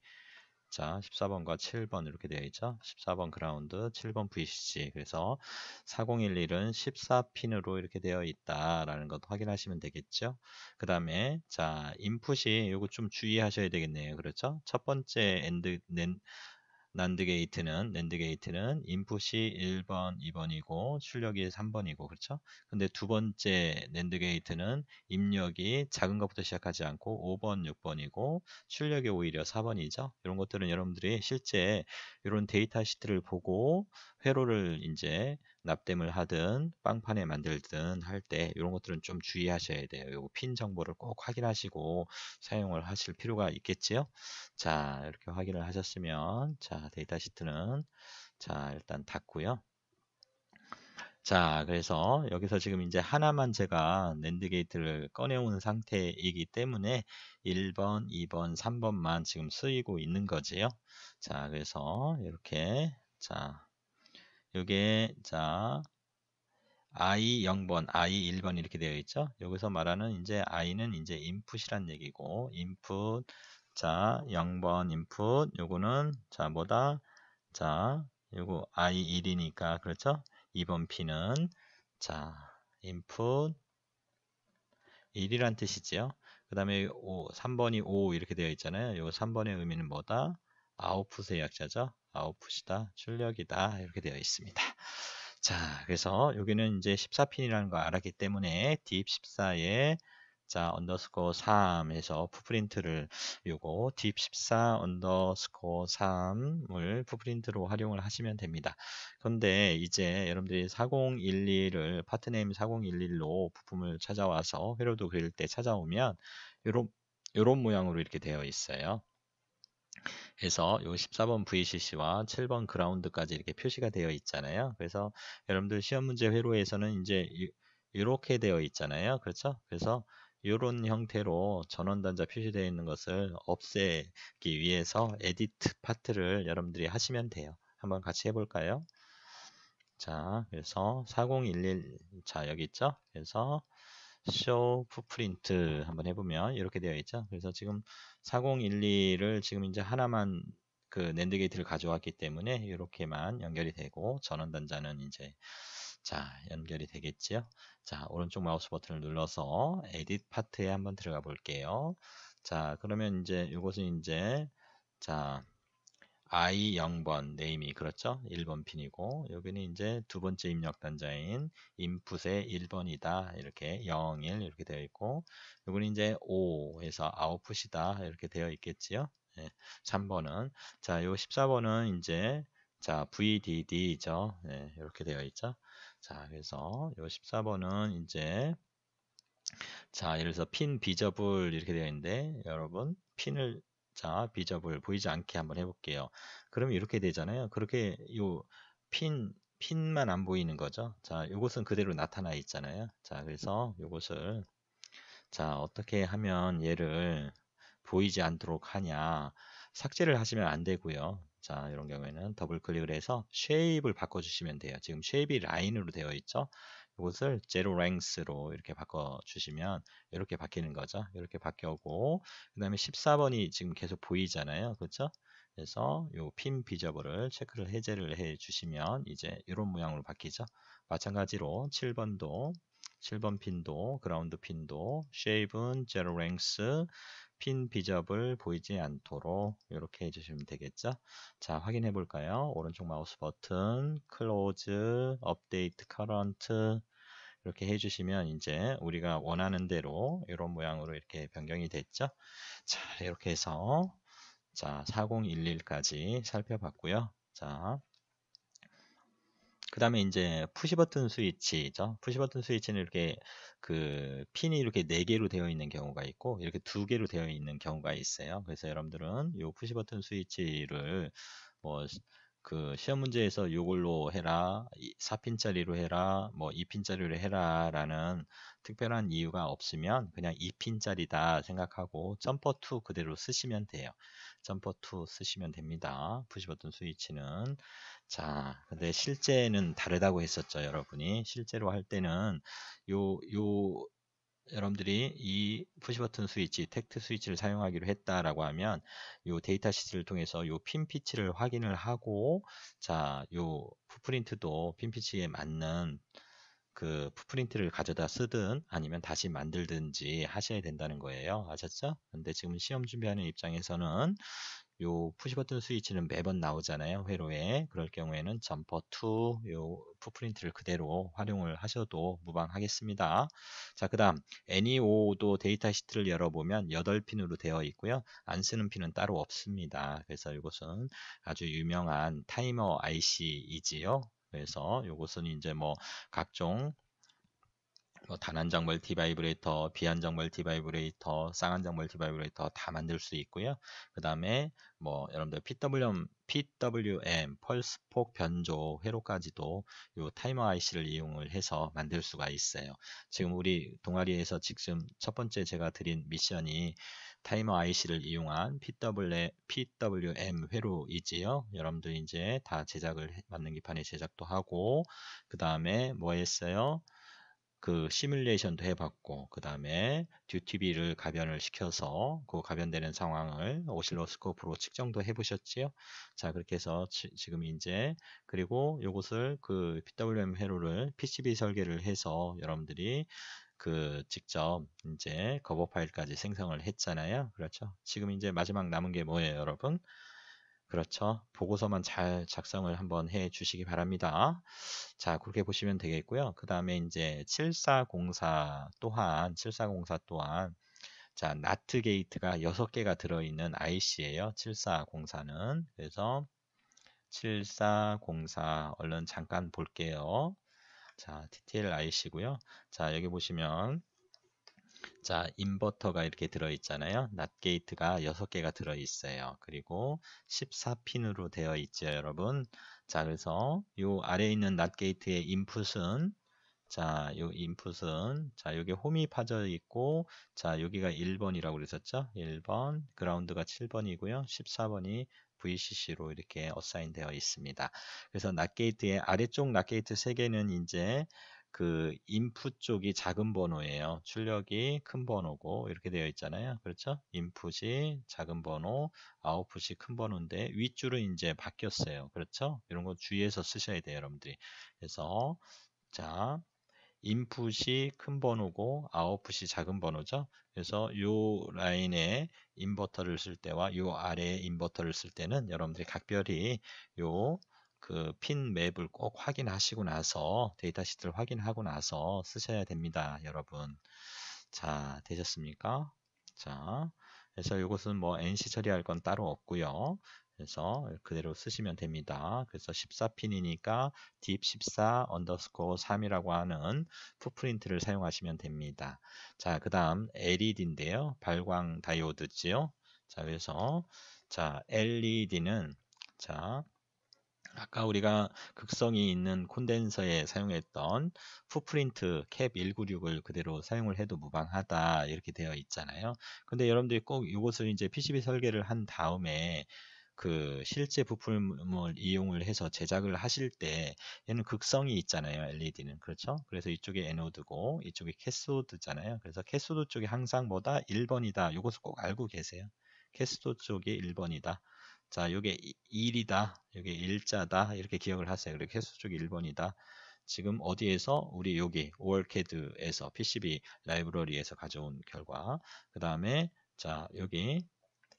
자, 14번과 7번 이렇게 되어 있죠. 14번 그라운드, 7번 VCC. 그래서 4011은 14핀으로 이렇게 되어 있다라는 것 확인하시면 되겠죠. 그 다음에 자, 인풋이 이거 좀 주의하셔야 되겠네요. 그렇죠? 첫 번째 엔드 낸 난드 게이트는 랜드 게이트는 인풋이 1번, 2번이고 출력이 3번이고 그렇죠? 근데 두 번째 랜드 게이트는 입력이 작은 것부터 시작하지 않고 5번, 6번이고 출력이 오히려 4번이죠. 이런 것들은 여러분들이 실제 이런 데이터 시트를 보고 회로를 이제 납땜을 하든 빵판에 만들든 할 때 이런 것들은 좀 주의하셔야 돼요. 요거 핀 정보를 꼭 확인하시고 사용을 하실 필요가 있겠지요. 자 이렇게 확인을 하셨으면 자 데이터 시트는 자 일단 닫고요. 자 그래서 여기서 지금 이제 하나만 제가 랜드 게이트를 꺼내온 상태이기 때문에 1번 2번 3번만 지금 쓰이고 있는 거지요 자 그래서 이렇게 자 요게 자 i 0번, i 1번 이렇게 되어 있죠. 여기서 말하는 이제 i는 이제 인풋이란 얘기고 인풋 자 0번 인풋 요거는 자 뭐다? 자 요거 i 1이니까 그렇죠? 2번 p는 자 인풋 1이란 뜻이지요. 그 다음에 3번이 5 이렇게 되어 있잖아요. 요 3번의 의미는 뭐다? 아웃풋의 약자죠. 아웃풋이다, 출력이다 이렇게 되어 있습니다. 자, 그래서 여기는 이제 14핀이라는 걸 알았기 때문에 d 1 4에 자, 언더스코어 3에서 푸프린트를 요거 d 1 4 언더스코어 3을 푸프린트로 활용을 하시면 됩니다. 그런데 이제 여러분들이 4011을 파트네임 4011로 부품을 찾아와서 회로도 그릴 때 찾아오면 요런 요런 모양으로 이렇게 되어 있어요. 그래서 요 14번 VCC와 7번 그라운드까지 이렇게 표시가 되어 있잖아요. 그래서 여러분들 시험 문제 회로에서는 이제 이렇게 되어 있잖아요. 그렇죠? 그래서 이런 형태로 전원단자 표시되어 있는 것을 없애기 위해서 에디트 파트를 여러분들이 하시면 돼요. 한번 같이 해볼까요? 자, 그래서 4011, 자, 여기 있죠? 그래서 show footprint 한번 해보면 이렇게 되어 있죠. 그래서 지금 4012를 지금 이제 하나만 그 낸드 게이트를 가져왔기 때문에 이렇게만 연결이 되고 전원 단자는 이제 자 연결이 되겠지요. 자 오른쪽 마우스 버튼을 눌러서 에딧 파트에 한번 들어가 볼게요. 자 그러면 이제 이것은 이제 자 I 0번 네임이 그렇죠? 1번 핀이고 여기는 이제 두 번째 입력 단자인 인풋의 1번이다 이렇게 01 이렇게 되어 있고 여기는 이제 5에서 아웃풋이다 이렇게 되어 있겠지요. 예, 3번은 자, 요 14번은 이제 자, VDD죠. 예, 이렇게 되어 있죠. 자, 그래서 요 14번은 이제 자, 예를 들어서 핀 비저블 이렇게 되어 있는데 여러분 핀을 자, 비접을 보이지 않게 한번 해볼게요. 그럼 이렇게 되잖아요. 그렇게 요 핀, 핀만 안 보이는 거죠. 자, 요것은 그대로 나타나 있잖아요. 자, 그래서 요것을 자, 어떻게 하면 얘를 보이지 않도록 하냐. 삭제를 하시면 안 되고요. 자, 이런 경우에는 더블 클릭을 해서 쉐입을 바꿔주시면 돼요. 지금 쉐입이 라인으로 되어 있죠. 이것을 제로 랭스로 이렇게 바꿔 주시면 이렇게 바뀌는 거죠. 이렇게 바뀌고 그다음에 14번이 지금 계속 보이잖아요. 그렇죠? 그래서 요핀 비저블을 체크를 해제를 해 주시면 이제 이런 모양으로 바뀌죠. 마찬가지로 7번도 7번 핀도 그라운드 핀도 쉐입은 제로 랭스 핀 비접을 보이지 않도록 이렇게 해주시면 되겠죠 자 확인해 볼까요 오른쪽 마우스 버튼 클로즈 업데이트 커런트 이렇게 해주시면 이제 우리가 원하는 대로 이런 모양으로 이렇게 변경이 됐죠. 자, 이렇게 해서 자 4011까지 살펴봤고요. 자, 그 다음에 이제 푸시 버튼 스위치죠. 푸시 버튼 스위치는 이렇게 그 핀이 이렇게 4개로 되어 있는 경우가 있고 이렇게 2개로 되어 있는 경우가 있어요. 그래서 여러분들은 이 푸시 버튼 스위치를 뭐그 시험 문제에서 요걸로 해라, 4핀짜리로 해라, 뭐 2핀짜리로 해라라는 특별한 이유가 없으면 그냥 2핀짜리다 생각하고 점퍼 2 그대로 쓰시면 돼요. 점퍼 2 쓰시면 됩니다. 푸시버튼 스위치는 자, 근데 실제는 다르다고 했었죠, 여러분이. 실제로 할 때는 요요 여러분들이 이 푸시버튼 스위치, 텍트 스위치를 사용하기로 했다라고 하면 이 데이터 시트를 통해서 이 핀 피치를 확인을 하고 자, 이 푸프린트도 핀 피치에 맞는 그 푸프린트를 가져다 쓰든 아니면 다시 만들든지 하셔야 된다는 거예요. 아셨죠? 근데 지금 시험 준비하는 입장에서는 요 푸시 버튼 스위치는 매번 나오잖아요. 회로에. 그럴 경우에는 점퍼 2요 푸프린트를 그대로 활용을 하셔도 무방하겠습니다. 자, 그다음 NEO도 데이터 시트를 열어보면 8핀으로 되어 있고요. 안 쓰는 핀은 따로 없습니다. 그래서 이것은 아주 유명한 타이머 IC이지요. 그래서 이것은 이제 뭐 각종 뭐 단한장 멀티바이브레이터, 비한장 멀티바이브레이터, 쌍한장 멀티바이브레이터 다 만들 수 있고요. 그 다음에 뭐 여러분들 PWM, PWM, 펄스폭 변조 회로까지도 이 타이머 IC를 이용을 해서 만들 수가 있어요. 지금 우리 동아리에서 지금 첫 번째 제가 드린 미션이 타이머 IC를 이용한 PWM 회로이지요. 여러분들 이제 다 제작을 만능기판에 제작도 하고 그 다음에 뭐 했어요? 그 시뮬레이션도 해봤고 그 다음에 듀티비를 가변을 시켜서 그 가변되는 상황을 오실로스코프로 측정도 해보셨지요 자 그렇게 해서 지, 금 이제 그리고 요것을 그 PWM 회로를 PCB 설계를 해서 여러분들이 그 직접 이제 거버 파일까지 생성을 했잖아요 그렇죠 지금 이제 마지막 남은 게 뭐예요 여러분 그렇죠. 보고서만 잘 작성을 한번 해 주시기 바랍니다. 자, 그렇게 보시면 되겠고요. 그 다음에 이제 7404 또한, 7404 또한, 자, 나트 게이트가 6개가 들어있는 i c 에요 7404는. 그래서 7404 얼른 잠깐 볼게요. 자, TTL IC고요. 자, 여기 보시면 자, 인버터가 이렇게 들어있잖아요. 낫 게이트가 6개가 들어있어요. 그리고 14핀으로 되어 있죠, 여러분. 자, 그래서 요 아래에 있는 낫 게이트의 인풋은 자, 요 인풋은 자, 여기 홈이 파져 있고 자, 여기가 1번이라고 그랬었죠? 1번, 그라운드가 7번이고요. 14번이 VCC로 이렇게 어사인 되어 있습니다. 그래서 낫 게이트의 아래쪽 낫 게이트 3개는 이제 그 인풋 쪽이 작은 번호예요. 출력이 큰 번호고 이렇게 되어 있잖아요. 그렇죠? 인풋이 작은 번호, 아웃풋이 큰 번호인데 윗줄은 이제 바뀌었어요. 그렇죠? 이런 거 주의해서 쓰셔야 돼요, 여러분들이. 그래서 자, 인풋이 큰 번호고 아웃풋이 작은 번호죠. 그래서 요 라인에 인버터를 쓸 때와 요 아래에 인버터를 쓸 때는 여러분들이 각별히 요 그핀 맵을 꼭 확인하시고 나서 데이터 시트를 확인하고 나서 쓰셔야 됩니다. 여러분. 자, 되셨습니까? 자, 그래서 이것은 뭐 NC 처리할 건 따로 없고요. 그래서 그대로 쓰시면 됩니다. 그래서 14핀이니까 deep14 언더스코어 3이라고 하는 풋프린트를 사용하시면 됩니다. 자, 그 다음 LED인데요. 발광 다이오드지요. 자, 그래서 자, LED는 자, 아까 우리가 극성이 있는 콘덴서에 사용했던 푸프린트 캡 196을 그대로 사용을 해도 무방하다 이렇게 되어 있잖아요. 근데 여러분들이 꼭 이것을 이제 PCB 설계를 한 다음에 그 실제 부품을 이용을 해서 제작을 하실 때 얘는 극성이 있잖아요 LED는 그렇죠 그래서 이쪽에 에노드고 이쪽에 캐소드잖아요 그래서 캐소드 쪽이 항상 뭐다 1번이다 이것을 꼭 알고 계세요 캐스토 쪽이 1번이다. 자, 요게 1이다. 요게 1자다 이렇게 기억을 하세요. 그리고 해수 쪽이 1번이다. 지금 어디에서 우리 여기 월 r 드에서 PCB 라이브러리에서 가져온 결과 그 다음에 자 여기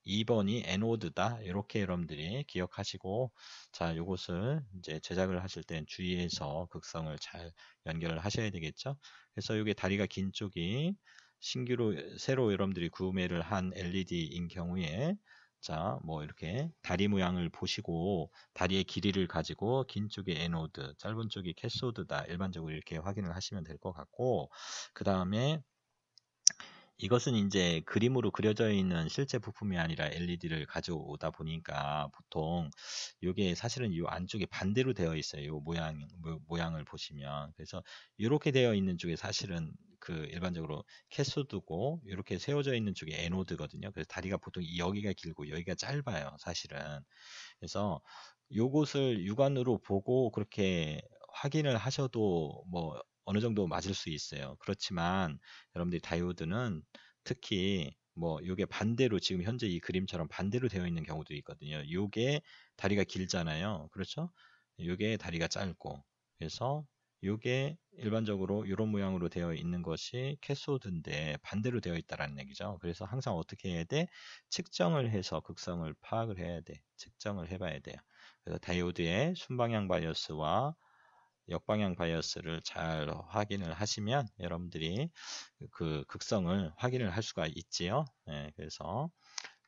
2번이 에노드다 이렇게 여러분들이 기억하시고 자 요것을 이제 제작을 하실 땐 주의해서 극성을 잘 연결을 하셔야 되겠죠 그래서 여기 다리가 긴 쪽이 신규로 새로 여러분들이 구매를 한 LED인 경우에 자, 뭐 이렇게 다리 모양을 보시고 다리의 길이를 가지고 긴 쪽이 애노드 짧은 쪽이 캐소드다. 일반적으로 이렇게 확인을 하시면 될 것 같고 그 다음에 이것은 이제 그림으로 그려져 있는 실제 부품이 아니라 LED를 가져오다 보니까 보통 이게 사실은 이 안쪽에 반대로 되어 있어요. 이 모양 모양을 보시면 그래서 이렇게 되어 있는 쪽에 사실은 그 일반적으로 캐소드고 이렇게 세워져 있는 쪽이 에노드거든요. 그래서 다리가 보통 여기가 길고 여기가 짧아요. 사실은 그래서 요것을 육안으로 보고 그렇게 확인을 하셔도 뭐 어느 정도 맞을 수 있어요. 그렇지만 여러분들이 다이오드는 특히 뭐 요게 반대로 지금 현재 이 그림처럼 반대로 되어 있는 경우도 있거든요. 요게 다리가 길잖아요. 그렇죠? 요게 다리가 짧고 그래서 요게 일반적으로 이런 모양으로 되어 있는 것이 캐소드인데 반대로 되어 있다라는 얘기죠. 그래서 항상 어떻게 해야 돼? 측정을 해서 극성을 파악을 해야 돼. 측정을 해봐야 돼요. 그래서 다이오드의 순방향 바이어스와 역방향 바이어스를 잘 확인을 하시면 여러분들이 그 극성을 확인을 할 수가 있지요. 네, 그래서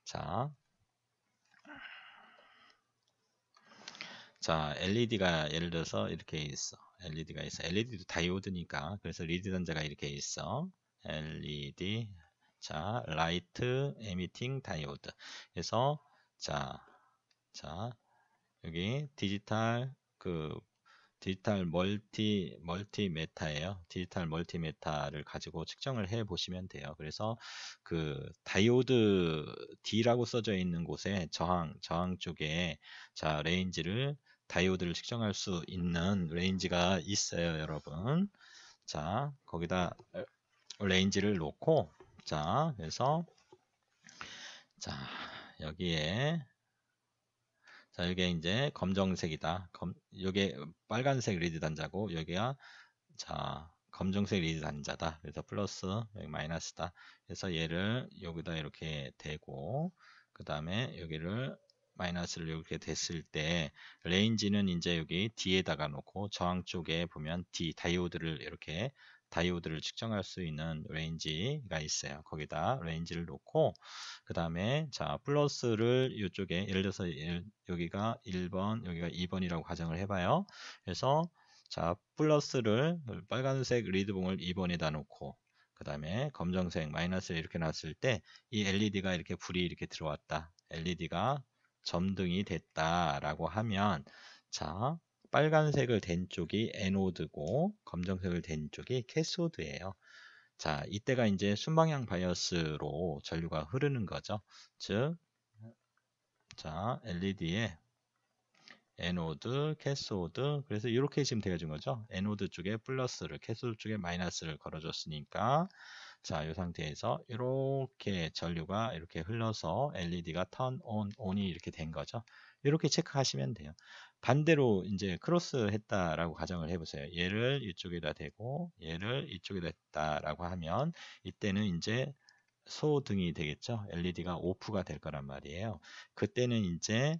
자, 자 LED가 예를 들어서 이렇게 있어. LED가 있어. LED도 다이오드니까 그래서 리드 단자가 이렇게 있어. LED 자 라이트 에미팅 다이오드. 그래서 자, 자 여기 디지털 그 디지털 멀티 멀티메타예요. 디지털 멀티메타를 가지고 측정을 해 보시면 돼요. 그래서 그 다이오드 D라고 써져 있는 곳에 저항 저항 쪽에 자 레인지를 다이오드를 측정할 수 있는 레인지가 있어요, 여러분. 자 거기다 레인지를 놓고 자 그래서 자 여기에 자, 이게 이제 검정색이다. 검, 요게 빨간색 리드 단자고, 여기가 자, 검정색 리드 단자다. 그래서 플러스, 여기 마이너스다. 그래서 얘를 여기다 이렇게 대고, 그 다음에 여기를 마이너스를 이렇게 됐을 때 레인지는 이제 여기 뒤에다가 놓고 저항 쪽에 보면 D 다이오드를 이렇게 다이오드를 측정할 수 있는 레인지가 있어요. 거기다 레인지를 놓고 그 다음에 자 플러스를 이쪽에 예를 들어서 여기가 1번 여기가 2번이라고 가정을 해봐요. 그래서 자 플러스를 빨간색 리드봉을 2번에다 놓고 그 다음에 검정색 마이너스 를 이렇게 놨을 때 이 LED가 이렇게 불이 이렇게 들어왔다. LED가 점등이 됐다라고 하면 자 빨간색을 댄 쪽이 에노드고 검정색을 댄 쪽이 캐소드예요. 자, 이때가 이제 순방향 바이어스로 전류가 흐르는 거죠. 즉, 자, LED에 에노드, 캐소드, 그래서 이렇게 지금 되어진 거죠. 에노드 쪽에 플러스를, 캐소드 쪽에 마이너스를 걸어줬으니까, 자, 이 상태에서 이렇게 전류가 이렇게 흘러서 LED가 턴 온, 온이 이렇게 된 거죠. 이렇게 체크하시면 돼요. 반대로 이제 크로스 했다라고 가정을 해보세요. 얘를 이쪽에다 대고 얘를 이쪽에다 했다라고 하면 이때는 이제 소등이 되겠죠. LED가 오프가 될 거란 말이에요. 그때는 이제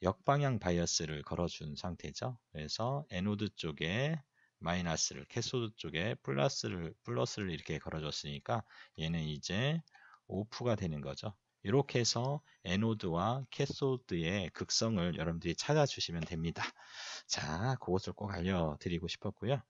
역방향 바이어스를 걸어준 상태죠. 그래서 에노드 쪽에 마이너스를 캐소드 쪽에 플러스를 플러스를 이렇게 걸어줬으니까 얘는 이제 오프가 되는 거죠. 이렇게 해서 에노드와 캐소드의 극성을 여러분들이 찾아주시면 됩니다. 자, 그것을 꼭 알려드리고 싶었고요.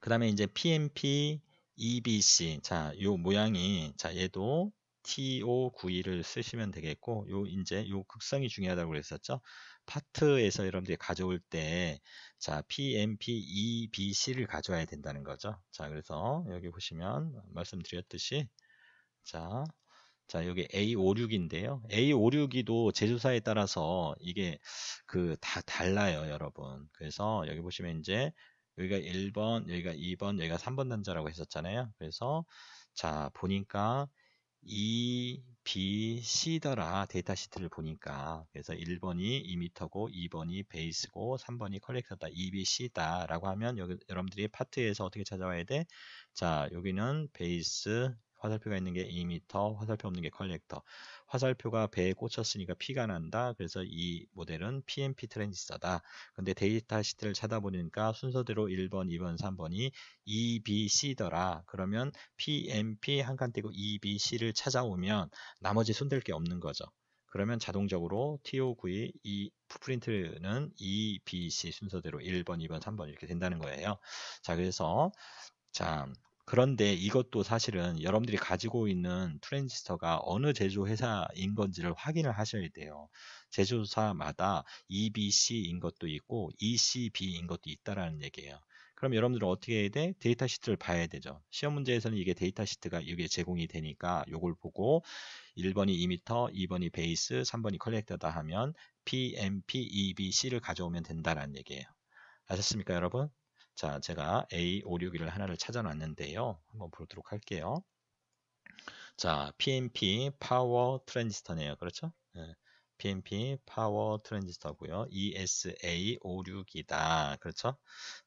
그 다음에 이제 PMP, EBC. 자, 요 모양이, 자, 얘도 TO92를 쓰시면 되겠고, 요, 이제 요 극성이 중요하다고 그랬었죠. 파트에서 여러분들이 가져올 때, 자, PMP, EBC를 가져와야 된다는 거죠. 자, 그래서 여기 보시면 말씀드렸듯이, 자, 자, 여기 A56인데요. A56이도 제조사에 따라서 이게 그 다 달라요, 여러분. 그래서 여기 보시면 이제 여기가 1번, 여기가 2번, 여기가 3번 단자라고 했었잖아요. 그래서 자, 보니까 E, B, C더라 데이터 시트를 보니까 그래서 1번이 2m고 2번이 베이스고 3번이 컬렉터다 E, B, C다 라고 하면 여기, 여러분들이 파트에서 어떻게 찾아와야 돼? 자 여기는 베이스 화살표가 있는 게 2m, 화살표 없는 게 컬렉터. 화살표가 배에 꽂혔으니까 피가 난다. 그래서 이 모델은 p m p 트랜지스터다. 근데 데이터 시트를 찾아보니까 순서대로 1번, 2번, 3번이 EBC더라. 그러면 p m p 한 칸 떼고 EBC를 찾아오면 나머지 손댈 게 없는 거죠. 그러면 자동적으로 TO9의 이 프린트는 E, B, C 순서대로 1번, 2번, 3번 이렇게 된다는 거예요. 자, 그래서 자, 그런데 이것도 사실은 여러분들이 가지고 있는 트랜지스터가 어느 제조 회사인 건지를 확인을 하셔야 돼요. 제조사마다 EBC인 것도 있고 ECB인 것도 있다라는 얘기예요. 그럼 여러분들은 어떻게 해야 돼? 데이터 시트를 봐야 되죠. 시험 문제에서는 이게 데이터 시트가 이게 제공이 되니까 이걸 보고 1번이 2m, 2번이 베이스, 3번이 컬렉터다 하면 PMP, EBC를 가져오면 된다라는 얘기예요. 아셨습니까, 여러분? 자, 제가 A561을 하나를 찾아놨는데요. 한번 보도록 할게요. 자, PNP 파워 트랜지스터네요. 그렇죠? 네. PNP 파워 트랜지스터고요. e s a 5 6 1이다 그렇죠?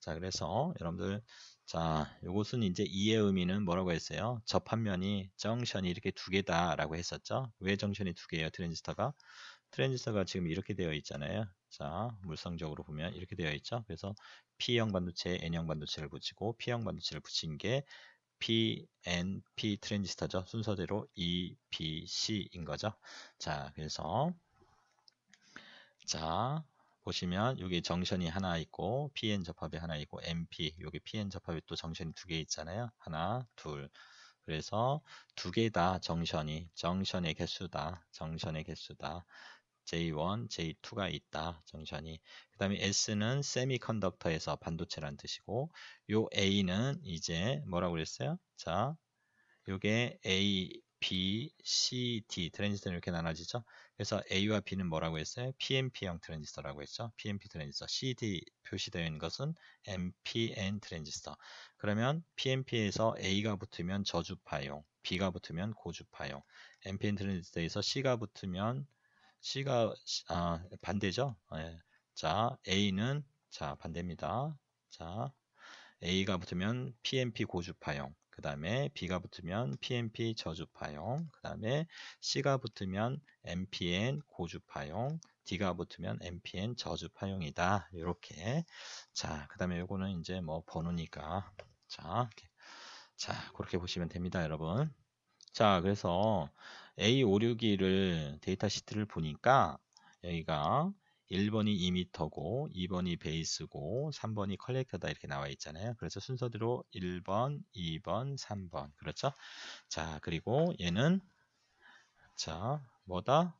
자, 그래서 여러분들 자, 요것은 이제 이의 의미는 뭐라고 했어요? 접합면이 정션이 이렇게 두 개다라고 했었죠. 왜 정션이 두 개예요? 트랜지스터가 트랜지스터가 지금 이렇게 되어 있잖아요. 자, 물성적으로 보면 이렇게 되어 있죠. 그래서 P형 반도체에 N형 반도체를 붙이고 P형 반도체를 붙인 게 P, N, P 트랜지스터죠. 순서대로 E, B, C인 거죠. 자, 그래서 자, 보시면 여기 정션이 하나 있고 PN 접합이 하나 있고 MP 여기 PN 접합이 또 정션이 두 개 있잖아요. 하나, 둘. 그래서 두 개 다 정션이 정션의 개수다. 정션의 개수다. J1, J2가 있다. 정션이. 그 다음에 S는 세미컨덕터에서 반도체란 뜻이고 요 A는 이제 뭐라고 그랬어요? 자, 요게 A, B, C, D 트랜지스터는 이렇게 나눠지죠. 그래서 A와 B는 뭐라고 했어요? PNP형 트랜지스터라고 했죠. PNP 트랜지스터. C, D 표시되어 있는 것은 MPN 트랜지스터. 그러면 PNP에서 A가 붙으면 저주파용, B가 붙으면 고주파용, MPN 트랜지스터에서 C가 붙으면 C가 아, 반대죠. 예. 자, A는 자, 반대입니다. 자, A가 붙으면 PMP 고주파형, 그 다음에 B가 붙으면 PMP 저주파형, 그 다음에 C가 붙으면 MPN 고주파형, D가 붙으면 MPN 저주파형이다. 이렇게. 자, 그 다음에 이거는 이제 뭐 번호니까. 자, 이렇게. 자, 그렇게 보시면 됩니다, 여러분. 자, 그래서 A562를 데이터 시트를 보니까 여기가 1번이 2m고 2번이 베이스고 3번이 컬렉터다 이렇게 나와 있잖아요. 그래서 순서대로 1번, 2번, 3번. 그렇죠? 자, 그리고 얘는 자, 뭐다?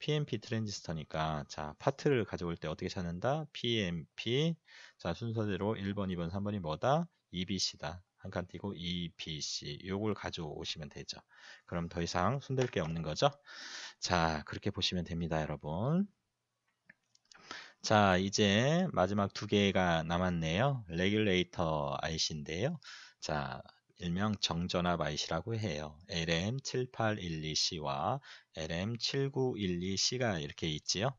PMP 트랜지스터니까 자, 파트를 가져올 때 어떻게 찾는다? PMP. 자, 순서대로 1번, 2번, 3번이 뭐다? EBC다. 한칸 띄고 E, B, C 요걸 가져오시면 되죠. 그럼 더 이상 손댈 게 없는 거죠. 자 그렇게 보시면 됩니다 여러분. 자 이제 마지막 두 개가 남았네요. 레귤레이터 IC인데요. 자 일명 정전압 IC라고 해요. LM7812C와 LM7912C가 이렇게 있지요.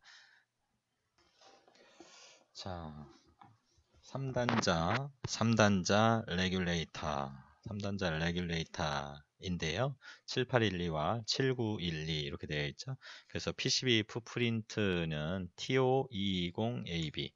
자, 3단자, 3단자 레귤레이터, 3단자 레귤레이터인데요. 7812와 7912 이렇게 되어 있죠. 그래서 PCB 푸프린트는 TO220AB, e e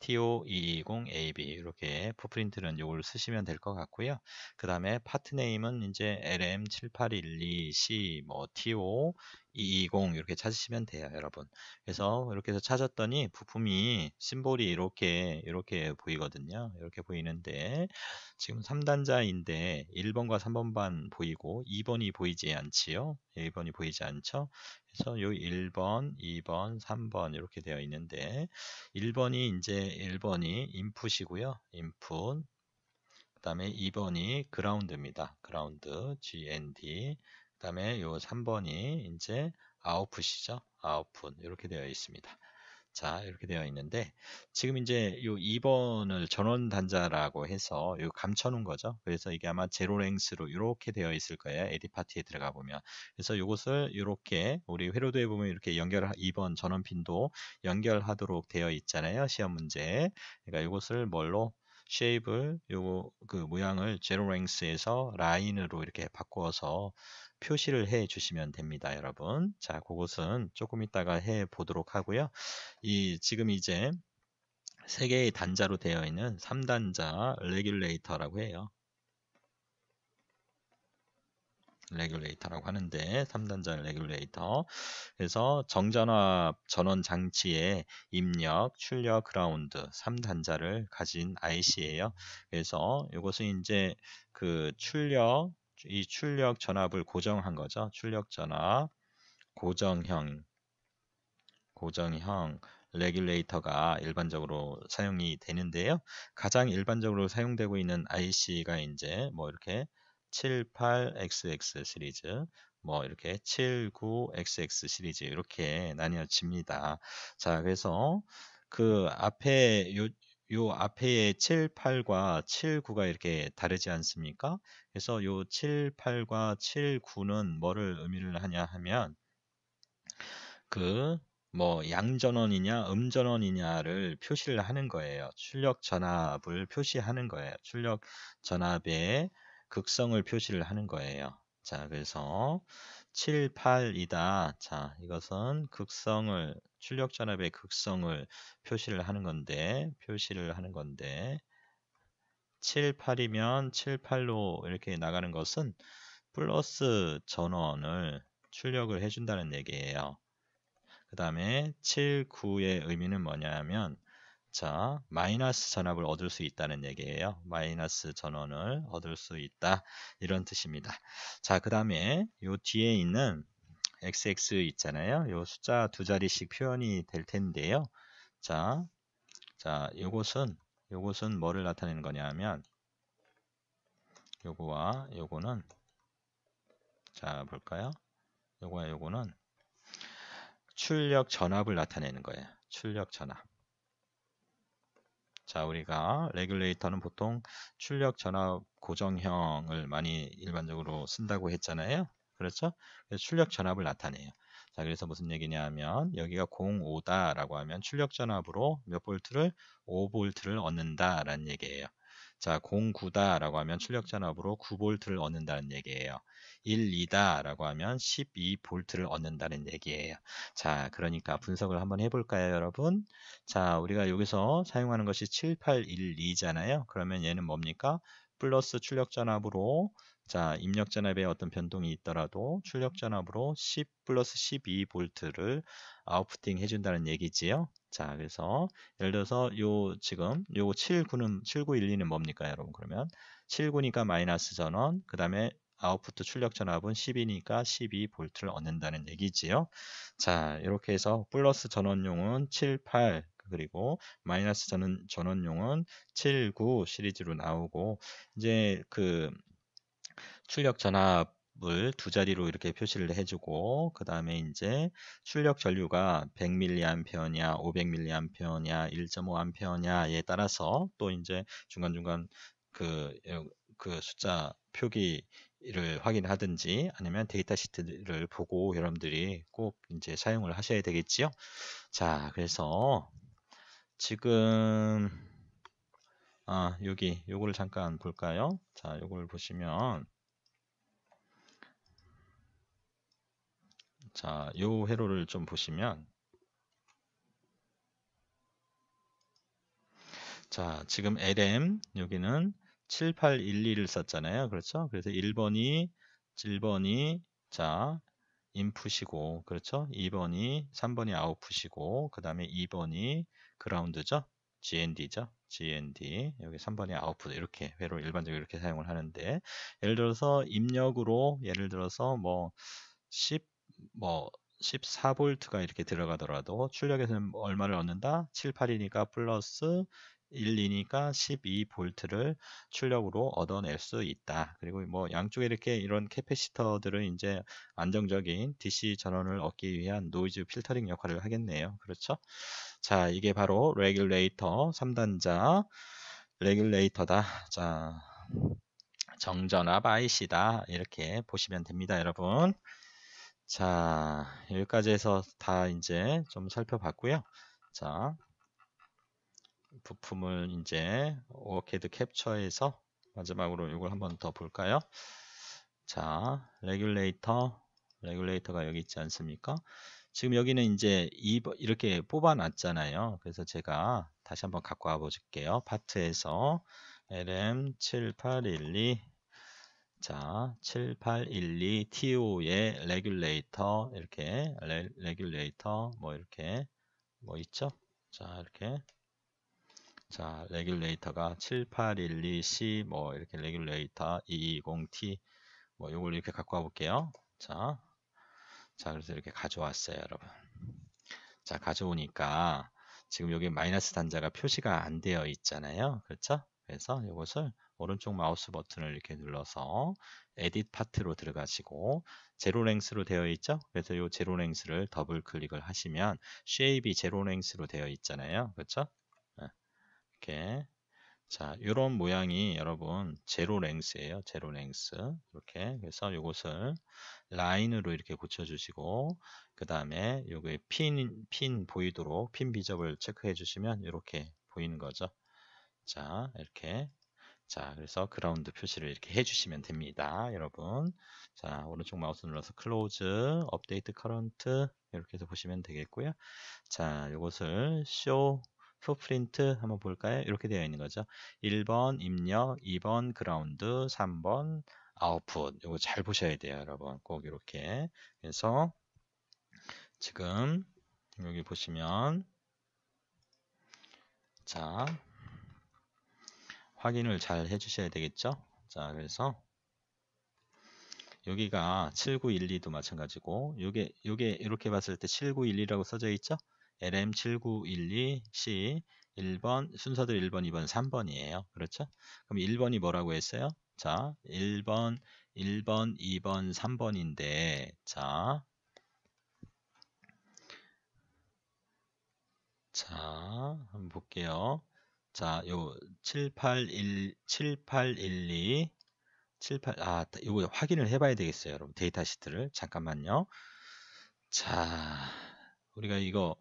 TO220AB e 이렇게 푸프린트는 이걸 쓰시면 될 것 같고요. 그 다음에 파트 네임은 이제 LM7812C 뭐 TO 220 이렇게 찾으시면 돼요 여러분 음. 그래서 이렇게 해서 찾았더니 부품이 심볼이 이렇게 이렇게 보이거든요 이렇게 보이는데 지금 3단자인데 1번과 3번만 보이고 2번이 보이지 않지요 1번이 보이지 않죠 그래서 요 1번 2번 3번 이렇게 되어 있는데 1번이 이제 1번이 인풋이고요 인풋 그 다음에 2번이 그라운드입니다 그라운드 GND 다음에 요 3번이 이제 아웃풋이죠. 아웃풋 이렇게 되어 있습니다. 자 이렇게 되어 있는데 지금 이제 요 2번을 전원 단자라고 해서 요 감춰놓은 거죠 그래서 이게 아마 제로랭스로 이렇게 되어 있을 거예요 에디 파티에 들어가 보면 그래서 요것을 이렇게 우리 회로도에 보면 이렇게 연결 2번 전원 핀도 연결하도록 되어 있잖아요 시험 문제 그러니까 요것을 뭘로 쉐 h a 을 요거 그 모양을 제로 랭스에서 라인으로 이렇게 바꾸어서 표시를 해 주시면 됩니다 여러분 자 그것은 조금 있다가 해 보도록 하고요 이 지금 이제 세 개의 단자로 되어 있는 3단자 레귤레이터라고 해요 레귤레이터라고 하는데 3단자 레귤레이터 그래서 정전압 전원 장치에 입력, 출력, 그라운드 3단자를 가진 IC예요. 그래서 이것은 이제 그 출력 이 출력 전압을 고정한 거죠. 출력 전압 고정형 고정형 레귤레이터가 일반적으로 사용이 되는데요. 가장 일반적으로 사용되고 있는 IC가 이제 뭐 이렇게 78XX 시리즈, 뭐 이렇게 79XX 시리즈 이렇게 나뉘어집니다. 자, 그래서 그 앞에 요, 요 앞에 7, 8과 7, 9가 이렇게 다르지 않습니까? 그래서 요 7, 8과 7, 9는 뭐를 의미를 하냐 하면 그 뭐 양전원이냐 음전원이냐를 표시를 하는 거예요. 출력 전압을 표시하는 거예요. 출력 전압의 극성을 표시를 하는 거예요. 자, 그래서 7, 8이다. 자, 이것은 극성을 출력 전압의 극성을 표시를 하는 건데 표시를 하는 건데 7, 8이면 7, 8로 이렇게 나가는 것은 플러스 전원을 출력을 해준다는 얘기예요. 그 다음에 7, 9의 의미는 뭐냐면 자, 마이너스 전압을 얻을 수 있다는 얘기예요. 마이너스 전원을 얻을 수 있다. 이런 뜻입니다. 자, 그 다음에 요 뒤에 있는 xx 있잖아요. 요 숫자 두 자리씩 표현이 될 텐데요. 자, 자, 요것은, 요것은 뭐를 나타내는 거냐 하면, 요거와 요거는, 자, 볼까요? 요거와 요거는 출력 전압을 나타내는 거예요. 출력 전압. 자 우리가 레귤레이터는 보통 출력 전압 고정형을 많이 일반적으로 쓴다고 했잖아요 그렇죠 출력 전압을 나타내요 자 그래서 무슨 얘기냐 하면 여기가 05다 라고 하면 출력 전압으로 몇 볼트를 5볼트를 얻는다 라는 얘기예요 자, 09다라고 하면 출력 전압으로 9볼트를 얻는다는 얘기예요. 1, 2다라고 하면 12볼트를 얻는다는 얘기예요. 자, 그러니까 분석을 한번 해볼까요, 여러분? 자, 우리가 여기서 사용하는 것이 7812잖아요. 그러면 얘는 뭡니까? 플러스 출력 전압으로 자, 입력 전압에 어떤 변동이 있더라도 출력 전압으로 10 플러스 12 볼트를 아웃풋팅 해준다는 얘기지요. 자, 그래서 예를 들어서 요 지금 요 79는 7912는 뭡니까, 여러분? 그러면 79니까 마이너스 전원, 그 다음에 아웃풋 출력 전압은 10이니까 12 볼트를 얻는다는 얘기지요. 자, 이렇게 해서 플러스 전원용은 78 그리고 마이너스 전원용은 79 시리즈로 나오고 이제 그 출력 전압을 두 자리로 이렇게 표시를 해주고 그 다음에 이제 출력 전류가 100mAh냐 500mAh냐 1.5A냐에 따라서 또 이제 중간중간 그, 그 숫자 표기 를 확인하든지 아니면 데이터 시트를 보고 여러분들이 꼭 이제 사용을 하셔야 되겠지요. 자, 그래서 지금 아, 여기 요거를 잠깐 볼까요? 자, 요를 보시면 자, 요 회로를 좀 보시면 자, 지금 LM 여기는 7812를 썼잖아요. 그렇죠? 그래서 1번이 1번이 자, 인풋이고 그렇죠? 2번이 3번이 아웃풋이고 그다음에 2번이 그라운드죠? GND죠? GND 여기 3번이 아웃풋 이렇게 회로 일반적으로 이렇게 사용을 하는데 예를 들어서 입력으로 예를 들어서 뭐10 뭐1 4볼트가 이렇게 들어가더라도 출력에서는 뭐 얼마를 얻는다? 7, 8이니까 플러스 1, 2니까 1 2볼트를 출력으로 얻어낼 수 있다. 그리고 뭐 양쪽에 이렇게 이런 캐패시터들은 이제 안정적인 DC 전원을 얻기 위한 노이즈 필터링 역할을 하겠네요. 그렇죠? 자, 이게 바로 레귤레이터 3단자 레귤레이터다. 자, 정전압 IC다. 이렇게 보시면 됩니다, 여러분. 자, 여기까지 해서 다 이제 좀 살펴봤고요. 자, 부품을 이제 오케드 캡처해서 마지막으로 이걸 한번 더 볼까요? 자, 레귤레이터, 레귤레이터가 여기 있지 않습니까? 지금 여기는 이제 이렇게 뽑아놨잖아요. 그래서 제가 다시 한번 갖고 와보실게요 파트에서 lm7812 자, 7812TO의 레귤레이터 이렇게 레, 레귤레이터 뭐 이렇게 뭐 있죠? 자, 이렇게 자, 레귤레이터가 7812C 뭐 이렇게 레귤레이터 220T 뭐 요걸 이렇게 갖고 와 볼게요. 자. 자, 그래서 이렇게 가져왔어요, 여러분. 자, 가져오니까 지금 여기 마이너스 단자가 표시가 안 되어 있잖아요. 그렇죠? 그래서 이것을 오른쪽 마우스 버튼을 이렇게 눌러서 에딧 파트로 들어가시고 제로 랭스로 되어 있죠? 그래서 이 제로 랭스를 더블 클릭을 하시면 쉐입이 제로 랭스로 되어 있잖아요. 그렇죠? 네. 이렇게 자, 이런 모양이 여러분 제로 랭스예요. 제로 랭스 이렇게 그래서 요것을 라인으로 이렇게 고쳐주시고 그 다음에 요게 핀, 핀 보이도록 핀 비접을 체크해 주시면 이렇게 보이는 거죠. 자, 이렇게 자, 그래서 그라운드 표시를 이렇게 해주시면 됩니다. 여러분. 자, 오른쪽 마우스 눌러서 close, update current 이렇게 해서 보시면 되겠고요. 자, 이것을 show footprint 한번 볼까요? 이렇게 되어 있는 거죠. 1번 입력, 2번 그라운드, 3번 output. 이거 잘 보셔야 돼요, 여러분. 꼭 이렇게. 그래서 지금 여기 보시면 자, 확인을 잘 해주셔야 되겠죠? 자, 그래서 여기가 7912도 마찬가지고 요게 요게 이렇게 봤을 때 7912라고 써져 있죠? LM7912C 1번 순서대로 1번, 2번, 3번이에요. 그렇죠? 그럼 1번이 뭐라고 했어요? 자, 1번, 1번, 2번, 3번인데 자 자, 한번 볼게요. 자, 요 781 7812 78 아, 요거 확인을 해 봐야 되겠어요, 여러분. 데이터 시트를. 잠깐만요. 자, 우리가 이거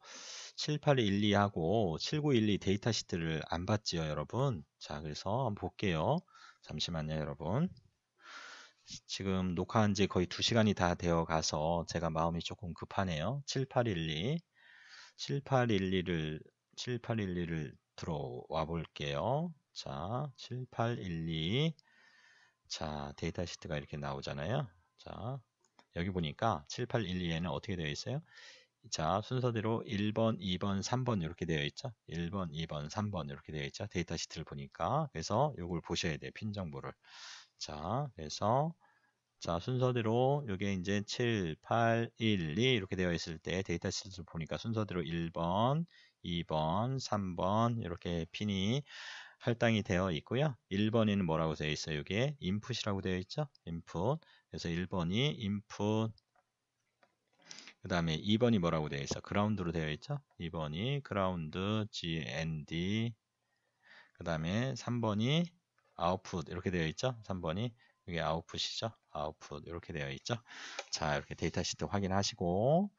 7812하고 7912 데이터 시트를 안 봤지요, 여러분. 자, 그래서 한번 볼게요. 잠시만요, 여러분. 지금 녹화한 지 거의 2시간이 다 되어 가서 제가 마음이 조금 급하네요. 7812 7812를 7812를 들어와 볼게요. 자, 7812. 자, 데이터 시트가 이렇게 나오잖아요. 자, 여기 보니까 7812에는 어떻게 되어 있어요? 자, 순서대로 1번, 2번, 3번 이렇게 되어 있죠? 1번, 2번, 3번 이렇게 되어 있죠? 데이터 시트를 보니까. 그래서 이걸 보셔야 돼요. 핀 정보를. 자, 그래서 자, 순서대로 이게 이제 7, 8, 1, 2 이렇게 되어 있을 때 데이터 시트를 보니까 순서대로 1번, 2번, 3번 이렇게 핀이 할당이 되어 있고요. 1번에는 뭐라고 되어 있어요? 이게 인풋이라고 되어 있죠? 인풋. 그래서 1번이 인풋 그 다음에 2번이 뭐라고 되어 있어? 그라운드로 되어 있죠? 2번이 그라운드 GND 그 다음에 3번이 아웃풋 이렇게 되어 있죠? 3번이 이게 아웃풋이죠? 아웃풋 이렇게 되어 있죠? 자 이렇게 데이터 시트 확인하시고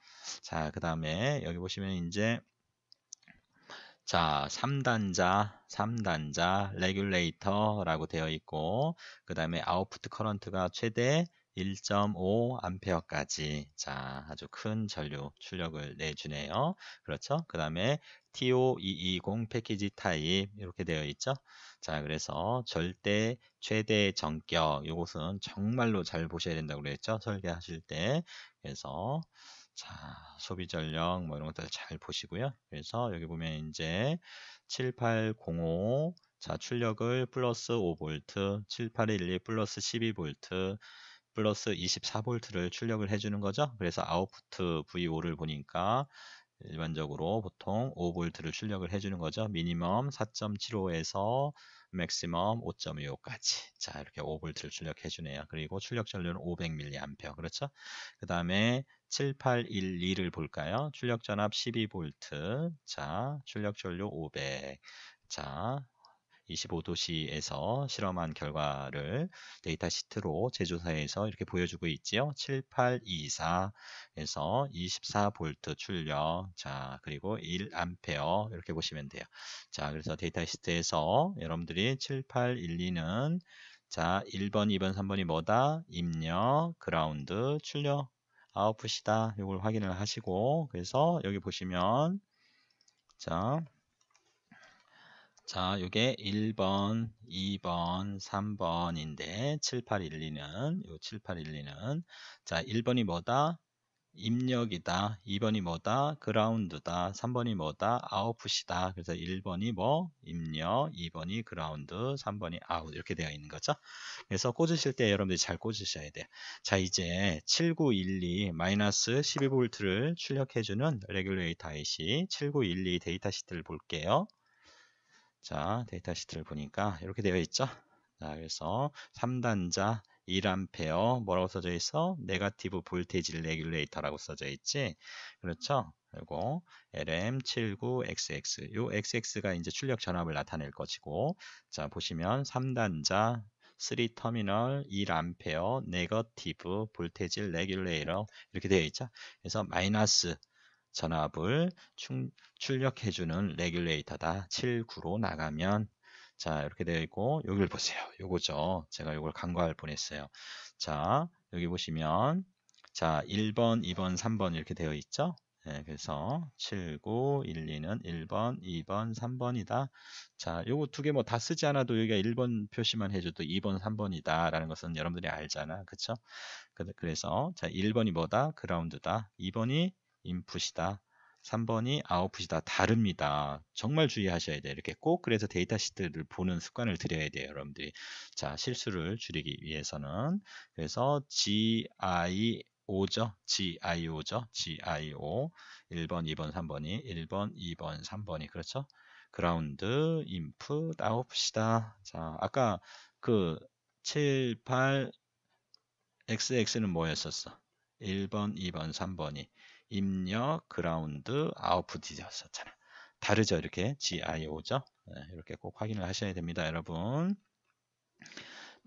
자그 다음에 여기 보시면 이제 자, 3단자, 3단자, 레귤레이터라고 되어 있고, 그 다음에 아웃풋 커런트가 최대 1 5 a 까지자 아주 큰 전류 출력을 내주네요 그렇죠 그 다음에 TO220 패키지 타입 이렇게 되어 있죠 자 그래서 절대 최대 전격 이것은 정말로 잘 보셔야 된다고 그랬죠 설계하실 때 그래서 자, 소비 전력 뭐 이런 것들 잘 보시고요. 그래서 여기 보면 이제 7805 자, 출력을 플러스 5V, 7812 플러스 12V, 플러스 24V를 출력을 해주는 거죠. 그래서 아웃풋 V5를 보니까 일반적으로 보통 5V를 출력을 해주는 거죠. 미니멈 4.75에서 맥시멈 5.25까지. 자, 이렇게 5V를 출력해주네요. 그리고 출력 전류는 500mA. h 그렇죠? 그 다음에 7812를 볼까요? 출력 전압 12V. 자, 출력 전류 500. 자, 25도씨에서 실험한 결과를 데이터 시트로 제조사에서 이렇게 보여주고 있지요. 7824에서 24V 출력, 자, 그리고 1A 이렇게 보시면 돼요. 자, 그래서 데이터 시트에서 여러분들이 7812는 자, 1번, 2번, 3번이 뭐다? 입력, 그라운드, 출력 아웃풋이다. 이걸 확인을 하시고 그래서 여기 보시면 자, 자 이게 1번, 2번, 3번인데 7812는 요 7812는 자 1번이 뭐다? 입력이다. 2번이 뭐다? 그라운드다. 3번이 뭐다? 아웃풋이다. 그래서 1번이 뭐? 입력, 2번이 그라운드, 3번이 아웃 이렇게 되어 있는 거죠. 그래서 꽂으실 때 여러분들이 잘 꽂으셔야 돼요. 자 이제 7912 12V를 출력해주는 레귤레이터 IC 7912 데이터 시트를 볼게요. 자 데이터 시트를 보니까 이렇게 되어 있죠. 자 그래서 3단자 1페어 뭐라고 써져 있어? 네가티브 볼테지 레귤레이터라고 써져 있지. 그렇죠? 그리고 LM79XX 요 XX가 이제 출력 전압을 나타낼 것이고 자 보시면 3단자 3 터미널 1페어 네거티브 볼테지 레귤레이터 이렇게 되어 있죠. 그래서 마이너스 전압을 충, 출력해주는 레귤레이터다. 7, 9로 나가면 자, 이렇게 되어 있고 여기를 보세요. 요거죠. 제가 요걸 간과할 뻔했어요. 자, 여기 보시면 자, 1번, 2번, 3번 이렇게 되어 있죠. 네, 그래서 7, 9, 1, 2는 1번, 2번, 3번이다. 자, 요거 두 개 뭐 다 쓰지 않아도 여기가 1번 표시만 해줘도 2번, 3번이다. 라는 것은 여러분들이 알잖아. 그쵸? 그, 그래서 자, 1번이 뭐다? 그라운드다. 2번이 인풋이다. 3번이 아웃풋이다. 다릅니다. 정말 주의하셔야 돼요. 이렇게 꼭 그래서 데이터 시트를 보는 습관을 들여야 돼요. 여러분들이. 자, 실수를 줄이기 위해서는. 그래서 GIO죠. GIO죠. GIO. 1번, 2번, 3번이. 1번, 2번, 3번이. 그렇죠? 그라운드, 인풋, 아웃풋이다. 자, 아까 그 7, 8, XX는 뭐였었어? 1번, 2번, 3번이. 입력, 그라운드, 아웃풋이었잖아요. 었 다르죠. 이렇게 GIO죠. 네, 이렇게 꼭 확인을 하셔야 됩니다. 여러분.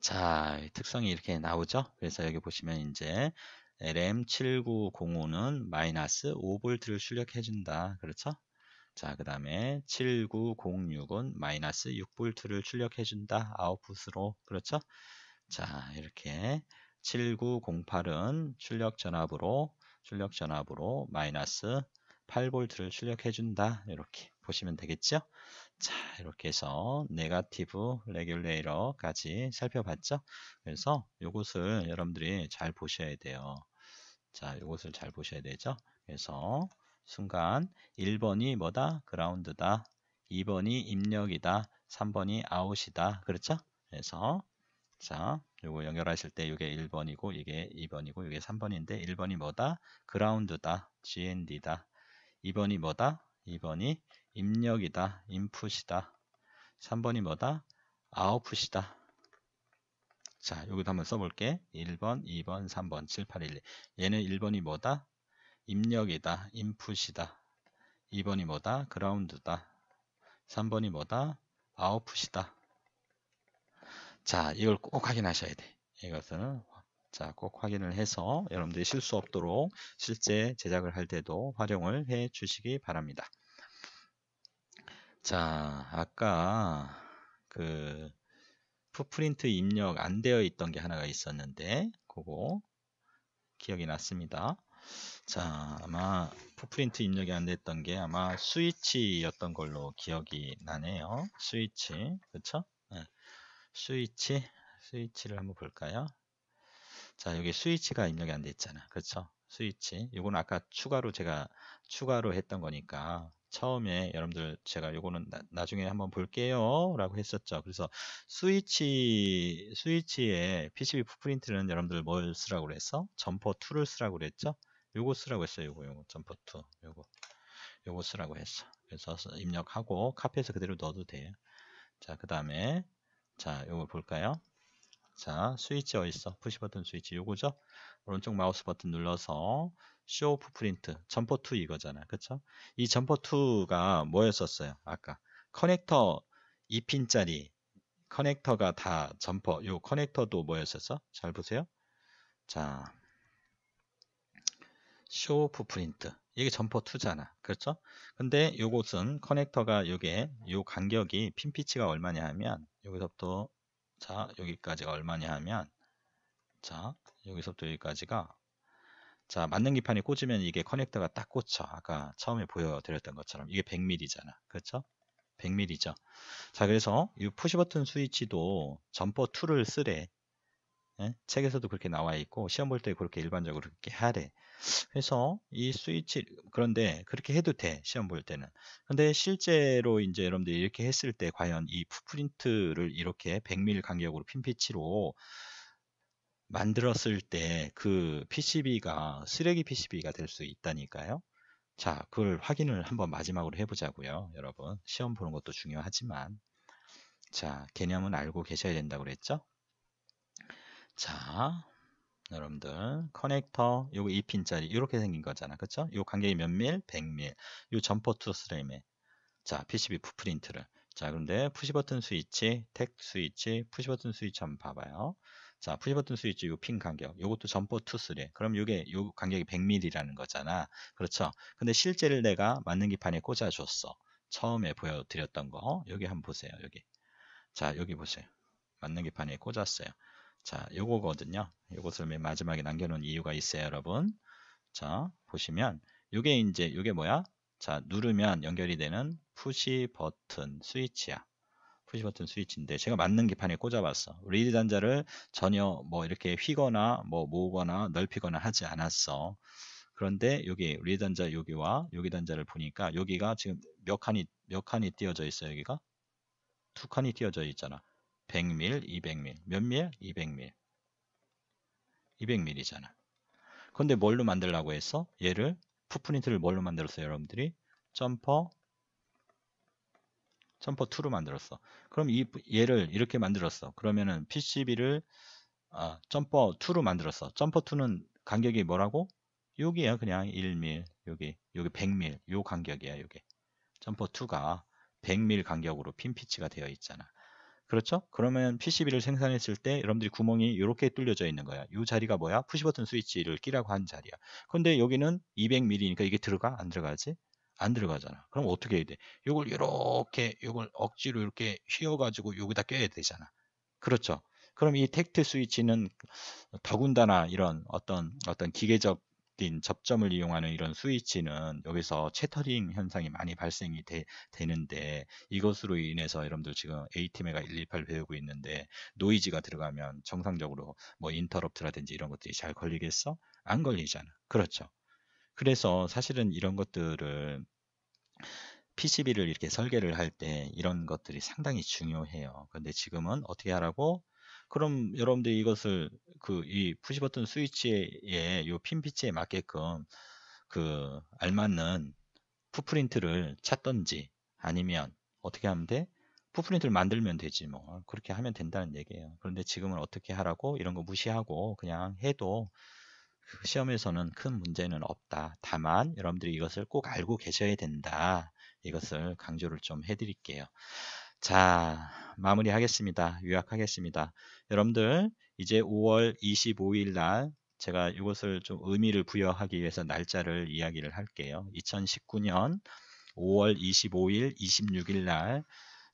자, 특성이 이렇게 나오죠. 그래서 여기 보시면 이제 LM7905는 마이너스 5V를 출력해준다. 그렇죠? 자, 그 다음에 7906은 마이너스 6V를 출력해준다. 아웃풋으로. 그렇죠? 자, 이렇게 7908은 출력 전압으로 출력 전압으로 마이너스 8볼트를 출력해 준다 이렇게 보시면 되겠죠 자 이렇게 해서 네가티브 레귤레이러까지 살펴봤죠 그래서 이것을 여러분들이 잘 보셔야 돼요 자 이것을 잘 보셔야 되죠 그래서 순간 1번이 뭐다 그라운드다 2번이 입력이다 3번이 아웃이다 그렇죠 그래서 자 요거 연결하실 때 이게 1번이고 이게 2번이고 이게 3번인데 1번이 뭐다? 그라운드다. GND다. 2번이 뭐다? 2번이 입력이다. 인풋이다. 3번이 뭐다? 아웃풋이다. 자, 여기도 한번 써볼게. 1번, 2번, 3번, 7, 8, 1, 2. 얘는 1번이 뭐다? 입력이다. 인풋이다. 2번이 뭐다? 그라운드다. 3번이 뭐다? 아웃풋이다. 자, 이걸 꼭 확인하셔야 돼. 이것은 자, 꼭 확인을 해서 여러분들이 실수 없도록 실제 제작을 할 때도 활용을 해 주시기 바랍니다. 자, 아까 그 푸프린트 입력 안 되어 있던 게 하나가 있었는데 그거 기억이 났습니다. 자, 아마 푸프린트 입력이 안 됐던 게 아마 스위치였던 걸로 기억이 나네요. 스위치. 그렇죠? 스위치 스위치를 한번 볼까요? 자 여기 스위치가 입력이 안 돼 있잖아 그렇죠 스위치 이건 아까 추가로 제가 추가로 했던 거니까 처음에 여러분들 제가 이거는 나, 중에 한번 볼게요 라고 했었죠 그래서 스위치 스위치에 PCB 풋프린트는 여러분들 뭘 쓰라고 그랬어 점퍼 2를 쓰라고 그랬죠 요거 쓰라고 했어요 요거 요거 점퍼 2 요거 요거 쓰라고 했어 그래서 입력하고 카페에서 그대로 넣어도 돼요 자그 다음에 자, 요거 볼까요? 자, 스위치 어딨어? 푸시 버튼 스위치 요거죠? 오른쪽 마우스 버튼 눌러서 쇼 오프 프린트 점퍼 2 이거잖아. 그쵸? 이 점퍼 2가 뭐였었어요? 아까 커넥터 2핀짜리 커넥터가 다 점퍼 요 커넥터도 뭐였었어? 잘 보세요. 자, 쇼오프프린트 이게 점퍼 2잖아 그렇죠 근데 요것은 커넥터가 요게 요 간격이 핀 피치가 얼마냐 하면 여기서부터 자 여기까지가 얼마냐 하면 자 여기서부터 여기까지가 자 맞는 기판이 꽂으면 이게 커넥터가 딱 꽂혀 아까 처음에 보여드렸던 것처럼 이게 100mm잖아 그렇죠 100mm죠 자 그래서 이 푸시버튼 스위치도 점퍼 2를 쓰래 예? 책에서도 그렇게 나와 있고 시험 볼 때 그렇게 일반적으로 그렇게 하래 그래서 이 스위치 그런데 그렇게 해도 돼 시험 볼 때는 근데 실제로 이제 여러분들이 이렇게 했을 때 과연 이 풋프린트를 이렇게 100mm 간격으로 핀피치로 만들었을 때 그 PCB가 쓰레기 PCB가 될 수 있다니까요 자 그걸 확인을 한번 마지막으로 해보자고요 여러분 시험 보는 것도 중요하지만 자 개념은 알고 계셔야 된다고 그랬죠 자 여러분들 커넥터 요거 2핀짜리 이렇게 생긴 거잖아 그쵸? 요 간격이 몇 밀? 100밀 요 점퍼 투스레임에자 PCB 프린트를자 그런데 푸시버튼 스위치, 택 스위치, 푸시버튼 스위치 한번 봐봐요 자 푸시버튼 스위치 요 핀 간격 요것도 점퍼 투스레 그럼 요게 요 간격이 100밀이라는 거잖아 그렇죠? 근데 실제를 내가 만능기판에 꽂아줬어 처음에 보여드렸던 거 여기 한번 보세요 여기 자 여기 보세요 만능기판에 꽂았어요 자, 요거거든요. 요것을 맨 마지막에 남겨놓은 이유가 있어요, 여러분. 자, 보시면 요게 이제 요게 뭐야? 자, 누르면 연결이 되는 푸시 버튼 스위치야. 푸시 버튼 스위치인데 제가 맞는 기판에 꽂아봤어. 리드 단자를 전혀 뭐 이렇게 휘거나 뭐 모으거나 넓히거나 하지 않았어. 그런데 여기 리드 단자 여기와 여기 단자를 보니까 여기가 지금 몇 칸이 몇 칸이 띄어져 있어 여기가 두 칸이 띄어져 있잖아. 100ml, 200ml. 몇 밀? 200ml. 200ml이잖아. 근데 뭘로 만들라고 해서 얘를 푸프린트를 뭘로 만들었어 여러분들이? 점퍼 점퍼 2로 만들었어. 그럼 이 얘를 이렇게 만들었어. 그러면은 PCB를 아, 점퍼 2로 만들었어. 점퍼 2는 간격이 뭐라고? 여기야 그냥 1mm 여기 여기 100mm 요 간격이야 여기 점퍼 2가 100mm 간격으로 핀 피치가 되어 있잖아 그렇죠? 그러면 PCB를 생산했을 때 여러분들이 구멍이 이렇게 뚫려져 있는 거야. 이 자리가 뭐야? 푸시버튼 스위치를 끼라고 한 자리야. 근데 여기는 200mm니까 이게 들어가? 안 들어가지? 안 들어가잖아. 그럼 어떻게 해야 돼? 이걸 이렇게 이걸 억지로 이렇게 휘어가지고 여기다 껴야 되잖아. 그렇죠? 그럼 이 택트 스위치는 더군다나 이런 어떤 어떤 기계적 접딘, 접점을 이용하는 이런 스위치는 여기서 채터링 현상이 많이 발생이 되, 되는데 이것으로 인해서 여러분들 지금 A팀에가 t 118 배우고 있는데 노이즈가 들어가면 정상적으로 뭐 인터럽트라든지 이런 것들이 잘 걸리겠어? 안 걸리잖아. 그렇죠. 그래서 사실은 이런 것들을 PCB를 이렇게 설계를 할 때 이런 것들이 상당히 중요해요. 근데 지금은 어떻게 하라고? 그럼 여러분들이 이것을 그 이 푸시 버튼 스위치에 요핀 비치에 맞게끔 그 알맞는 푸프린트를 찾던지 아니면 어떻게 하면 돼? 푸프린트를 만들면 되지 뭐 그렇게 하면 된다는 얘기예요. 그런데 지금은 어떻게 하라고 이런 거 무시하고 그냥 해도 그 시험에서는 큰 문제는 없다. 다만 여러분들이 이것을 꼭 알고 계셔야 된다. 이것을 강조를 좀 해드릴게요. 자, 마무리하겠습니다. 요약하겠습니다. 여러분들 이제 5월 25일 날 제가 이것을 좀 의미를 부여하기 위해서 날짜를 이야기를 할게요. 2019년 5월 25일, 26일 날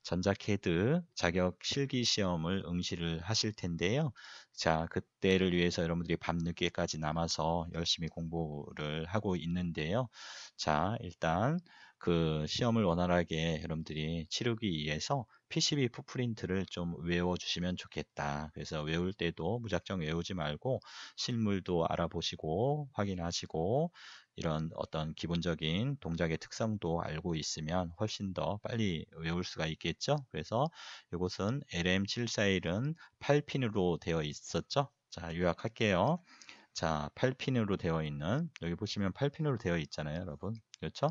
전자캐드 자격 실기 시험을 응시를 하실 텐데요. 자, 그때를 위해서 여러분들이 밤늦게까지 남아서 열심히 공부를 하고 있는데요. 자, 일단 그 시험을 원활하게 여러분들이 치르기 위해서 PCB 풋프린트를 좀 외워주시면 좋겠다. 그래서 외울 때도 무작정 외우지 말고 실물도 알아보시고 확인하시고 이런 어떤 기본적인 동작의 특성도 알고 있으면 훨씬 더 빨리 외울 수가 있겠죠. 그래서 이것은 LM741은 8핀으로 되어 있었죠. 자, 요약할게요. 자, 8핀으로 되어 있는 여기 보시면 8핀으로 되어 있잖아요, 여러분. 그렇죠?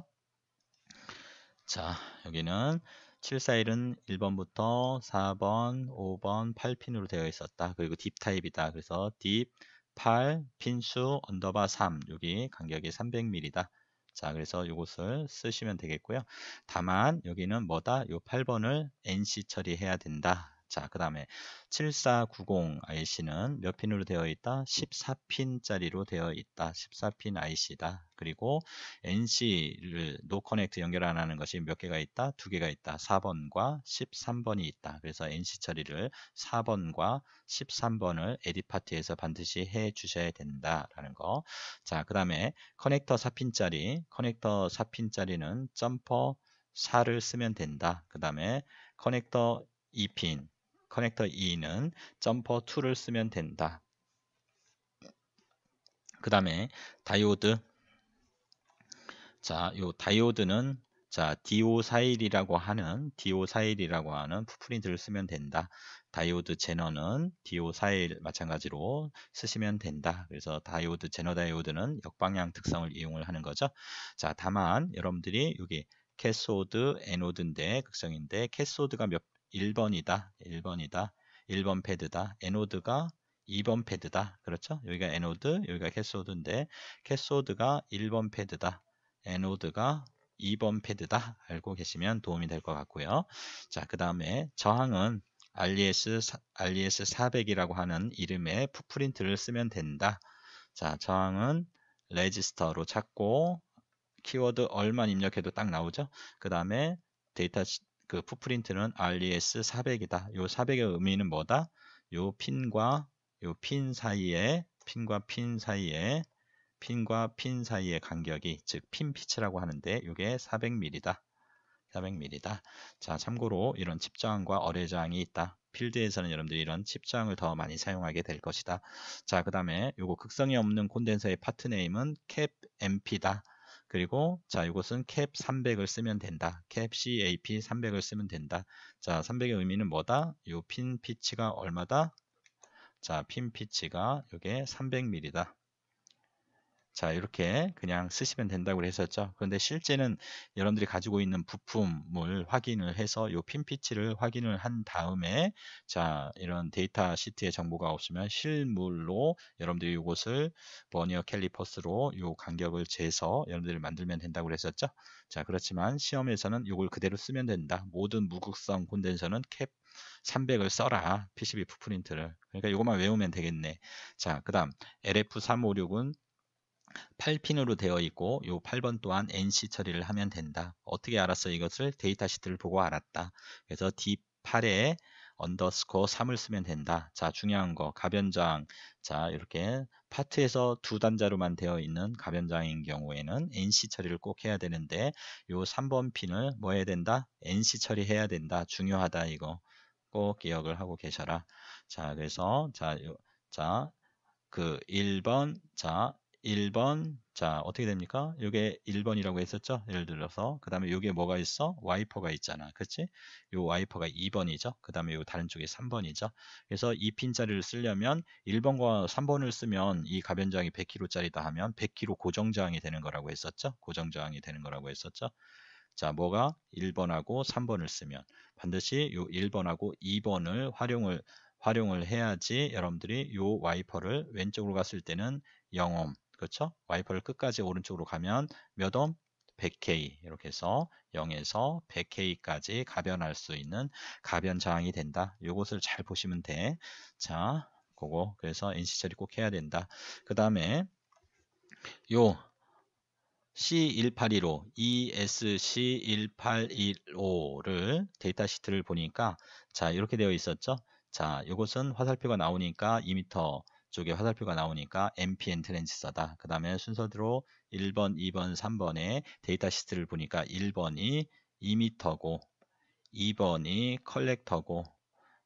자, 여기는 741은 1번부터 4번, 5번, 8핀으로 되어 있었다. 그리고 딥 타입이다. 그래서 딥 8, 핀수, 언더바 3. 여기 간격이 300mm다. 자, 그래서 이것을 쓰시면 되겠고요. 다만 여기는 뭐다? 요 8번을 NC 처리해야 된다. 자, 그 다음에 7490 IC는 몇 핀으로 되어 있다? 14핀짜리로 되어 있다. 14핀 IC다. 그리고 NC를 노 커넥트 연결 안 하는 것이 몇 개가 있다? 두 개가 있다. 4번과 13번이 있다. 그래서 NC 처리를 4번과 13번을 에디 파티에서 반드시 해 주셔야 된다라는 거. 자, 그다음에 커넥터 4핀짜리, 커넥터 4핀짜리는 점퍼 4를 쓰면 된다. 그다음에 커넥터 2핀, 커넥터 2는 점퍼 2를 쓰면 된다. 그 다음에 다이오드 자, 요 다이오드는 자, DO41이라고 하는 DO41이라고 하는 푸프린트를 쓰면 된다. 다이오드 제너는 DO41 마찬가지로 쓰시면 된다. 그래서 다이오드 제너 다이오드는 역방향 특성을 이용을 하는 거죠. 자, 다만 여러분들이 여기 캐소드, 에노드인데 극성인데 캐소드가 몇 1번이다. 1번이다. 1번 패드다. 에노드가 2번 패드다. 그렇죠? 여기가 에노드, 여기가 캐소드인데 캐소드가 1번 패드다. 에노드가 2번 패드다. 알고 계시면 도움이 될 것 같고요. 자, 그 다음에 저항은 RES, RES 400이라고 하는 이름의 풋프린트를 쓰면 된다. 자, 저항은 레지스터로 찾고 키워드 얼만 입력해도 딱 나오죠. 그 다음에 데이터 그 푸프린트는 RES400이다. 요 400의 의미는 뭐다? 요 핀과 요핀 사이에 핀과 핀 사이에 핀과 핀 사이의 간격이 즉 핀 피치라고 하는데 요게 400mm다. 400mm다. 자, 참고로 이런 칩장과 어뢰 장이 있다. 필드에서는 여러분들이 이런 칩장을더 많이 사용하게 될 것이다. 자, 그 다음에 요거 극성이 없는 콘덴서의 파트네임은 캡MP다. 그리고 자 이것은 캡 300을 쓰면 된다. 캡 CAP 300을 쓰면 된다. 자 300의 의미는 뭐다? 이 핀 피치가 얼마다? 자핀 피치가 이게 300mm다. 자 이렇게 그냥 쓰시면 된다고 했었죠 그런데 실제는 여러분들이 가지고 있는 부품을 확인을 해서 요 핀피치를 확인을 한 다음에 자 이런 데이터 시트의 정보가 없으면 실물로 여러분들이 이것을 버니어 캘리퍼스로 요 간격을 재서 여러분들이 만들면 된다고 했었죠 자 그렇지만 시험에서는 이걸 그대로 쓰면 된다 모든 무극성 콘덴서는 캡 300을 써라 PCB 프린트를 그러니까 이것만 외우면 되겠네 자그 다음 LF356은 8핀으로 되어 있고 요 8번 또한 NC 처리를 하면 된다. 어떻게 알았어? 이것을 데이터 시트를 보고 알았다. 그래서 D8에 언더스코어 3을 쓰면 된다. 자, 중요한 거 가변장. 자, 이렇게 파트에서 두 단자로만 되어 있는 가변장인 경우에는 NC 처리를 꼭 해야 되는데 요 3번 핀을 뭐 해야 된다? NC 처리해야 된다. 중요하다 이거. 꼭 기억을 하고 계셔라. 자, 그래서 자, 요, 자, 그 1번 자, 1번 자 어떻게 됩니까? 이게 1번이라고 했었죠? 예를 들어서 그 다음에 이게 뭐가 있어? 와이퍼가 있잖아 그치? 요 와이퍼가 2번이죠 그 다음에 요 다른 쪽이 3번이죠 그래서 2핀자리를 쓰려면 1번과 3번을 쓰면 이 가변저항이 100kg짜리다 하면 100kg 고정저항이 되는 거라고 했었죠? 고정저항이 되는 거라고 했었죠? 자 뭐가 1번하고 3번을 쓰면 반드시 요 1번하고 2번을 활용을 활용을 해야지 여러분들이 요 와이퍼를 왼쪽으로 갔을 때는 0옴 그렇죠? 와이퍼를 끝까지 오른쪽으로 가면 몇 옴? 100K 이렇게 해서 0에서 100K까지 가변할 수 있는 가변 저항이 된다. 요것을 잘 보시면 돼. 자, 그거 그래서 NC 처리 꼭 해야 된다. 그 다음에 요 C1815 ESC1815를 데이터 시트를 보니까 자 이렇게 되어 있었죠. 자, 이것은 화살표가 나오니까 2m 쪽에 화살표가 나오니까 MP 엔트랜지사다. 그 다음에 순서대로 1번, 2번, 3번의 데이터 시트를 보니까 1번이 2m고 2번이 컬렉터고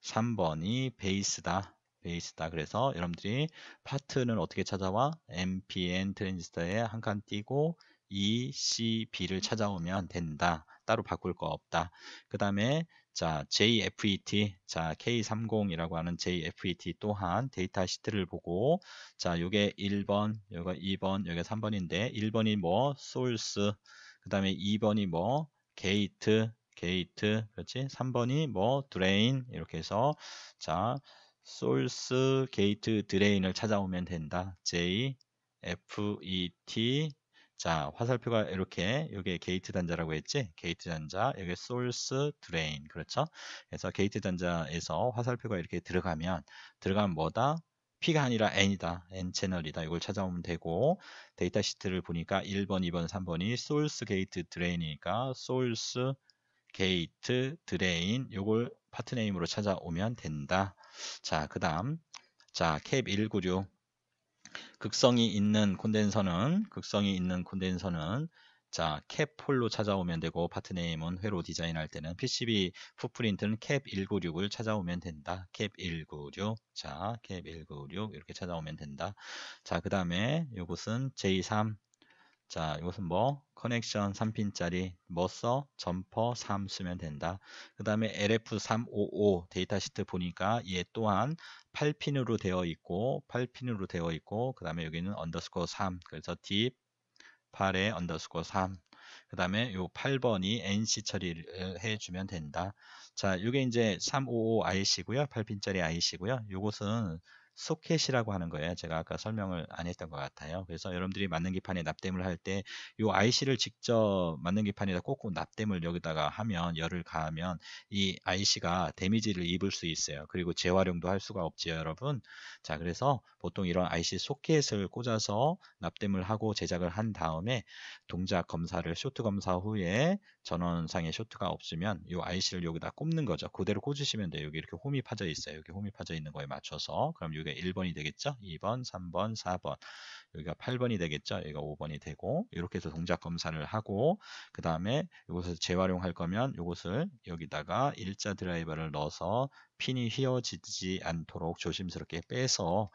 3번이 베이스다. 베이스다. 그래서 여러분들이 파트는 어떻게 찾아와? MPN 트랜지스터에 한 칸 띄고 E, C, B를 찾아오면 된다. 따로 바꿀 거 없다. 그 다음에 자 JFET 자 K30이라고 하는 JFET 또한 데이터 시트를 보고 자 요게 1번 요거 2번 요게 3번인데 1번이 뭐 소스 그 다음에 2번이 뭐 게이트 게이트 그렇지 3번이 뭐 드레인 이렇게 해서 자 소스 게이트 드레인을 찾아오면 된다 JFET 자, 화살표가 이렇게 여기에 게이트 단자라고 했지? 게이트 단자, 여기 소스, 드레인. 그렇죠? 그래서 게이트 단자에서 화살표가 이렇게 들어가면 들어가면 뭐다? P가 아니라 N이다. N 채널이다. 이걸 찾아오면 되고 데이터 시트를 보니까 1번, 2번, 3번이 소스 게이트 드레인이니까 소스 게이트 드레인 이걸 파트네임으로 찾아오면 된다. 자, 그다음 자, 캡196 극성이 있는 콘덴서는 극성이 있는 콘덴서는 자, 캡홀로 찾아오면 되고 파트네임은 회로 디자인할 때는 PCB 풋프린트는 캡196을 찾아오면 된다. 캡196. 자, 캡196 이렇게 찾아오면 된다. 자, 그 다음에 요것은 J3 자, 이것은 뭐 커넥션 3핀짜리 머서 점퍼 3 쓰면 된다. 그 다음에 LF355 데이터 시트 보니까 얘 또한 8핀으로 되어 있고 8핀으로 되어 있고 그 다음에 여기는 언더스코어 3 그래서 딥 8에 언더스코어 3. 그 다음에 요 8번이 NC 처리를 해주면 된다. 자, 이게 이제 355 IC고요. 8핀짜리 IC고요. 요것은 소켓이라고 하는 거예요. 제가 아까 설명을 안 했던 것 같아요. 그래서 여러분들이 만능기판에 납땜을 할 때 이 IC를 직접 만능기판에다 꽂고 납땜을 여기다가 하면 열을 가하면 이 IC가 데미지를 입을 수 있어요. 그리고 재활용도 할 수가 없지요, 여러분. 자, 그래서 보통 이런 IC 소켓을 꽂아서 납땜을 하고 제작을 한 다음에 동작 검사를 쇼트 검사 후에 전원상의 쇼트가 없으면 이 IC를 여기다 꼽는 거죠. 그대로 꽂으시면 돼요. 여기 이렇게 홈이 파져 있어요. 여기 홈이 파져 있는 거에 맞춰서 그럼 여기가 1번이 되겠죠? 2번, 3번, 4번 여기가 8번이 되겠죠? 여기가 5번이 되고 이렇게 해서 동작 검사를 하고 그 다음에 이것을 재활용할 거면 이것을 여기다가 일자 드라이버를 넣어서 핀이 휘어지지 않도록 조심스럽게 빼서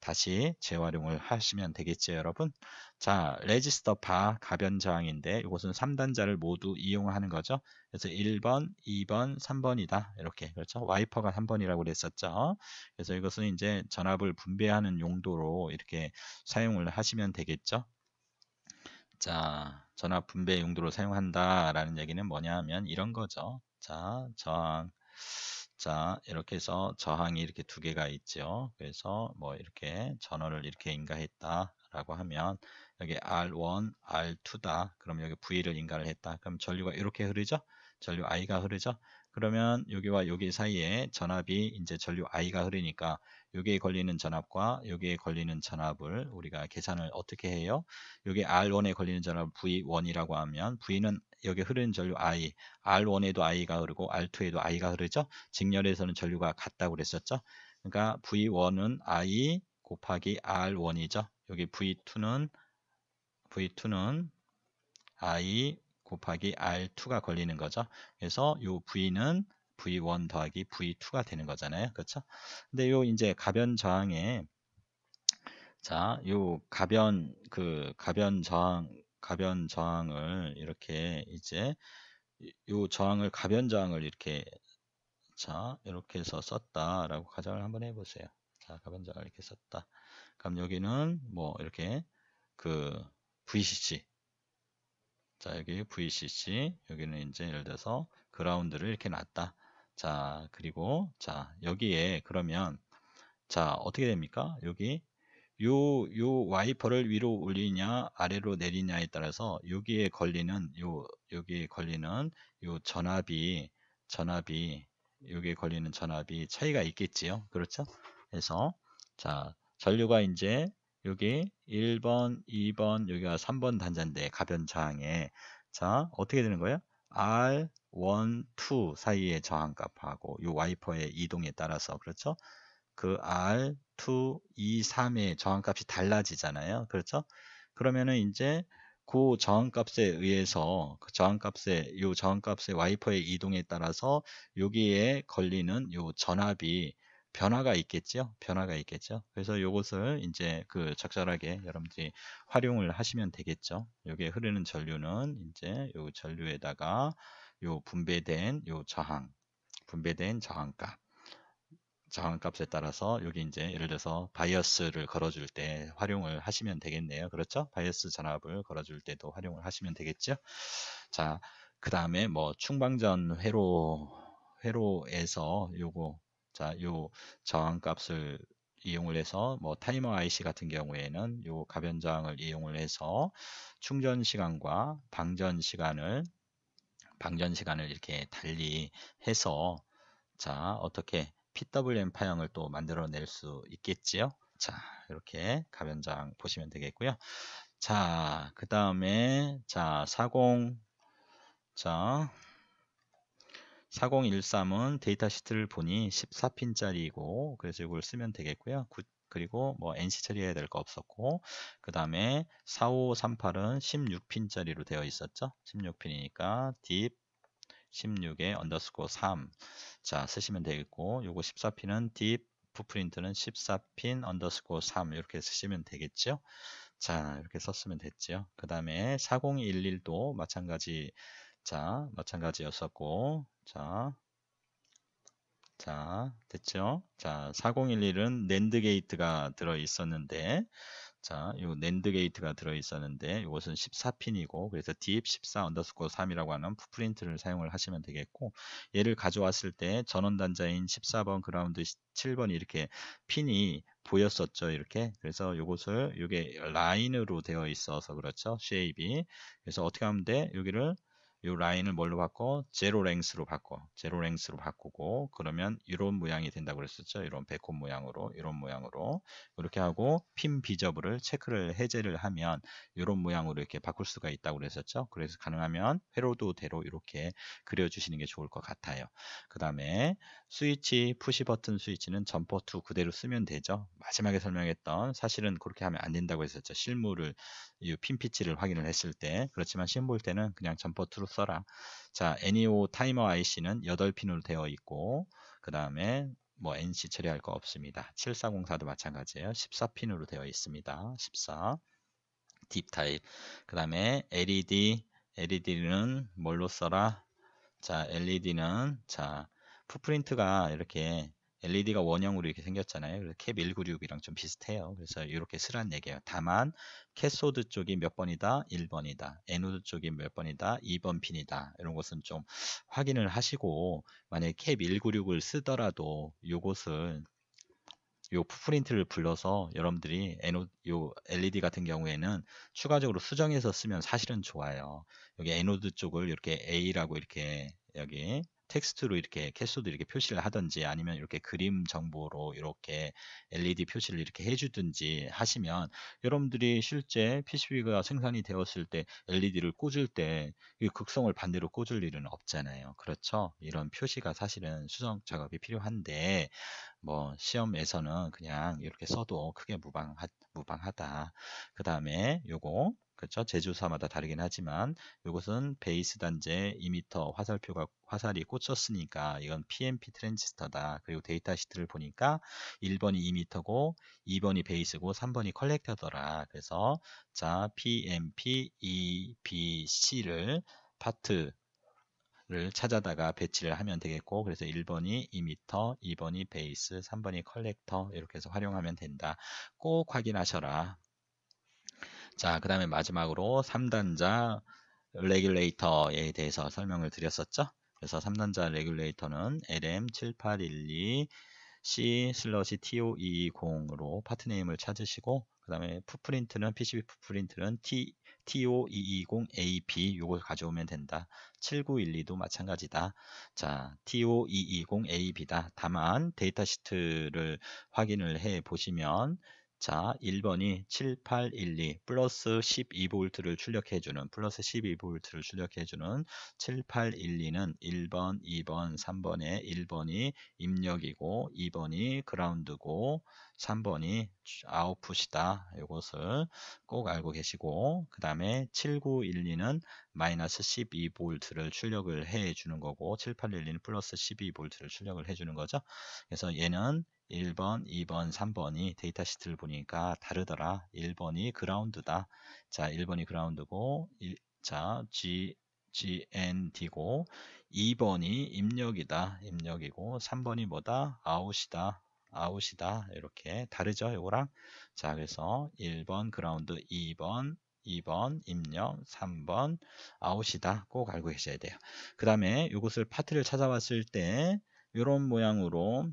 다시 재활용을 하시면 되겠죠 여러분 자 레지스터 바 가변저항인데 이것은 3단자를 모두 이용하는 거죠 그래서 1번 2번 3번이다 이렇게 그렇죠 와이퍼가 3번이라고 그랬었죠 그래서 이것은 이제 전압을 분배하는 용도로 이렇게 사용을 하시면 되겠죠 자 전압 분배 용도로 사용한다 라는 얘기는 뭐냐 하면 이런 거죠 자 저항 자 이렇게 해서 저항이 이렇게 두 개가 있죠 그래서 뭐 이렇게 전원을 이렇게 인가했다 라고 하면 여기 R1, R2다 그럼 여기 V를 인가를 했다 그럼 전류가 이렇게 흐르죠 전류 I가 흐르죠 그러면 여기와 여기 사이에 전압이 이제 전류 I가 흐르니까 여기에 걸리는 전압과 여기에 걸리는 전압을 우리가 계산을 어떻게 해요? 여기 R1에 걸리는 전압을 V1이라고 하면 V는 여기 흐르는 전류 I, R1에도 I가 흐르고 R2에도 I가 흐르죠. 직렬에서는 전류가 같다고 그랬었죠. 그러니까 V1은 I 곱하기 R1이죠. 여기 V2는 V2는 I 곱하기 R2가 걸리는 거죠. 그래서 이 V는 v1 더하기 v2가 되는 거잖아요. 그렇죠? 근데 요 이제 가변 저항에 자, 요 가변 그 가변 저항 가변 저항을 이렇게 이제 요 저항을 가변 저항을 이렇게 자, 이렇게 해서 썼다라고 가정을 한번 해 보세요. 자, 가변 저항을 이렇게 썼다. 그럼 여기는 뭐 이렇게 그 VCC 자 여기 VCC 여기는 이제 예를 들어서 그라운드를 이렇게 놨다 자, 그리고 자, 여기에 그러면 자, 어떻게 됩니까? 여기 요, 요 와이퍼를 위로 올리냐, 아래로 내리냐에 따라서 여기에 걸리는 요, 여기에 걸리는 요 전압이, 전압이, 여기에 걸리는 전압이 차이가 있겠지요. 그렇죠? 그래서, 자, 전류가 이제 여기 1번, 2번, 여기가 3번 단자인데, 가변 저항에. 자, 어떻게 되는 거예요? R, 원, 투 사이의 저항값하고 이 와이퍼의 이동에 따라서 그렇죠? 그 R, 2, 2, 3의 저항값이 달라지잖아요. 그렇죠? 그러면은 이제 그 저항값에 의해서 그 저항값에 요 저항값의 와이퍼의 이동에 따라서 여기에 걸리는 이 전압이 변화가 있겠죠. 변화가 있겠죠. 그래서 이것을 이제 그 적절하게 여러분들이 활용을 하시면 되겠죠. 여기에 흐르는 전류는 이제 이 전류에다가 요 분배된 요 저항, 분배된 저항값, 저항값에 따라서 여기 이제 예를 들어서 바이어스를 걸어줄 때 활용을 하시면 되겠네요. 그렇죠? 바이어스 전압을 걸어줄 때도 활용을 하시면 되겠죠? 자, 그 다음에 뭐 충방전 회로, 회로에서 요거, 자, 요 저항값을 이용을 해서 뭐 타이머 IC 같은 경우에는 요 가변 저항을 이용을 해서 충전 시간과 방전 시간을 방전 시간을 이렇게 달리 해서 자 어떻게 PWM 파형을 또 만들어낼 수 있겠지요. 자 이렇게 가변장 보시면 되겠고요. 자 그 다음에 자40자 4013은 데이터 시트를 보니 14핀짜리이고 그래서 이걸 쓰면 되겠고요. 그리고 뭐 NC 처리해야 될 거 없었고 그 다음에 4538은 16핀짜리로 되어 있었죠 16핀이니까 딥 16에 언더스코어 3자 쓰시면 되겠고 요거 14핀은 딥 부프린트는 14핀 언더스코어 3 이렇게 쓰시면 되겠죠 자 이렇게 썼으면 됐죠 그 다음에 4011도 마찬가지 자 마찬가지였었고 자 자, 됐죠? 자, 4011은 낸드 게이트가 들어 있었는데 자, 요 낸드 게이트가 들어 있었는데 이것은 14핀이고 그래서 DF14 언더스코어 3이라고 하는 푸프린트를 사용을 하시면 되겠고 얘를 가져왔을 때 전원 단자인 14번 그라운드 7번 이렇게 핀이 보였었죠 이렇게 그래서 요것을요게 라인으로 되어 있어서 그렇죠 쉐입이 그래서 어떻게 하면 돼 여기를 이 라인을 뭘로 바꿔? 제로 랭스로 바꿔. 제로 랭스로 바꾸고 그러면 이런 모양이 된다고 그랬었죠. 이런 배꼽 모양으로 이런 모양으로 이렇게 하고 핀 비저블을 체크를 해제를 하면 이런 모양으로 이렇게 바꿀 수가 있다고 그랬었죠. 그래서 가능하면 회로도대로 이렇게 그려주시는 게 좋을 것 같아요. 그 다음에 스위치, 푸시 버튼 스위치는 점퍼 2 그대로 쓰면 되죠. 마지막에 설명했던 사실은 그렇게 하면 안 된다고 했었죠. 실물을 핀 피치를 확인을 했을 때 그렇지만 시험 볼 때는 그냥 점퍼 2로 써라. 자, NEO 타이머 IC는 8핀으로 되어 있고 그 다음에 뭐 NC 처리할 거 없습니다. 7404도 마찬가지예요. 14핀으로 되어 있습니다. 14딥 타입. 그 다음에 LED LED는 뭘로 써라? 자, LED는 자 풋프린트가 이렇게 LED가 원형으로 이렇게 생겼잖아요. 그래서 캡 196이랑 좀 비슷해요. 그래서 이렇게 쓰란 얘기예요. 다만 캐소드 쪽이 몇 번이다? 1번이다. 에노드 쪽이 몇 번이다? 2번 핀이다. 이런 것은 좀 확인을 하시고 만약에 캡 196을 쓰더라도 요것을 요 풋프린트를 불러서 여러분들이 에노 요 LED 같은 경우에는 추가적으로 수정해서 쓰면 사실은 좋아요. 여기 에노드 쪽을 이렇게 A라고 이렇게 여기 텍스트로 이렇게 캐소도 이렇게 표시를 하든지 아니면 이렇게 그림 정보로 이렇게 LED 표시를 이렇게 해주든지 하시면 여러분들이 실제 PCB가 생산이 되었을 때 LED를 꽂을 때 이 극성을 반대로 꽂을 일은 없잖아요. 그렇죠? 이런 표시가 사실은 수정 작업이 필요한데 뭐 시험에서는 그냥 이렇게 써도 크게 무방하, 무방하다. 그 다음에 요거 그렇죠? 제조사마다 다르긴 하지만 이것은 베이스 단재 이미터 화살표가 화살이 꽂혔으니까 이건 p m p 트랜지스터다. 그리고 데이터 시트를 보니까 1번이 이미터고 2번이 베이스고 3번이 컬렉터더라. 그래서 자, p m p EBC를 파트 를 찾아다가 배치를 하면 되겠고 그래서 1번이 2미터 2번이 베이스, 3번이 컬렉터 이렇게 해서 활용하면 된다. 꼭 확인하셔라. 자, 그 다음에 마지막으로 3단자 레귤레이터에 대해서 설명을 드렸었죠. 그래서 3단자 레귤레이터는 LM7812 C 슬러시 t o 2 e 0으로 e 파트네임을 찾으시고 그 다음에 푸프린트는 PCB 푸프린트는 T, o 2 2 0 a p 이걸 가져오면 된다. 7912도 마찬가지다. 자, TO220AP다. E 다만 데이터 시트를 확인을 해 보시면 자, 1번이 7812 플러스 12V를 출력해주는 플러스 12V를 출력해주는 7812는 1번, 2번, 3번에 1번이 입력이고 2번이 그라운드고 3번이 아웃풋이다. 이것을 꼭 알고 계시고 그 다음에 7912는 마이너스 12V를 출력을 해주는 거고 7812는 플러스 12V를 출력을 해주는 거죠. 그래서 얘는 1번, 2번, 3번이 데이터 시트를 보니까 다르더라. 1번이 그라운드다. 자, 1번이 그라운드고, 1, 자, G, GND고, 2번이 입력이다. 입력이고, 3번이 뭐다? 아웃이다. 아웃이다. 이렇게 다르죠. 요거랑. 자, 그래서 1번 그라운드, 2번 2번 입력, 3번 아웃이다 꼭 알고 계셔야 돼요. 그 다음에 이것을 파트를 찾아왔을때 이런 모양으로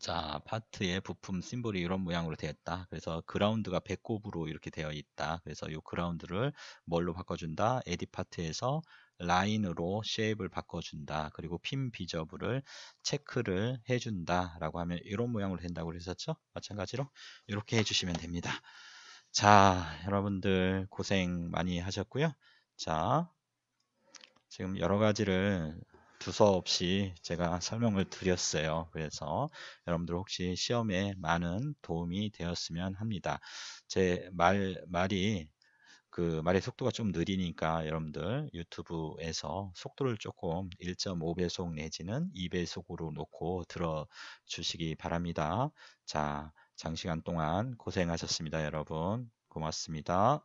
자, 파트의 부품 심볼이 이런 모양으로 되었다. 그래서 그라운드가 배꼽으로 이렇게 되어 있다. 그래서 이 그라운드를 뭘로 바꿔준다? 에디 파트에서 라인으로 쉐입을 바꿔준다. 그리고 핀비저블을 체크를 해준다. 라고 하면 이런 모양으로 된다고 그랬었죠? 마찬가지로 이렇게 해주시면 됩니다. 자, 여러분들 고생 많이 하셨고요. 자, 지금 여러 가지를 두서 없이 제가 설명을 드렸어요. 그래서 여러분들 혹시 시험에 많은 도움이 되었으면 합니다. 제 말, 말이 그 말의 속도가 좀 느리니까 여러분들 유튜브에서 속도를 조금 1.5배속 내지는 2배속으로 놓고 들어주시기 바랍니다. 자, 장시간 동안 고생하셨습니다. 여러분. 고맙습니다.